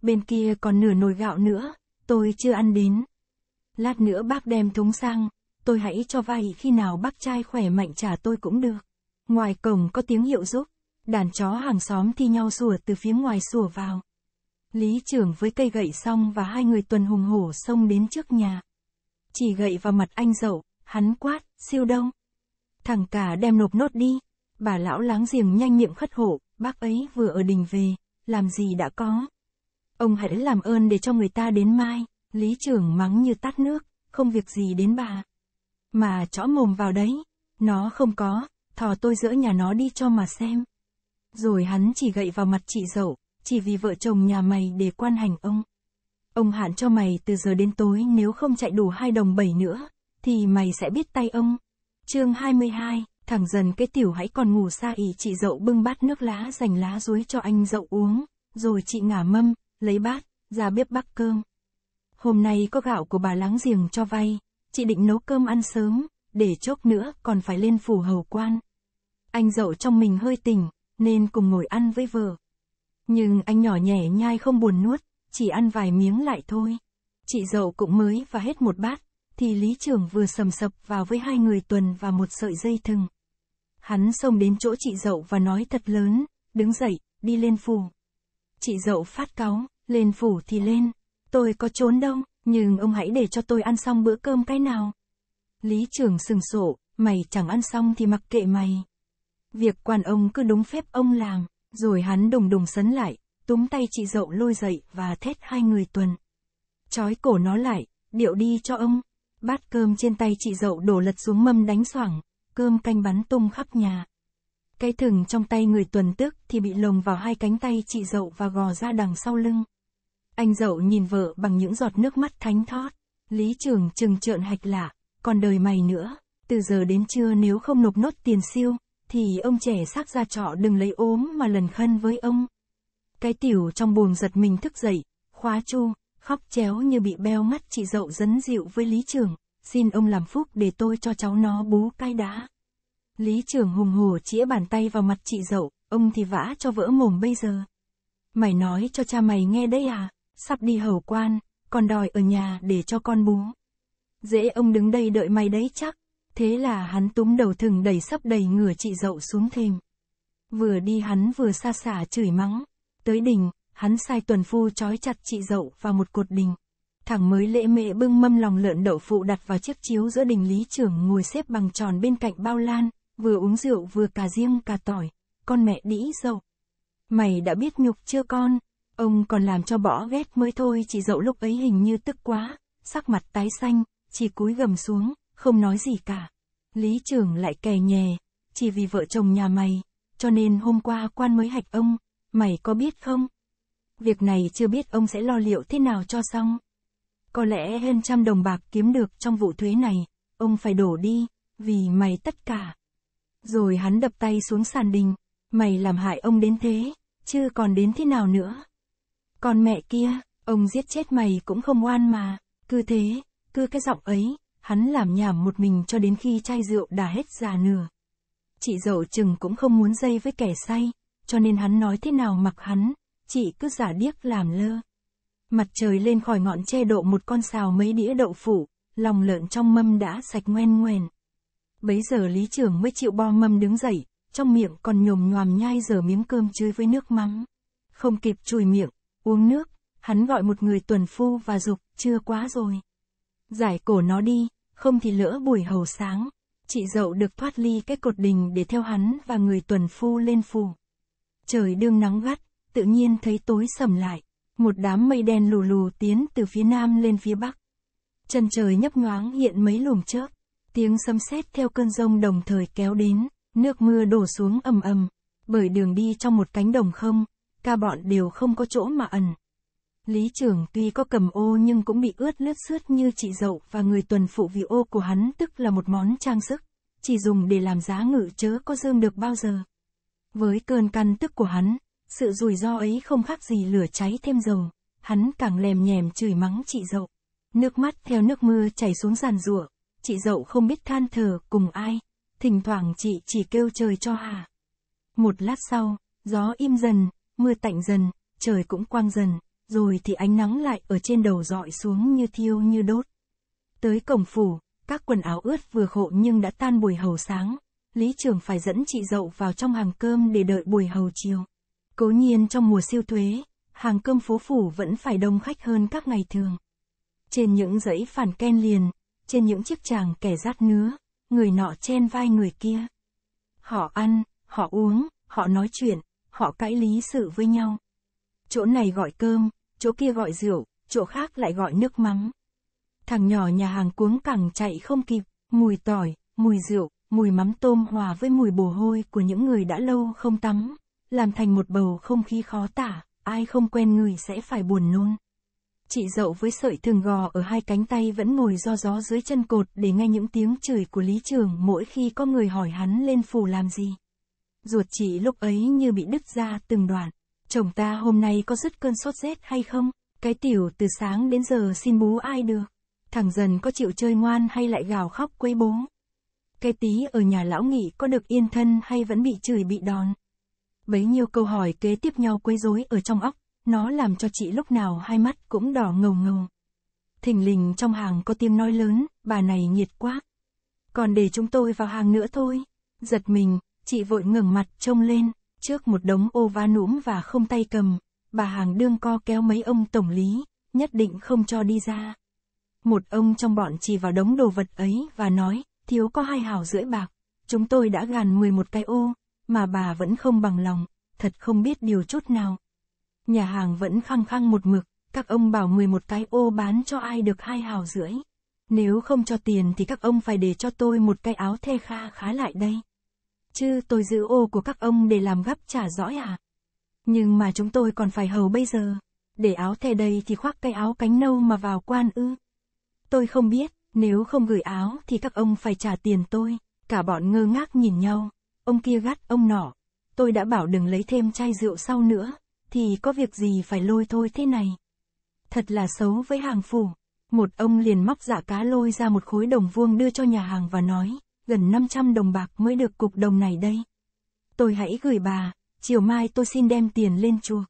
Bên kia còn nửa nồi gạo nữa, tôi chưa ăn đến. Lát nữa bác đem thúng sang, tôi hãy cho vay khi nào bác trai khỏe mạnh trả tôi cũng được. Ngoài cổng có tiếng hiệu giúp, đàn chó hàng xóm thi nhau sủa từ phía ngoài sủa vào. Lý trưởng với cây gậy xong và hai người tuần hùng hổ xông đến trước nhà chỉ gậy vào mặt anh dậu, hắn quát, siêu đông. Thằng cả đem nộp nốt đi, bà lão láng giềng nhanh miệng khất hổ, bác ấy vừa ở đình về, làm gì đã có. Ông hãy làm ơn để cho người ta đến mai, lý trưởng mắng như tắt nước, không việc gì đến bà. Mà chõ mồm vào đấy, nó không có, thò tôi giữa nhà nó đi cho mà xem. Rồi hắn chỉ gậy vào mặt chị dậu, chỉ vì vợ chồng nhà mày để quan hành ông. Ông hạn cho mày từ giờ đến tối nếu không chạy đủ hai đồng bảy nữa, thì mày sẽ biết tay ông. chương 22, thẳng dần cái tiểu hãy còn ngủ xa ý chị dậu bưng bát nước lá dành lá dối cho anh dậu uống, rồi chị ngả mâm, lấy bát, ra bếp bắc cơm. Hôm nay có gạo của bà láng giềng cho vay, chị định nấu cơm ăn sớm, để chốc nữa còn phải lên phủ hầu quan. Anh dậu trong mình hơi tỉnh, nên cùng ngồi ăn với vợ. Nhưng anh nhỏ nhẹ nhai không buồn nuốt, chỉ ăn vài miếng lại thôi. Chị dậu cũng mới và hết một bát, thì lý trưởng vừa sầm sập vào với hai người tuần và một sợi dây thừng. Hắn xông đến chỗ chị dậu và nói thật lớn, đứng dậy, đi lên phủ. Chị dậu phát cáu, lên phủ thì lên, tôi có trốn đâu, nhưng ông hãy để cho tôi ăn xong bữa cơm cái nào. Lý trưởng sừng sộ, mày chẳng ăn xong thì mặc kệ mày. Việc quan ông cứ đúng phép ông làm, rồi hắn đùng đùng sấn lại, túm tay chị dậu lôi dậy và thét hai người tuần. Chói cổ nó lại, điệu đi cho ông. Bát cơm trên tay chị dậu đổ lật xuống mâm đánh xoảng, cơm canh bắn tung khắp nhà. Cái thừng trong tay người tuần tước thì bị lồng vào hai cánh tay chị dậu và gò ra đằng sau lưng. Anh dậu nhìn vợ bằng những giọt nước mắt thánh thót. Lý trường trừng trợn hạch lạ, còn đời mày nữa, từ giờ đến trưa nếu không nộp nốt tiền siêu, thì ông trẻ xác ra trọ đừng lấy ốm mà lần khân với ông. Cái tiểu trong buồng giật mình thức dậy, khóa chu, khóc chéo như bị beo mắt chị dậu dấn dịu với Lý Trường, xin ông làm phúc để tôi cho cháu nó bú cái đã. Lý Trường hùng hổ chĩa bàn tay vào mặt chị dậu, ông thì vã cho vỡ mồm bây giờ. Mày nói cho cha mày nghe đấy à, sắp đi hầu quan, còn đòi ở nhà để cho con bú. Dễ ông đứng đây đợi mày đấy chắc. Thế là hắn túm đầu thừng đầy sắp đầy ngửa chị dậu xuống thêm Vừa đi hắn vừa xa xả chửi mắng, Tới đình hắn sai tuần phu trói chặt chị dậu vào một cột đình. Thẳng mới lễ mẹ bưng mâm lòng lợn đậu phụ đặt vào chiếc chiếu giữa đình lý trưởng ngồi xếp bằng tròn bên cạnh bao lan, vừa uống rượu vừa cà riêng cà tỏi, con mẹ đĩ dậu. Mày đã biết nhục chưa con? Ông còn làm cho bỏ ghét mới thôi chị dậu lúc ấy hình như tức quá, sắc mặt tái xanh, chỉ cúi gầm xuống, không nói gì cả. Lý trưởng lại kè nhè, chỉ vì vợ chồng nhà mày, cho nên hôm qua quan mới hạch ông, Mày có biết không? Việc này chưa biết ông sẽ lo liệu thế nào cho xong. Có lẽ hơn trăm đồng bạc kiếm được trong vụ thuế này, ông phải đổ đi, vì mày tất cả. Rồi hắn đập tay xuống sàn đình, mày làm hại ông đến thế, chứ còn đến thế nào nữa. Còn mẹ kia, ông giết chết mày cũng không oan mà, cứ thế, cứ cái giọng ấy, hắn làm nhảm một mình cho đến khi chai rượu đã hết già nửa. Chị dậu chừng cũng không muốn dây với kẻ say, cho nên hắn nói thế nào mặc hắn, chị cứ giả điếc làm lơ. Mặt trời lên khỏi ngọn che độ một con xào mấy đĩa đậu phụ lòng lợn trong mâm đã sạch ngoen ngoèn. Bấy giờ Lý trưởng mới chịu bo mâm đứng dậy, trong miệng còn nhồm nhòm nhai giờ miếng cơm chơi với nước mắm. Không kịp chùi miệng, uống nước, hắn gọi một người tuần phu và dục, chưa quá rồi. Giải cổ nó đi, không thì lỡ buổi hầu sáng, chị dậu được thoát ly cái cột đình để theo hắn và người tuần phu lên phù. Trời đương nắng gắt, tự nhiên thấy tối sầm lại, một đám mây đen lù lù tiến từ phía nam lên phía bắc. Chân trời nhấp nhoáng hiện mấy lùm chớp, tiếng sấm sét theo cơn rông đồng thời kéo đến, nước mưa đổ xuống ầm ầm, bởi đường đi trong một cánh đồng không, ca bọn đều không có chỗ mà ẩn. Lý trưởng tuy có cầm ô nhưng cũng bị ướt lướt sướt như chị dậu và người tuần phụ vì ô của hắn tức là một món trang sức, chỉ dùng để làm giá ngự chớ có dương được bao giờ. Với cơn căn tức của hắn, sự rủi ro ấy không khác gì lửa cháy thêm dầu, hắn càng lèm nhèm chửi mắng chị dậu. Nước mắt theo nước mưa chảy xuống giàn rụa, chị dậu không biết than thở cùng ai, thỉnh thoảng chị chỉ kêu trời cho hà. Một lát sau, gió im dần, mưa tạnh dần, trời cũng quang dần, rồi thì ánh nắng lại ở trên đầu dọi xuống như thiêu như đốt. Tới cổng phủ, các quần áo ướt vừa khổ nhưng đã tan buổi hầu sáng, Lý trưởng phải dẫn chị dậu vào trong hàng cơm để đợi buổi hầu chiều. Cố nhiên trong mùa siêu thuế, hàng cơm phố phủ vẫn phải đông khách hơn các ngày thường. Trên những dãy phản ken liền, trên những chiếc chàng kẻ rát nứa, người nọ chen vai người kia. Họ ăn, họ uống, họ nói chuyện, họ cãi lý sự với nhau. Chỗ này gọi cơm, chỗ kia gọi rượu, chỗ khác lại gọi nước mắm. Thằng nhỏ nhà hàng cuống cẳng chạy không kịp, mùi tỏi, mùi rượu, mùi mắm tôm hòa với mùi bồ hôi của những người đã lâu không tắm, làm thành một bầu không khí khó tả, ai không quen người sẽ phải buồn nôn. Chị dậu với sợi thường gò ở hai cánh tay vẫn ngồi do gió dưới chân cột để nghe những tiếng chửi của Lý Trường mỗi khi có người hỏi hắn lên phù làm gì. Ruột chị lúc ấy như bị đứt ra từng đoạn. Chồng ta hôm nay có dứt cơn sốt rét hay không? Cái tiểu từ sáng đến giờ xin bú ai được? Thằng dần có chịu chơi ngoan hay lại gào khóc quấy bố? cái tí ở nhà lão nghị có được yên thân hay vẫn bị chửi bị đòn. Bấy nhiêu câu hỏi kế tiếp nhau quấy rối ở trong óc, nó làm cho chị lúc nào hai mắt cũng đỏ ngầu ngầu. Thình lình trong hàng có tiếng nói lớn, bà này nhiệt quá. Còn để chúng tôi vào hàng nữa thôi. Giật mình, chị vội ngẩng mặt trông lên, trước một đống ô va núm và không tay cầm, bà hàng đương co kéo mấy ông tổng lý, nhất định không cho đi ra. Một ông trong bọn chỉ vào đống đồ vật ấy và nói, thiếu có hai hào rưỡi bạc, chúng tôi đã gàn 11 cái ô, mà bà vẫn không bằng lòng, thật không biết điều chút nào. Nhà hàng vẫn khăng khăng một mực, các ông bảo 11 cái ô bán cho ai được hai hào rưỡi. Nếu không cho tiền thì các ông phải để cho tôi một cái áo thê kha khá lại đây. Chứ tôi giữ ô của các ông để làm gấp trả dõi à. Nhưng mà chúng tôi còn phải hầu bây giờ. Để áo thề đây thì khoác cái áo cánh nâu mà vào quan ư. Tôi không biết, nếu không gửi áo thì các ông phải trả tiền tôi. Cả bọn ngơ ngác nhìn nhau. Ông kia gắt ông nọ. Tôi đã bảo đừng lấy thêm chai rượu sau nữa. Thì có việc gì phải lôi thôi thế này. Thật là xấu với hàng phủ. Một ông liền móc giả dạ cá lôi ra một khối đồng vuông đưa cho nhà hàng và nói. Gần 500 đồng bạc mới được cục đồng này đây. Tôi hãy gửi bà. Chiều mai tôi xin đem tiền lên chuộc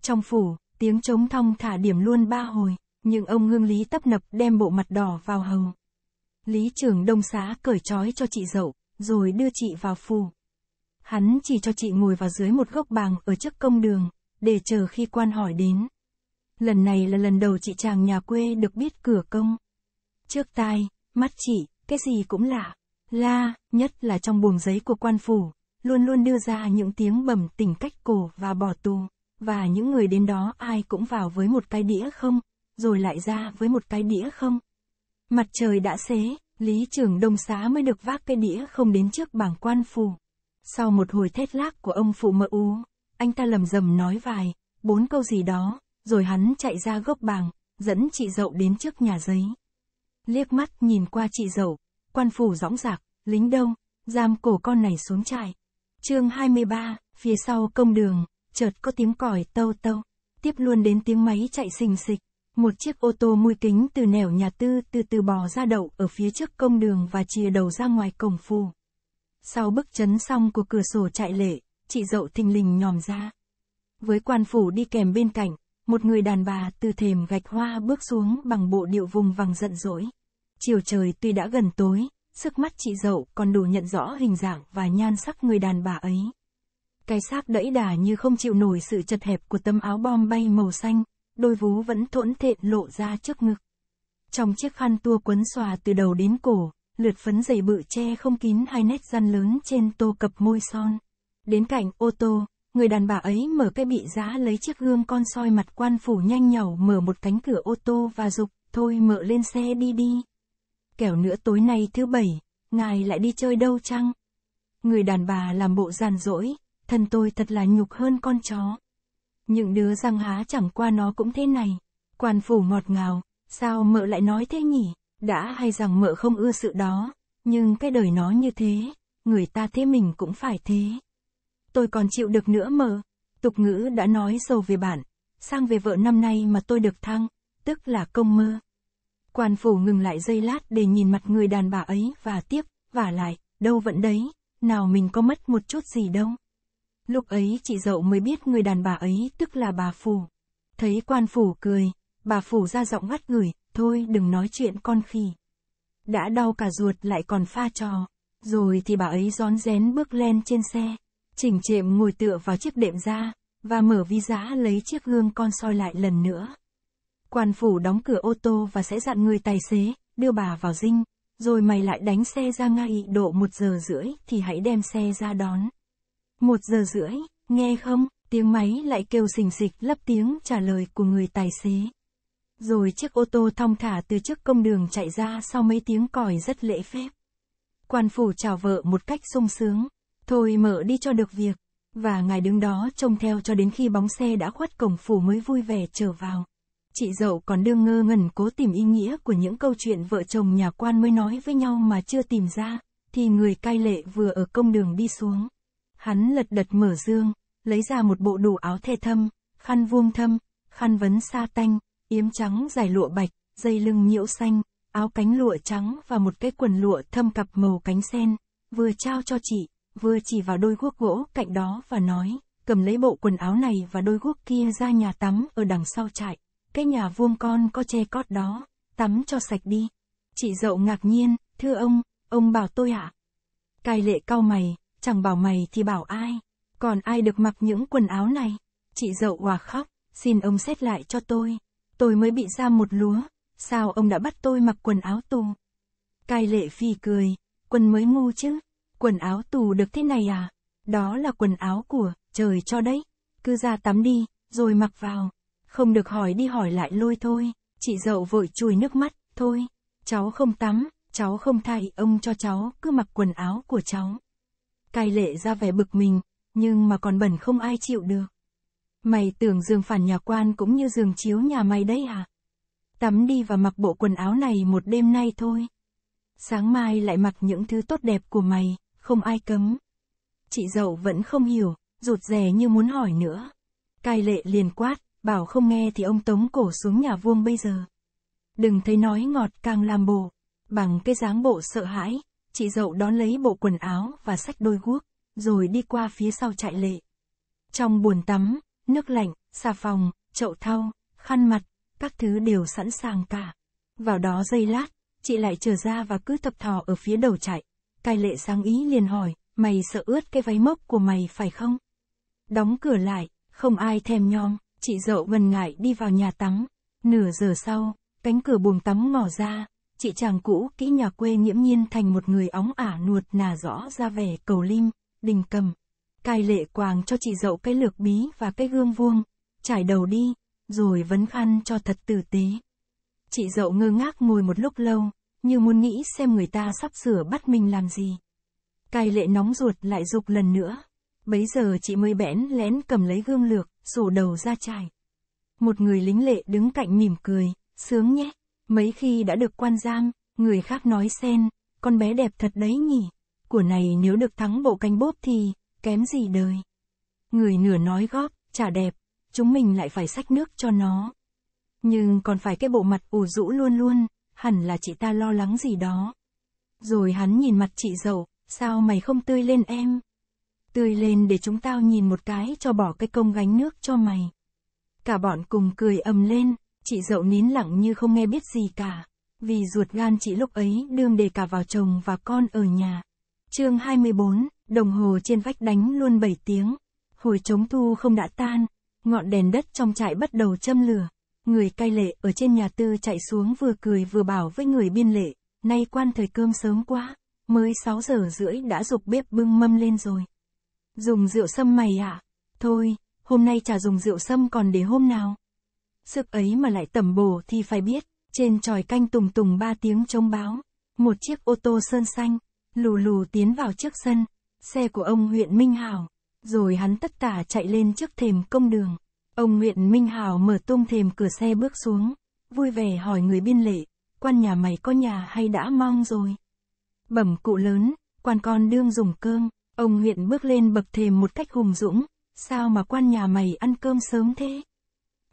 Trong phủ, tiếng trống thong thả điểm luôn ba hồi nhưng ông Hương Lý tấp nập đem bộ mặt đỏ vào hồng Lý trưởng đông xã cởi trói cho chị dậu, rồi đưa chị vào phù. Hắn chỉ cho chị ngồi vào dưới một gốc bàng ở trước công đường, để chờ khi quan hỏi đến. Lần này là lần đầu chị chàng nhà quê được biết cửa công. Trước tai, mắt chị, cái gì cũng lạ. La, nhất là trong buồng giấy của quan phủ, luôn luôn đưa ra những tiếng bẩm tỉnh cách cổ và bỏ tù. Và những người đến đó ai cũng vào với một cái đĩa không, rồi lại ra với một cái đĩa không. Mặt trời đã xế, Lý trưởng Đông Xá mới được vác cái đĩa không đến trước bảng quan phủ. Sau một hồi thét lác của ông phụ mơ u anh ta lầm rầm nói vài, bốn câu gì đó, rồi hắn chạy ra gốc bảng, dẫn chị dậu đến trước nhà giấy. Liếc mắt nhìn qua chị dậu, quan phủ dõng dạc, lính đông, giam cổ con này xuống trại. chương 23, phía sau công đường, chợt có tiếng còi tâu tâu, tiếp luôn đến tiếng máy chạy xình xịch. Một chiếc ô tô mui kính từ nẻo nhà tư từ từ bò ra đậu ở phía trước công đường và chìa đầu ra ngoài cổng phù. Sau bức chấn xong của cửa sổ chạy lệ, chị dậu thình lình nhòm ra. Với quan phủ đi kèm bên cạnh, một người đàn bà từ thềm gạch hoa bước xuống bằng bộ điệu vùng vằng giận dỗi. Chiều trời tuy đã gần tối, sức mắt chị dậu còn đủ nhận rõ hình dạng và nhan sắc người đàn bà ấy. Cái xác đẫy đà như không chịu nổi sự chật hẹp của tấm áo bom bay màu xanh, đôi vú vẫn thỗn thện lộ ra trước ngực. Trong chiếc khăn tua quấn xòa từ đầu đến cổ, lượt phấn dày bự che không kín hai nét răn lớn trên tô cập môi son. Đến cạnh ô tô, người đàn bà ấy mở cái bị giá lấy chiếc gương con soi mặt quan phủ nhanh nhỏ mở một cánh cửa ô tô và dục, thôi mợ lên xe đi đi. Kẻo nữa tối nay thứ bảy, ngài lại đi chơi đâu chăng? Người đàn bà làm bộ giàn dỗi, thân tôi thật là nhục hơn con chó. Những đứa răng há chẳng qua nó cũng thế này. Quan phủ ngọt ngào, sao mợ lại nói thế nhỉ? Đã hay rằng mợ không ưa sự đó, nhưng cái đời nó như thế, người ta thế mình cũng phải thế. Tôi còn chịu được nữa mợ. Tục ngữ đã nói sâu về bạn, sang về vợ năm nay mà tôi được thăng, tức là công mơ. Quan phủ ngừng lại giây lát để nhìn mặt người đàn bà ấy và tiếp, và lại, đâu vẫn đấy, nào mình có mất một chút gì đâu. Lúc ấy chị dậu mới biết người đàn bà ấy tức là bà Phủ. Thấy quan Phủ cười, bà Phủ ra giọng ngắt ngửi, thôi đừng nói chuyện con khỉ. Đã đau cả ruột lại còn pha trò. Rồi thì bà ấy rón rén bước lên trên xe, chỉnh chệm ngồi tựa vào chiếc đệm ra, và mở vi giá lấy chiếc gương con soi lại lần nữa. Quan Phủ đóng cửa ô tô và sẽ dặn người tài xế, đưa bà vào dinh, rồi mày lại đánh xe ra ngay độ một giờ rưỡi thì hãy đem xe ra đón. Một giờ rưỡi, nghe không, tiếng máy lại kêu xình xịch lấp tiếng trả lời của người tài xế. Rồi chiếc ô tô thong thả từ trước công đường chạy ra sau mấy tiếng còi rất lễ phép. Quan phủ chào vợ một cách sung sướng. Thôi mở đi cho được việc. Và ngài đứng đó trông theo cho đến khi bóng xe đã khuất cổng phủ mới vui vẻ trở vào. Chị dậu còn đương ngơ ngẩn cố tìm ý nghĩa của những câu chuyện vợ chồng nhà quan mới nói với nhau mà chưa tìm ra, thì người cai lệ vừa ở công đường đi xuống. Hắn lật đật mở dương, lấy ra một bộ đủ áo thề thâm, khăn vuông thâm, khăn vấn sa tanh, yếm trắng dài lụa bạch, dây lưng nhiễu xanh, áo cánh lụa trắng và một cái quần lụa thâm cặp màu cánh sen, vừa trao cho chị, vừa chỉ vào đôi guốc gỗ cạnh đó và nói, cầm lấy bộ quần áo này và đôi guốc kia ra nhà tắm ở đằng sau trại, cái nhà vuông con có che cót đó, tắm cho sạch đi. Chị dậu ngạc nhiên, thưa ông, ông bảo tôi ạ. À? Cai lệ cau mày, chẳng bảo mày thì bảo ai, còn ai được mặc những quần áo này. Chị dậu hòa khóc, xin ông xét lại cho tôi, tôi mới bị ra một lúa, sao ông đã bắt tôi mặc quần áo tù. Cai lệ phi cười, quần mới ngu chứ, quần áo tù được thế này à, đó là quần áo của, trời cho đấy, cứ ra tắm đi, rồi mặc vào, không được hỏi đi hỏi lại lôi thôi, chị dậu vội chùi nước mắt, thôi, cháu không tắm, cháu không thay, ông cho cháu cứ mặc quần áo của cháu. Cai lệ ra vẻ bực mình, nhưng mà còn bẩn không ai chịu được. Mày tưởng giường phản nhà quan cũng như giường chiếu nhà mày đấy à? Tắm đi và mặc bộ quần áo này một đêm nay thôi. Sáng mai lại mặc những thứ tốt đẹp của mày, không ai cấm. Chị dậu vẫn không hiểu, rụt rè như muốn hỏi nữa. Cai lệ liền quát, bảo không nghe thì ông tống cổ xuống nhà vuông bây giờ. Đừng thấy nói ngọt càng làm bồ, bằng cái dáng bộ sợ hãi, Chị dậu đón lấy bộ quần áo và sách đôi guốc, rồi đi qua phía sau trại lệ. Trong buồn tắm, nước lạnh, xà phòng, chậu thau, khăn mặt, các thứ đều sẵn sàng cả. Vào đó giây lát, chị lại trở ra và cứ tập thò ở phía đầu trại. Cai lệ sáng ý liền hỏi, mày sợ ướt cái váy mốc của mày phải không? Đóng cửa lại, không ai thèm nhom, chị dậu ngần ngại đi vào nhà tắm. Nửa giờ sau, cánh cửa buồng tắm mở ra, chị chàng cũ kỹ nhà quê nghiễm nhiên thành một người óng ả nuột nà rõ ra vẻ cầu lim, đình cầm. Cai lệ quàng cho chị dậu cái lược bí và cái gương vuông, trải đầu đi, rồi vấn khăn cho thật tử tế. Chị dậu ngơ ngác ngồi một lúc lâu, như muốn nghĩ xem người ta sắp sửa bắt mình làm gì. Cai lệ nóng ruột lại dục lần nữa. Bấy giờ chị mới bẽn lén cầm lấy gương lược, sổ đầu ra trải. Một người lính lệ đứng cạnh mỉm cười, sướng nhé. Mấy khi đã được quan giam, người khác nói xen, con bé đẹp thật đấy nhỉ, của này nếu được thắng bộ canh bốp thì, kém gì đời. Người nửa nói góp, chả đẹp, chúng mình lại phải sách nước cho nó. Nhưng còn phải cái bộ mặt ủ rũ luôn luôn, hẳn là chị ta lo lắng gì đó. Rồi hắn nhìn mặt chị dậu, sao mày không tươi lên em? Tươi lên để chúng tao nhìn một cái cho bỏ cái công gánh nước cho mày. Cả bọn cùng cười ầm lên, Chị dậu nín lặng như không nghe biết gì cả. Vì ruột gan chị lúc ấy đương đề cả vào chồng và con ở nhà. chương 24, đồng hồ trên vách đánh luôn 7 tiếng. Hồi chống thu không đã tan, ngọn đèn đất trong trại bắt đầu châm lửa. Người cai lệ ở trên nhà tư chạy xuống vừa cười vừa bảo với người biên lệ, nay quan thời cơm sớm quá, mới 6 giờ rưỡi đã dục bếp bưng mâm lên rồi. Dùng rượu sâm mày à? Thôi, hôm nay chả dùng rượu sâm còn để hôm nào. Sức ấy mà lại tẩm bổ thì phải biết, trên tròi canh tùng tùng ba tiếng trông báo. Một chiếc ô tô sơn xanh, lù lù tiến vào trước sân, xe của ông huyện Minh Hảo. Rồi hắn tất cả chạy lên trước thềm công đường. Ông huyện Minh Hảo mở tung thềm cửa xe bước xuống, vui vẻ hỏi người biên lệ, quan nhà mày có nhà hay đã mong rồi? Bẩm cụ lớn, quan con đương dùng cơm, ông huyện bước lên bậc thềm một cách hùng dũng, sao mà quan nhà mày ăn cơm sớm thế?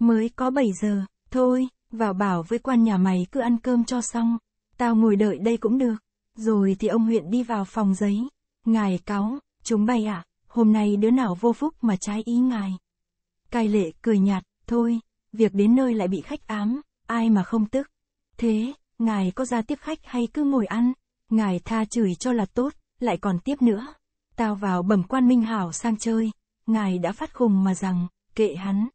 Mới có 7 giờ, thôi, vào bảo với quan nhà máy cứ ăn cơm cho xong. Tao ngồi đợi đây cũng được. Rồi thì ông huyện đi vào phòng giấy. Ngài cáo, chúng bay ạ, à, hôm nay đứa nào vô phúc mà trái ý ngài. Cai lệ cười nhạt, thôi, việc đến nơi lại bị khách ám, ai mà không tức. Thế, ngài có ra tiếp khách hay cứ ngồi ăn, ngài tha chửi cho là tốt, lại còn tiếp nữa. Tao vào bẩm quan Minh Hảo sang chơi, ngài đã phát khùng mà rằng, kệ hắn,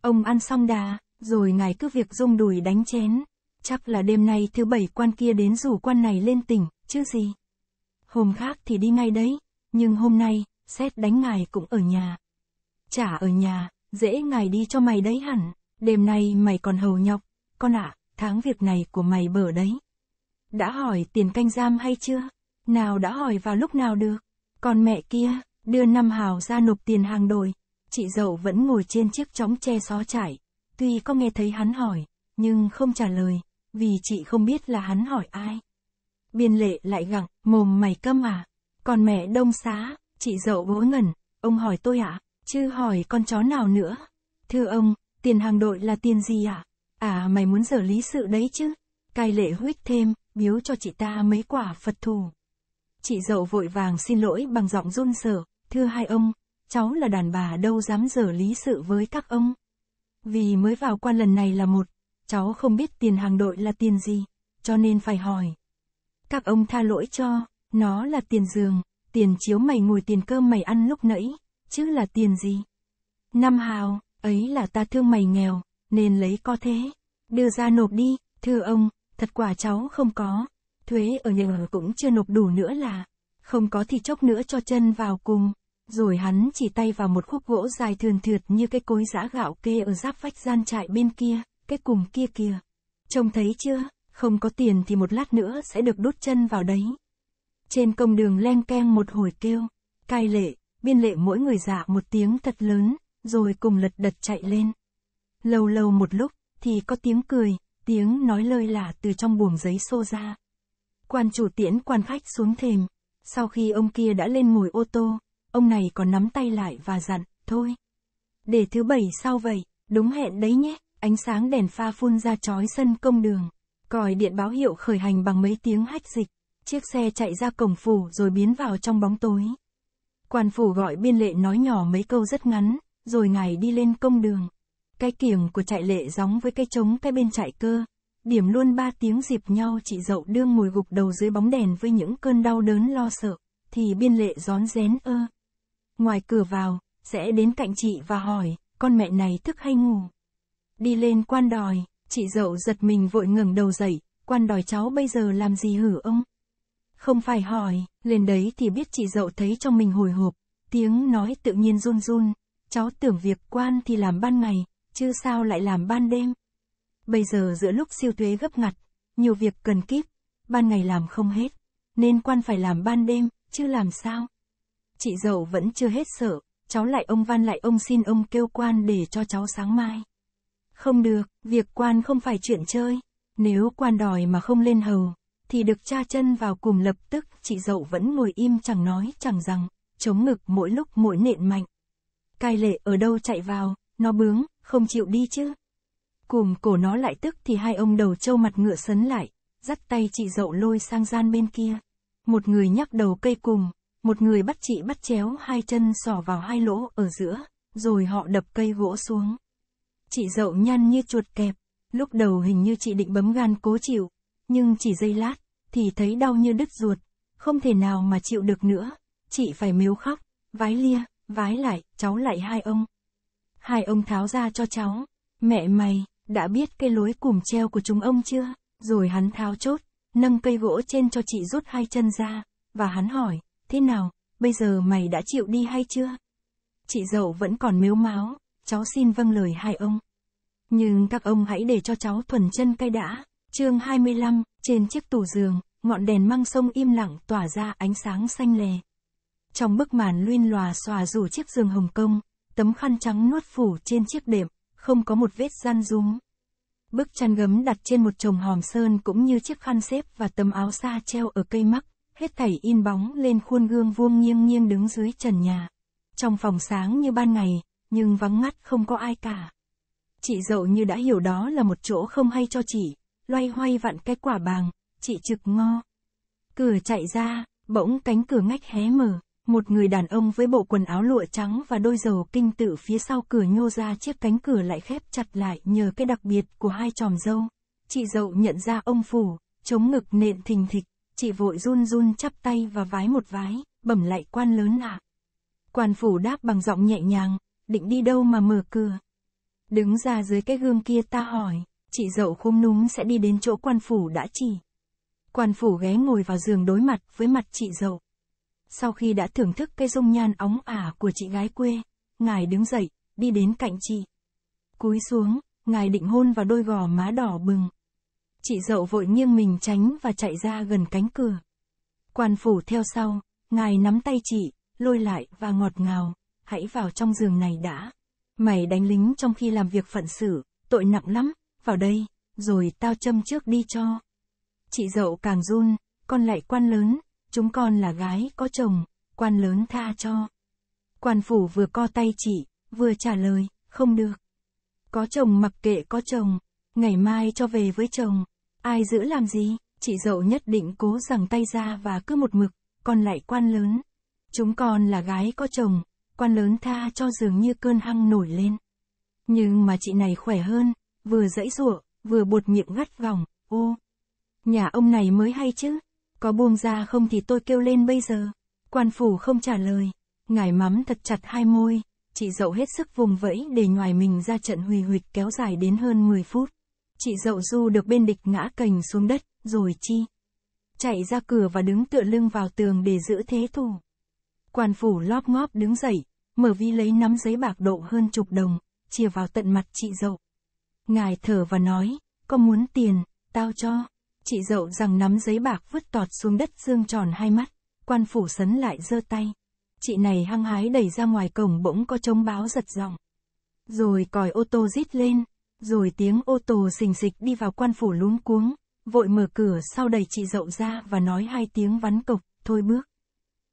Ông ăn xong đà, rồi ngài cứ việc rung đùi đánh chén. Chắc là đêm nay thứ bảy quan kia đến rủ quan này lên tỉnh, chứ gì. Hôm khác thì đi ngay đấy, nhưng hôm nay, xét đánh ngài cũng ở nhà. Chả ở nhà, dễ ngài đi cho mày đấy hẳn, đêm nay mày còn hầu nhọc, con ạ, à, tháng việc này của mày bở đấy. Đã hỏi tiền canh giam hay chưa? Nào đã hỏi vào lúc nào được? Còn mẹ kia, đưa năm hào ra nộp tiền hàng đổi, Chị dậu vẫn ngồi trên chiếc chóng tre xó trải, tuy có nghe thấy hắn hỏi, nhưng không trả lời, vì chị không biết là hắn hỏi ai. Biên lệ lại gặng, mồm mày câm à, còn mẹ đông xá, chị dậu vỗ ngẩn, ông hỏi tôi à, chứ hỏi con chó nào nữa. Thưa ông, tiền hàng đội là tiền gì à? À mày muốn giở lý sự đấy chứ? Cai lệ huyết thêm, biếu cho chị ta mấy quả Phật thù. Chị dậu vội vàng xin lỗi bằng giọng run sợ, thưa hai ông, cháu là đàn bà đâu dám dở lý sự với các ông. Vì mới vào quan lần này là một, cháu không biết tiền hàng đội là tiền gì, cho nên phải hỏi. Các ông tha lỗi cho, nó là tiền giường, tiền chiếu mày ngồi tiền cơm mày ăn lúc nãy, chứ là tiền gì. Năm hào, ấy là ta thương mày nghèo, nên lấy có thế. Đưa ra nộp đi, thưa ông, thật quả cháu không có. Thuế ở nhà cũng chưa nộp đủ nữa là, không có thì chốc nữa cho chân vào cùng. Rồi hắn chỉ tay vào một khúc gỗ dài thườn thượt như cái cối giã gạo kê ở giáp vách gian trại bên kia, cái cùng kia kia. Trông thấy chưa, không có tiền thì một lát nữa sẽ được đốt chân vào đấy. Trên công đường len keng một hồi kêu, cai lệ, biên lệ mỗi người dạ một tiếng thật lớn, rồi cùng lật đật chạy lên. Lâu lâu một lúc, thì có tiếng cười, tiếng nói lời lạ từ trong buồng giấy xô ra. Quan chủ tiễn quan khách xuống thềm, sau khi ông kia đã lên ngồi ô tô, ông này còn nắm tay lại và dặn, thôi. Để thứ bảy sau vậy, đúng hẹn đấy nhé, ánh sáng đèn pha phun ra chói sân công đường. Còi điện báo hiệu khởi hành bằng mấy tiếng hách dịch. Chiếc xe chạy ra cổng phủ rồi biến vào trong bóng tối. Quan phủ gọi biên lệ nói nhỏ mấy câu rất ngắn, rồi ngài đi lên công đường. Cái kiểng của chạy lệ gióng với cái trống cái bên chạy cơ. Điểm luôn ba tiếng dịp nhau chị dậu đương ngồi gục đầu dưới bóng đèn với những cơn đau đớn lo sợ. Thì biên lệ rón rén ơ ngoài cửa vào, sẽ đến cạnh chị và hỏi, con mẹ này thức hay ngủ. Đi lên quan đòi, chị dậu giật mình vội ngừng đầu dậy, quan đòi cháu bây giờ làm gì hử ông? Không phải hỏi, lên đấy thì biết chị dậu thấy trong mình hồi hộp, tiếng nói tự nhiên run run, cháu tưởng việc quan thì làm ban ngày, chứ sao lại làm ban đêm. Bây giờ giữa lúc siêu thuế gấp ngặt, nhiều việc cần kíp, ban ngày làm không hết, nên quan phải làm ban đêm, chứ làm sao. Chị giàu vẫn chưa hết sợ, cháu lại ông van lại ông xin ông kêu quan để cho cháu sáng mai. Không được, việc quan không phải chuyện chơi. Nếu quan đòi mà không lên hầu, thì được tra chân vào cùng lập tức, chị dậu vẫn ngồi im chẳng nói chẳng rằng, chống ngực mỗi lúc mỗi nện mạnh. Cai lệ ở đâu chạy vào, nó bướng, không chịu đi chứ. Cùng cổ nó lại tức thì hai ông đầu trâu mặt ngựa sấn lại, dắt tay chị dậu lôi sang gian bên kia. Một người nhắc đầu cây cùng, một người bắt chị bắt chéo hai chân sỏ vào hai lỗ ở giữa, rồi họ đập cây gỗ xuống. Chị dậu nhăn như chuột kẹp, lúc đầu hình như chị định bấm gan cố chịu, nhưng chỉ giây lát, thì thấy đau như đứt ruột, không thể nào mà chịu được nữa, chị phải mếu khóc, vái lia, vái lại, cháu lại hai ông. Hai ông tháo ra cho cháu, mẹ mày, đã biết cái lối cùm treo của chúng ông chưa? Rồi hắn tháo chốt, nâng cây gỗ trên cho chị rút hai chân ra, và hắn hỏi, Thế nào, bây giờ mày đã chịu đi hay chưa? Chị dậu vẫn còn mếu máo, cháu xin vâng lời hai ông. Nhưng các ông hãy để cho cháu thuần chân cay đã. chương 25, trên chiếc tủ giường, ngọn đèn măng sông im lặng tỏa ra ánh sáng xanh lè. Trong bức màn luyên lòa xòa rủ chiếc giường Hồng Kông, tấm khăn trắng nuốt phủ trên chiếc đệm, không có một vết gian rúm. Bức chăn gấm đặt trên một chồng hòm sơn cũng như chiếc khăn xếp và tấm áo xa treo ở cây mắc, hết thảy in bóng lên khuôn gương vuông nghiêng nghiêng đứng dưới trần nhà. Trong phòng sáng như ban ngày, nhưng vắng ngắt không có ai cả. Chị dậu như đã hiểu đó là một chỗ không hay cho chị, loay hoay vặn cái quả bàng, chị trực ngo. Cửa chạy ra, bỗng cánh cửa ngách hé mở, một người đàn ông với bộ quần áo lụa trắng và đôi dầu kinh tự phía sau cửa nhô ra chiếc cánh cửa lại khép chặt lại nhờ cái đặc biệt của hai tròm dâu. Chị dậu nhận ra ông phủ, chống ngực nện thình thịch chị vội run run chắp tay và vái một vái, bẩm lại quan lớn ạ. À. Quan phủ đáp bằng giọng nhẹ nhàng, định đi đâu mà mở cửa. Đứng ra dưới cái gương kia ta hỏi, chị dậu khum núm sẽ đi đến chỗ quan phủ đã chỉ. Quan phủ ghé ngồi vào giường đối mặt với mặt chị dậu. Sau khi đã thưởng thức cái dung nhan óng ả của chị gái quê, ngài đứng dậy, đi đến cạnh chị. Cúi xuống, ngài định hôn vào đôi gò má đỏ bừng, Chị dậu vội nghiêng mình tránh và chạy ra gần cánh cửa. Quan phủ theo sau, ngài nắm tay chị, lôi lại và ngọt ngào, hãy vào trong giường này đã. Mày đánh lính trong khi làm việc phận sự, tội nặng lắm, vào đây, rồi tao châm trước đi cho. Chị dậu càng run, con lại quan lớn, chúng con là gái có chồng, quan lớn tha cho. Quan phủ vừa co tay chị, vừa trả lời, không được. Có chồng mặc kệ có chồng, ngày mai cho về với chồng, Ai giữ làm gì? Chị dậu nhất định cố rằng tay ra và cứ một mực, còn lại quan lớn. Chúng con là gái có chồng, quan lớn tha cho dường như cơn hăng nổi lên. Nhưng mà chị này khỏe hơn, vừa dãy rụa, vừa buột miệng ngắt vòng, ô. Nhà ông này mới hay chứ, có buông ra không thì tôi kêu lên bây giờ. Quan phủ không trả lời, ngài mắm thật chặt hai môi, chị dậu hết sức vùng vẫy để ngoài mình ra trận hùi hụt kéo dài đến hơn 10 phút. Chị dậu du được bên địch ngã cành xuống đất, rồi chi? Chạy ra cửa và đứng tựa lưng vào tường để giữ thế thủ. Quan phủ lóp ngóp đứng dậy, mở vi lấy nắm giấy bạc độ hơn chục đồng, chia vào tận mặt chị dậu. Ngài thở và nói, có muốn tiền, tao cho. Chị dậu rằng nắm giấy bạc vứt tọt xuống đất dương tròn hai mắt, quan phủ sấn lại giơ tay. Chị này hăng hái đẩy ra ngoài cổng bỗng có trống báo giật giọng. Rồi còi ô tô rít lên, rồi tiếng ô tô xình xịch đi vào quan phủ lúm cuống, vội mở cửa sau đẩy chị dậu ra và nói hai tiếng vắn cục, thôi bước.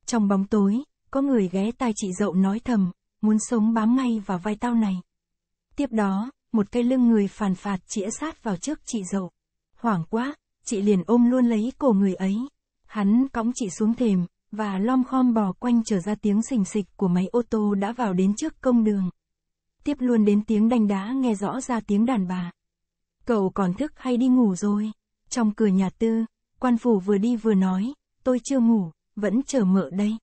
Trong bóng tối, có người ghé tai chị dậu nói thầm, muốn sống bám ngay vào vai tao này. Tiếp đó, một cây lưng người phàn phạt chĩa sát vào trước chị dậu. Hoảng quá, chị liền ôm luôn lấy cổ người ấy. Hắn cõng chị xuống thềm, và lom khom bò quanh trở ra tiếng xình xịch của máy ô tô đã vào đến trước công đường tiếp luôn đến tiếng đanh đá nghe rõ ra tiếng đàn bà. Cậu còn thức hay đi ngủ rồi? Trong cửa nhà tư, quan phủ vừa đi vừa nói, tôi chưa ngủ, vẫn chờ mợ đây.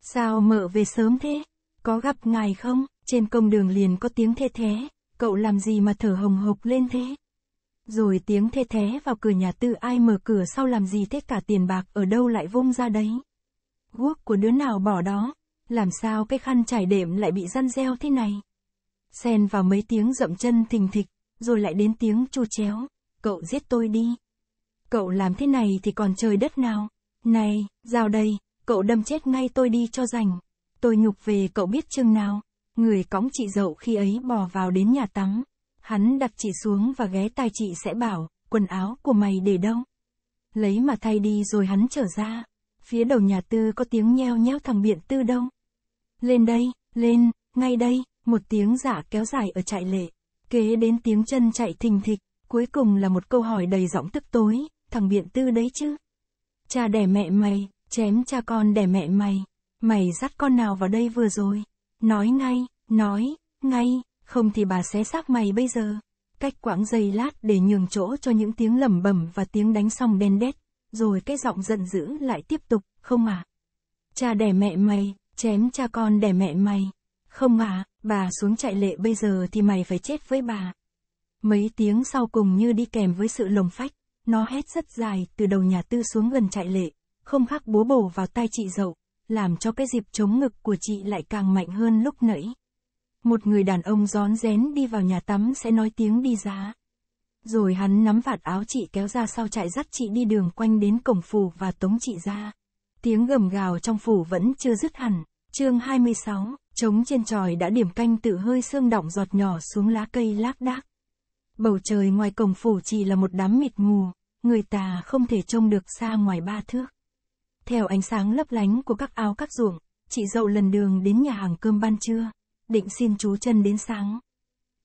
Sao mợ về sớm thế? Có gặp ngài không? Trên công đường liền có tiếng thê thế, cậu làm gì mà thở hồng hộc lên thế? Rồi tiếng thê thế vào cửa nhà tư ai mở cửa sau làm gì thế cả tiền bạc ở đâu lại vung ra đấy? Guốc của đứa nào bỏ đó? Làm sao cái khăn trải đệm lại bị răn reo thế này? xen vào mấy tiếng rậm chân thình thịch, rồi lại đến tiếng chu chéo, cậu giết tôi đi. Cậu làm thế này thì còn trời đất nào? Này, rào đây, cậu đâm chết ngay tôi đi cho rành. Tôi nhục về cậu biết chừng nào. Người cõng chị dậu khi ấy bỏ vào đến nhà tắm. Hắn đặt chị xuống và ghé tai chị sẽ bảo, quần áo của mày để đâu? Lấy mà thay đi rồi hắn trở ra. Phía đầu nhà tư có tiếng nheo nheo thằng biện tư đâu. Lên đây, lên, ngay đây. Một tiếng giả kéo dài ở trại lệ, kế đến tiếng chân chạy thình thịch, cuối cùng là một câu hỏi đầy giọng tức tối, thằng biện tư đấy chứ. Cha đẻ mẹ mày, chém cha con đẻ mẹ mày, mày dắt con nào vào đây vừa rồi, nói ngay, nói, ngay, không thì bà xé xác mày bây giờ. Cách quãng giây lát để nhường chỗ cho những tiếng lẩm bẩm và tiếng đánh xong đen đét, rồi cái giọng giận dữ lại tiếp tục, không à. Cha đẻ mẹ mày, chém cha con đẻ mẹ mày, không à, Bà xuống chạy lệ bây giờ thì mày phải chết với bà. Mấy tiếng sau cùng như đi kèm với sự lồng phách, nó hét rất dài từ đầu nhà tư xuống gần chạy lệ, không khác búa bổ vào tay chị dậu, làm cho cái dịp chống ngực của chị lại càng mạnh hơn lúc nãy. Một người đàn ông rón rén đi vào nhà tắm sẽ nói tiếng đi giá. Rồi hắn nắm vạt áo chị kéo ra sau chạy dắt chị đi đường quanh đến cổng phủ và tống chị ra. Tiếng gầm gào trong phủ vẫn chưa dứt hẳn. Chương 26 Trống trên tròi đã điểm canh tự hơi sương đỏng giọt nhỏ xuống lá cây lác đác. Bầu trời ngoài cổng phủ chỉ là một đám mịt mù, người ta không thể trông được xa ngoài ba thước. Theo ánh sáng lấp lánh của các áo các ruộng, chị dậu lần đường đến nhà hàng cơm ban trưa, định xin chú chân đến sáng.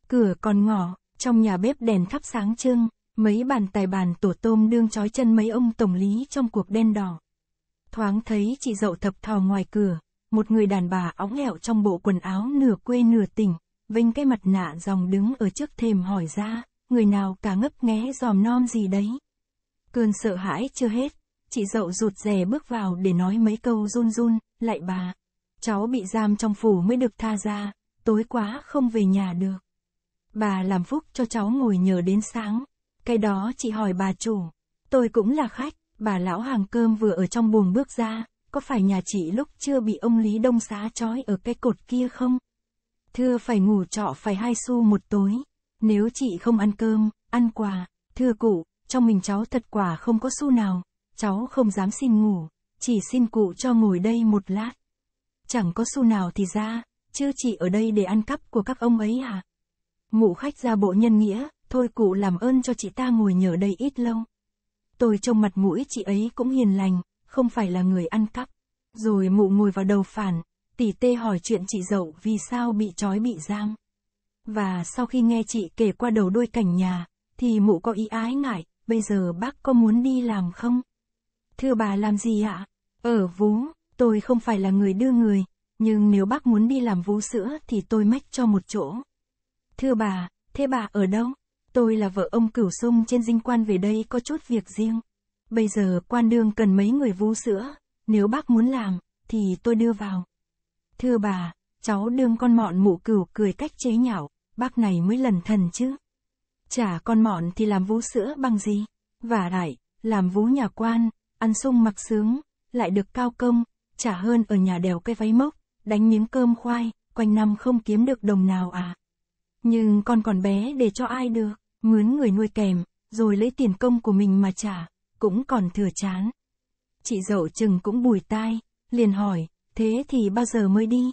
Cửa còn ngỏ, trong nhà bếp đèn thắp sáng trưng, mấy bàn tài bàn tổ tôm đương trói chân mấy ông tổng lý trong cuộc đen đỏ. Thoáng thấy chị dậu thập thò ngoài cửa, một người đàn bà óng ẹo trong bộ quần áo nửa quê nửa tỉnh, vênh cái mặt nạ dòng đứng ở trước thềm hỏi ra, người nào cả ngấp nghé giòm non gì đấy. Cơn sợ hãi chưa hết, chị dậu rụt rè bước vào để nói mấy câu run run, lại bà. Cháu bị giam trong phủ mới được tha ra, tối quá không về nhà được. Bà làm phúc cho cháu ngồi nhờ đến sáng. Cái đó chị hỏi bà chủ, tôi cũng là khách, bà lão hàng cơm vừa ở trong buồng bước ra, có phải nhà chị lúc chưa bị ông Lý Đông xá trói ở cái cột kia không? Thưa phải ngủ trọ phải hai xu một tối. Nếu chị không ăn cơm, ăn quà, thưa cụ, trong mình cháu thật quả không có xu nào, cháu không dám xin ngủ, chỉ xin cụ cho ngồi đây một lát. Chẳng có xu nào thì ra, chứ chị ở đây để ăn cắp của các ông ấy à? Ngụ khách ra bộ nhân nghĩa, thôi cụ làm ơn cho chị ta ngồi nhờ đây ít lâu. Tôi trông mặt mũi chị ấy cũng hiền lành, không phải là người ăn cắp. Rồi mụ ngồi vào đầu phản, tỷ tê hỏi chuyện chị dậu vì sao bị trói bị giam. Và sau khi nghe chị kể qua đầu đuôi cảnh nhà, thì mụ có ý ái ngại, bây giờ bác có muốn đi làm không? Thưa bà làm gì ạ? Ở vú, tôi không phải là người đưa người, nhưng nếu bác muốn đi làm vú sữa thì tôi mách cho một chỗ. Thưa bà, thế bà ở đâu? Tôi là vợ ông cửu sung trên dinh quan về đây có chút việc riêng. Bây giờ quan đương cần mấy người vú sữa, nếu bác muốn làm, thì tôi đưa vào. Thưa bà, cháu đương con mọn mụ cửu cười cách chế nhạo, bác này mới lần thần chứ. Chả con mọn thì làm vú sữa bằng gì? Vả lại, làm vú nhà quan, ăn sung mặc sướng, lại được cao công, chả hơn ở nhà đèo cây váy mốc, đánh miếng cơm khoai, quanh năm không kiếm được đồng nào à. Nhưng con còn bé để cho ai được, mướn người nuôi kèm, rồi lấy tiền công của mình mà trả cũng còn thừa chán. Chị dậu chừng cũng bùi tai, liền hỏi, thế thì bao giờ mới đi?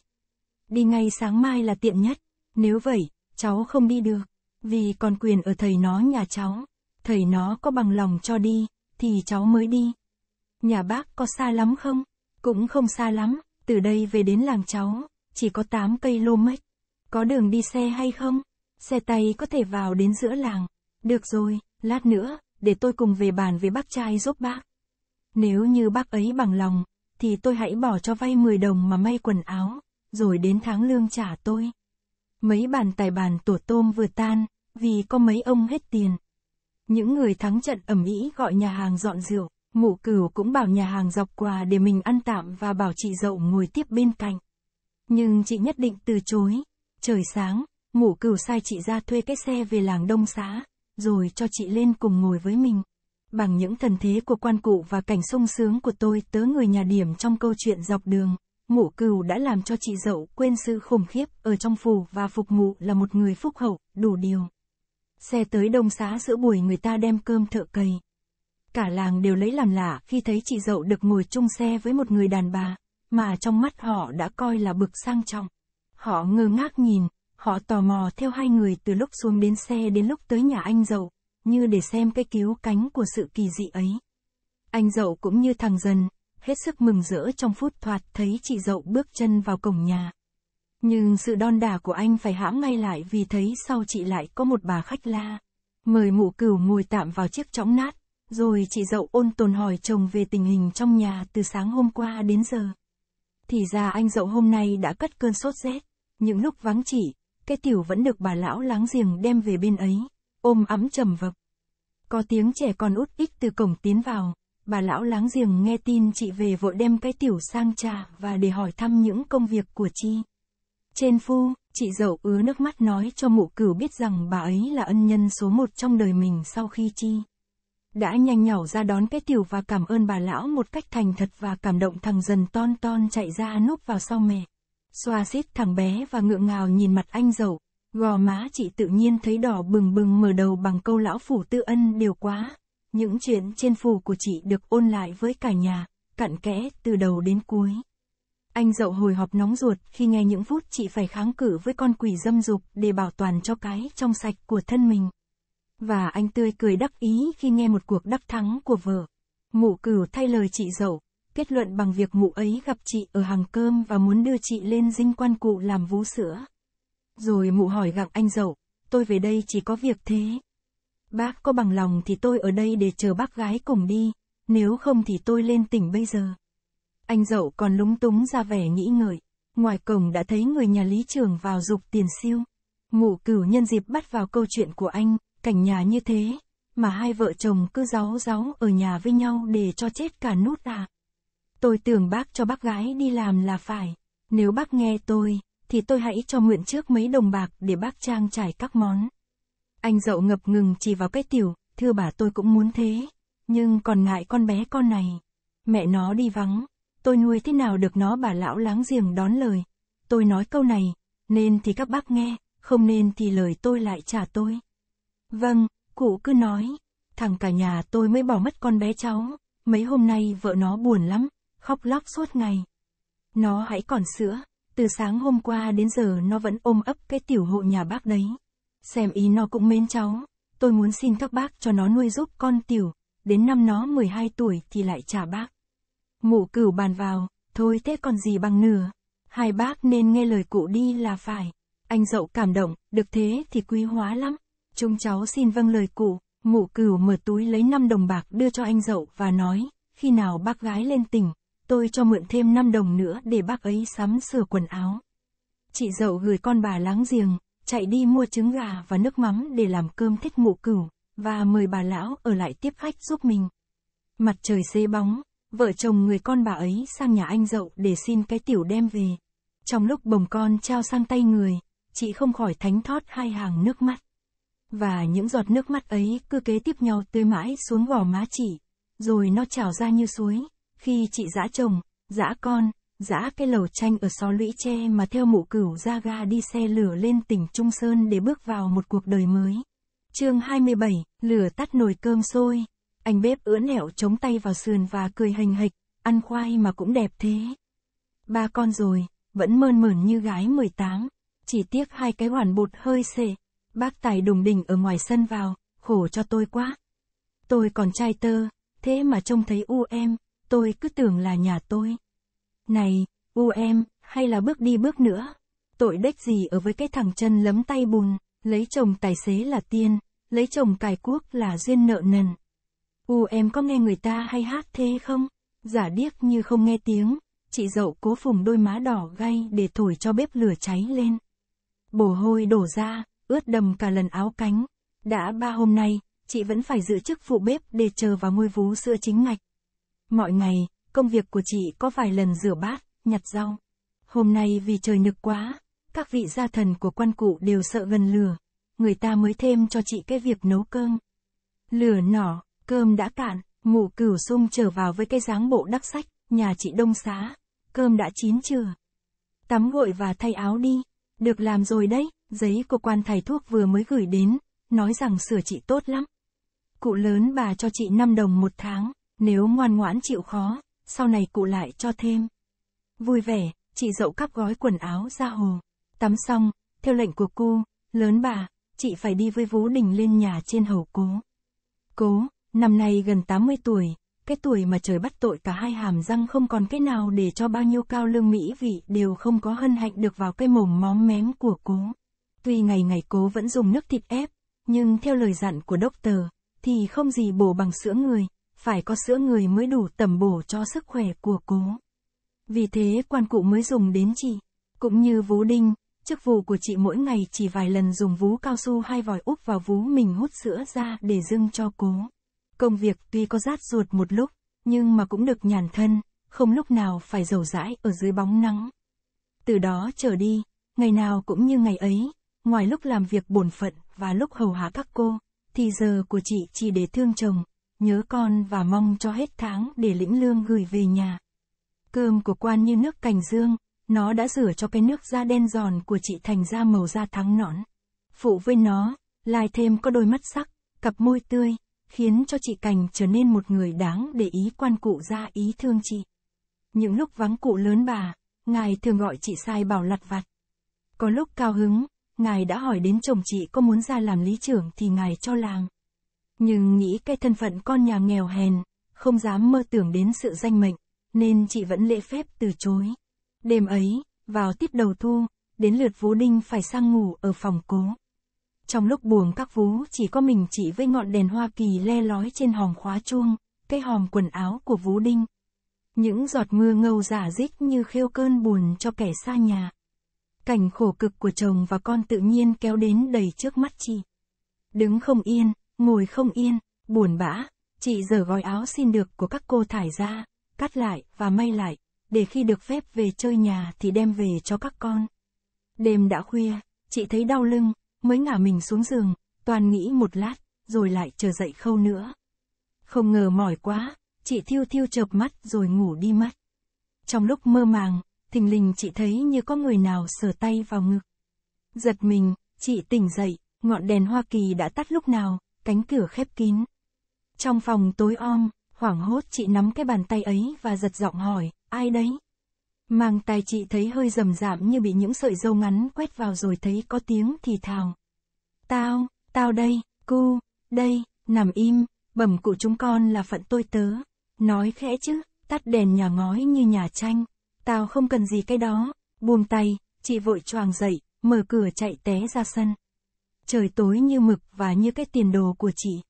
Đi ngay sáng mai là tiện nhất, nếu vậy, cháu không đi được, vì còn quyền ở thầy nó nhà cháu, thầy nó có bằng lòng cho đi, thì cháu mới đi. Nhà bác có xa lắm không? Cũng không xa lắm, từ đây về đến làng cháu, chỉ có 8 cây lô mách. Có đường đi xe hay không? Xe tay có thể vào đến giữa làng. Được rồi, lát nữa, để tôi cùng về bàn với bác trai giúp bác. Nếu như bác ấy bằng lòng, thì tôi hãy bỏ cho vay 10 đồng mà may quần áo, rồi đến tháng lương trả tôi. Mấy bàn tài bàn tổ tôm vừa tan, vì có mấy ông hết tiền. Những người thắng trận ẩm ý gọi nhà hàng dọn rượu, mụ cửu cũng bảo nhà hàng dọc quà để mình ăn tạm và bảo chị dậu ngồi tiếp bên cạnh. Nhưng chị nhất định từ chối. Trời sáng, mụ cửu sai chị ra thuê cái xe về làng Đông Xá rồi cho chị lên cùng ngồi với mình. Bằng những thần thế của quan cụ và cảnh sung sướng của tôi tớ người nhà điểm trong câu chuyện dọc đường, mụ cừu đã làm cho chị dậu quên sự khủng khiếp ở trong phù và phục mụ là một người phúc hậu, đủ điều. Xe tới đông xá giữa buổi người ta đem cơm thợ cầy. Cả làng đều lấy làm lạ khi thấy chị dậu được ngồi chung xe với một người đàn bà, mà trong mắt họ đã coi là bực sang trọng. Họ ngơ ngác nhìn, Họ tò mò theo hai người từ lúc xuống đến xe đến lúc tới nhà anh dậu, như để xem cái cứu cánh của sự kỳ dị ấy. Anh dậu cũng như thằng dần, hết sức mừng rỡ trong phút thoạt thấy chị dậu bước chân vào cổng nhà. Nhưng sự đon đả của anh phải hãm ngay lại vì thấy sau chị lại có một bà khách la. Mời mụ cửu ngồi tạm vào chiếc chõng nát, rồi chị dậu ôn tồn hỏi chồng về tình hình trong nhà từ sáng hôm qua đến giờ. Thì ra anh dậu hôm nay đã cất cơn sốt rét, những lúc vắng chị, cái tiểu vẫn được bà lão láng giềng đem về bên ấy, ôm ấm trầm vập. Có tiếng trẻ con út ích từ cổng tiến vào, bà lão láng giềng nghe tin chị về vội đem cái tiểu sang trà và để hỏi thăm những công việc của chi. Trên phu, chị dậu ứa nước mắt nói cho mụ cửu biết rằng bà ấy là ân nhân số một trong đời mình sau khi chi. Đã nhanh nhỏ ra đón cái tiểu và cảm ơn bà lão một cách thành thật và cảm động thằng dần ton ton chạy ra núp vào sau mẹ. Xoa xít thằng bé và ngượng ngào nhìn mặt anh dậu. Gò má chị tự nhiên thấy đỏ bừng bừng mở đầu bằng câu lão phủ tư ân điều quá. Những chuyện trên phủ của chị được ôn lại với cả nhà, cặn kẽ từ đầu đến cuối. Anh dậu hồi họp nóng ruột khi nghe những phút chị phải kháng cự với con quỷ dâm dục để bảo toàn cho cái trong sạch của thân mình. Và anh tươi cười đắc ý khi nghe một cuộc đắc thắng của vợ. Mụ cửu thay lời chị dậu, kết luận bằng việc mụ ấy gặp chị ở hàng cơm và muốn đưa chị lên dinh quan cụ làm vú sữa. Rồi mụ hỏi gặp anh dậu, tôi về đây chỉ có việc thế. Bác có bằng lòng thì tôi ở đây để chờ bác gái cùng đi, nếu không thì tôi lên tỉnh bây giờ. Anh dậu còn lúng túng ra vẻ nghĩ ngợi, ngoài cổng đã thấy người nhà lý trường vào dục tiền siêu. Mụ cửu nhân dịp bắt vào câu chuyện của anh, cảnh nhà như thế, mà hai vợ chồng cứ giấu giấu ở nhà với nhau để cho chết cả nút à. Tôi tưởng bác cho bác gái đi làm là phải. Nếu bác nghe tôi, thì tôi hãy cho mượn trước mấy đồng bạc để bác trang trải các món. Anh dậu ngập ngừng chỉ vào cái tiểu, thưa bà tôi cũng muốn thế. Nhưng còn ngại con bé con này. Mẹ nó đi vắng, tôi nuôi thế nào được nó bà lão láng giềng đón lời. Tôi nói câu này, nên thì các bác nghe, không nên thì lời tôi lại trả tôi. Vâng, cụ cứ nói, thằng cả nhà tôi mới bỏ mất con bé cháu, mấy hôm nay vợ nó buồn lắm, khóc lóc suốt ngày. Nó hãy còn sữa, từ sáng hôm qua đến giờ nó vẫn ôm ấp cái tiểu hộ nhà bác đấy. Xem ý nó cũng mến cháu, tôi muốn xin các bác cho nó nuôi giúp con tiểu, đến năm nó 12 tuổi thì lại trả bác. Mụ cửu bàn vào, thôi thế còn gì bằng nửa, hai bác nên nghe lời cụ đi là phải. Anh dậu cảm động, được thế thì quý hóa lắm. Chúng cháu xin vâng lời cụ, mụ cửu mở túi lấy 5 đồng bạc đưa cho anh dậu và nói, khi nào bác gái lên tỉnh, tôi cho mượn thêm 5 đồng nữa để bác ấy sắm sửa quần áo. Chị dậu gửi con bà láng giềng, chạy đi mua trứng gà và nước mắm để làm cơm thích mụ cửu, và mời bà lão ở lại tiếp khách giúp mình. Mặt trời xế bóng, vợ chồng người con bà ấy sang nhà anh dậu để xin cái tiểu đem về. Trong lúc bồng con trao sang tay người, chị không khỏi thánh thót hai hàng nước mắt. Và những giọt nước mắt ấy cứ kế tiếp nhau tươi mãi xuống gò má chị, rồi nó trào ra như suối, khi chị giã chồng, giã con, giã cái lầu tranh ở xó lũy tre mà theo mụ cửu ra ga đi xe lửa lên tỉnh Trung Sơn để bước vào một cuộc đời mới. chương 27, lửa tắt nồi cơm sôi. Anh bếp ưỡn nẻo chống tay vào sườn và cười hành hịch, ăn khoai mà cũng đẹp thế. Ba con rồi, vẫn mơn mởn như gái 18. Chỉ tiếc hai cái hoàn bột hơi xệ. Bác tài đùng đỉnh ở ngoài sân vào, khổ cho tôi quá. Tôi còn trai tơ, thế mà trông thấy u em, tôi cứ tưởng là nhà tôi. Này, u em, hay là bước đi bước nữa. Tội đếch gì ở với cái thằng chân lấm tay bùn, lấy chồng tài xế là tiên, lấy chồng cài cuốc là duyên nợ nần. U em có nghe người ta hay hát thế không? Giả điếc như không nghe tiếng, chị dậu cố phùng đôi má đỏ gay để thổi cho bếp lửa cháy lên. Bồ hôi đổ ra, ướt đầm cả lần áo cánh. Đã ba hôm nay, chị vẫn phải giữ chức phụ bếp để chờ vào ngôi vú sữa chính ngạch. Mọi ngày, công việc của chị có vài lần rửa bát, nhặt rau. Hôm nay vì trời nực quá, các vị gia thần của quan cụ đều sợ gần lửa. Người ta mới thêm cho chị cái việc nấu cơm. Lửa nỏ, cơm đã cạn, ngụ cửu sung trở vào với cái dáng bộ đắc sách, nhà chị đông xá. Cơm đã chín chưa? Tắm gội và thay áo đi. Được làm rồi đấy, giấy của quan thầy thuốc vừa mới gửi đến, nói rằng sửa chị tốt lắm. Cụ lớn bà cho chị 5 đồng một tháng. Nếu ngoan ngoãn chịu khó, sau này cụ lại cho thêm. Vui vẻ, chị dậu cắp gói quần áo ra hồ. Tắm xong, theo lệnh của cô, lớn bà, chị phải đi với Vũ Đình lên nhà trên hầu cố. Cố, năm nay gần 80 tuổi, cái tuổi mà trời bắt tội cả hai hàm răng không còn cái nào để cho bao nhiêu cao lương mỹ vị đều không có hân hạnh được vào cái mồm móm mém của cố. Tuy ngày ngày cố vẫn dùng nước thịt ép, nhưng theo lời dặn của đốc tờ, thì không gì bổ bằng sữa người phải có sữa người mới đủ tầm bổ cho sức khỏe của cố. Vì thế quan cụ mới dùng đến chị. Cũng như vú đinh, chức vụ của chị mỗi ngày chỉ vài lần dùng vú cao su hay vòi úp vào vú mình hút sữa ra để dưng cho cố. Công việc tuy có rát ruột một lúc, nhưng mà cũng được nhàn thân, không lúc nào phải dầu dãi ở dưới bóng nắng. Từ đó trở đi, ngày nào cũng như ngày ấy, ngoài lúc làm việc bổn phận và lúc hầu hạ các cô, thì giờ của chị chỉ để thương chồng, nhớ con và mong cho hết tháng để lĩnh lương gửi về nhà. Cơm của quan như nước cành dương, nó đã rửa cho cái nước da đen giòn của chị thành ra màu da thắng nõn. Phụ với nó, lai thêm có đôi mắt sắc, cặp môi tươi, khiến cho chị Cành trở nên một người đáng để ý quan cụ ra ý thương chị. Những lúc vắng cụ lớn bà, ngài thường gọi chị sai bảo lặt vặt. Có lúc cao hứng, ngài đã hỏi đến chồng chị có muốn ra làm lý trưởng thì ngài cho làng. Nhưng nghĩ cái thân phận con nhà nghèo hèn, không dám mơ tưởng đến sự danh mệnh, nên chị vẫn lễ phép từ chối. Đêm ấy, vào tiết đầu thu, đến lượt Vũ Đinh phải sang ngủ ở phòng cố. Trong lúc buồn, các vú chỉ có mình chị với ngọn đèn Hoa Kỳ le lói trên hòm khóa chuông, cái hòm quần áo của Vũ Đinh. Những giọt mưa ngâu giả dạ dích như khêu cơn buồn cho kẻ xa nhà. Cảnh khổ cực của chồng và con tự nhiên kéo đến đầy trước mắt chị. Đứng không yên, ngồi không yên, buồn bã, chị giở gói áo xin được của các cô thải ra, cắt lại và may lại, để khi được phép về chơi nhà thì đem về cho các con. Đêm đã khuya, chị thấy đau lưng, mới ngả mình xuống giường, toàn nghĩ một lát, rồi lại chờ dậy khâu nữa. Không ngờ mỏi quá, chị thiêu thiêu chợp mắt rồi ngủ đi mất. Trong lúc mơ màng, thình lình chị thấy như có người nào sờ tay vào ngực. Giật mình, chị tỉnh dậy, ngọn đèn Hoa Kỳ đã tắt lúc nào, cánh cửa khép kín. Trong phòng tối om, hoảng hốt chị nắm cái bàn tay ấy và giật giọng hỏi, ai đấy? Mang tay chị thấy hơi rầm rạm như bị những sợi dâu ngắn quét vào rồi thấy có tiếng thì thào. Tao, tao đây, cu, đây, nằm im, bẩm cụ chúng con là phận tôi tớ. Nói khẽ chứ, tắt đèn nhà ngói như nhà tranh. Tao không cần gì cái đó, buông tay, chị vội choàng dậy, mở cửa chạy té ra sân trời tối như mực và như cái tiền đồ của chị.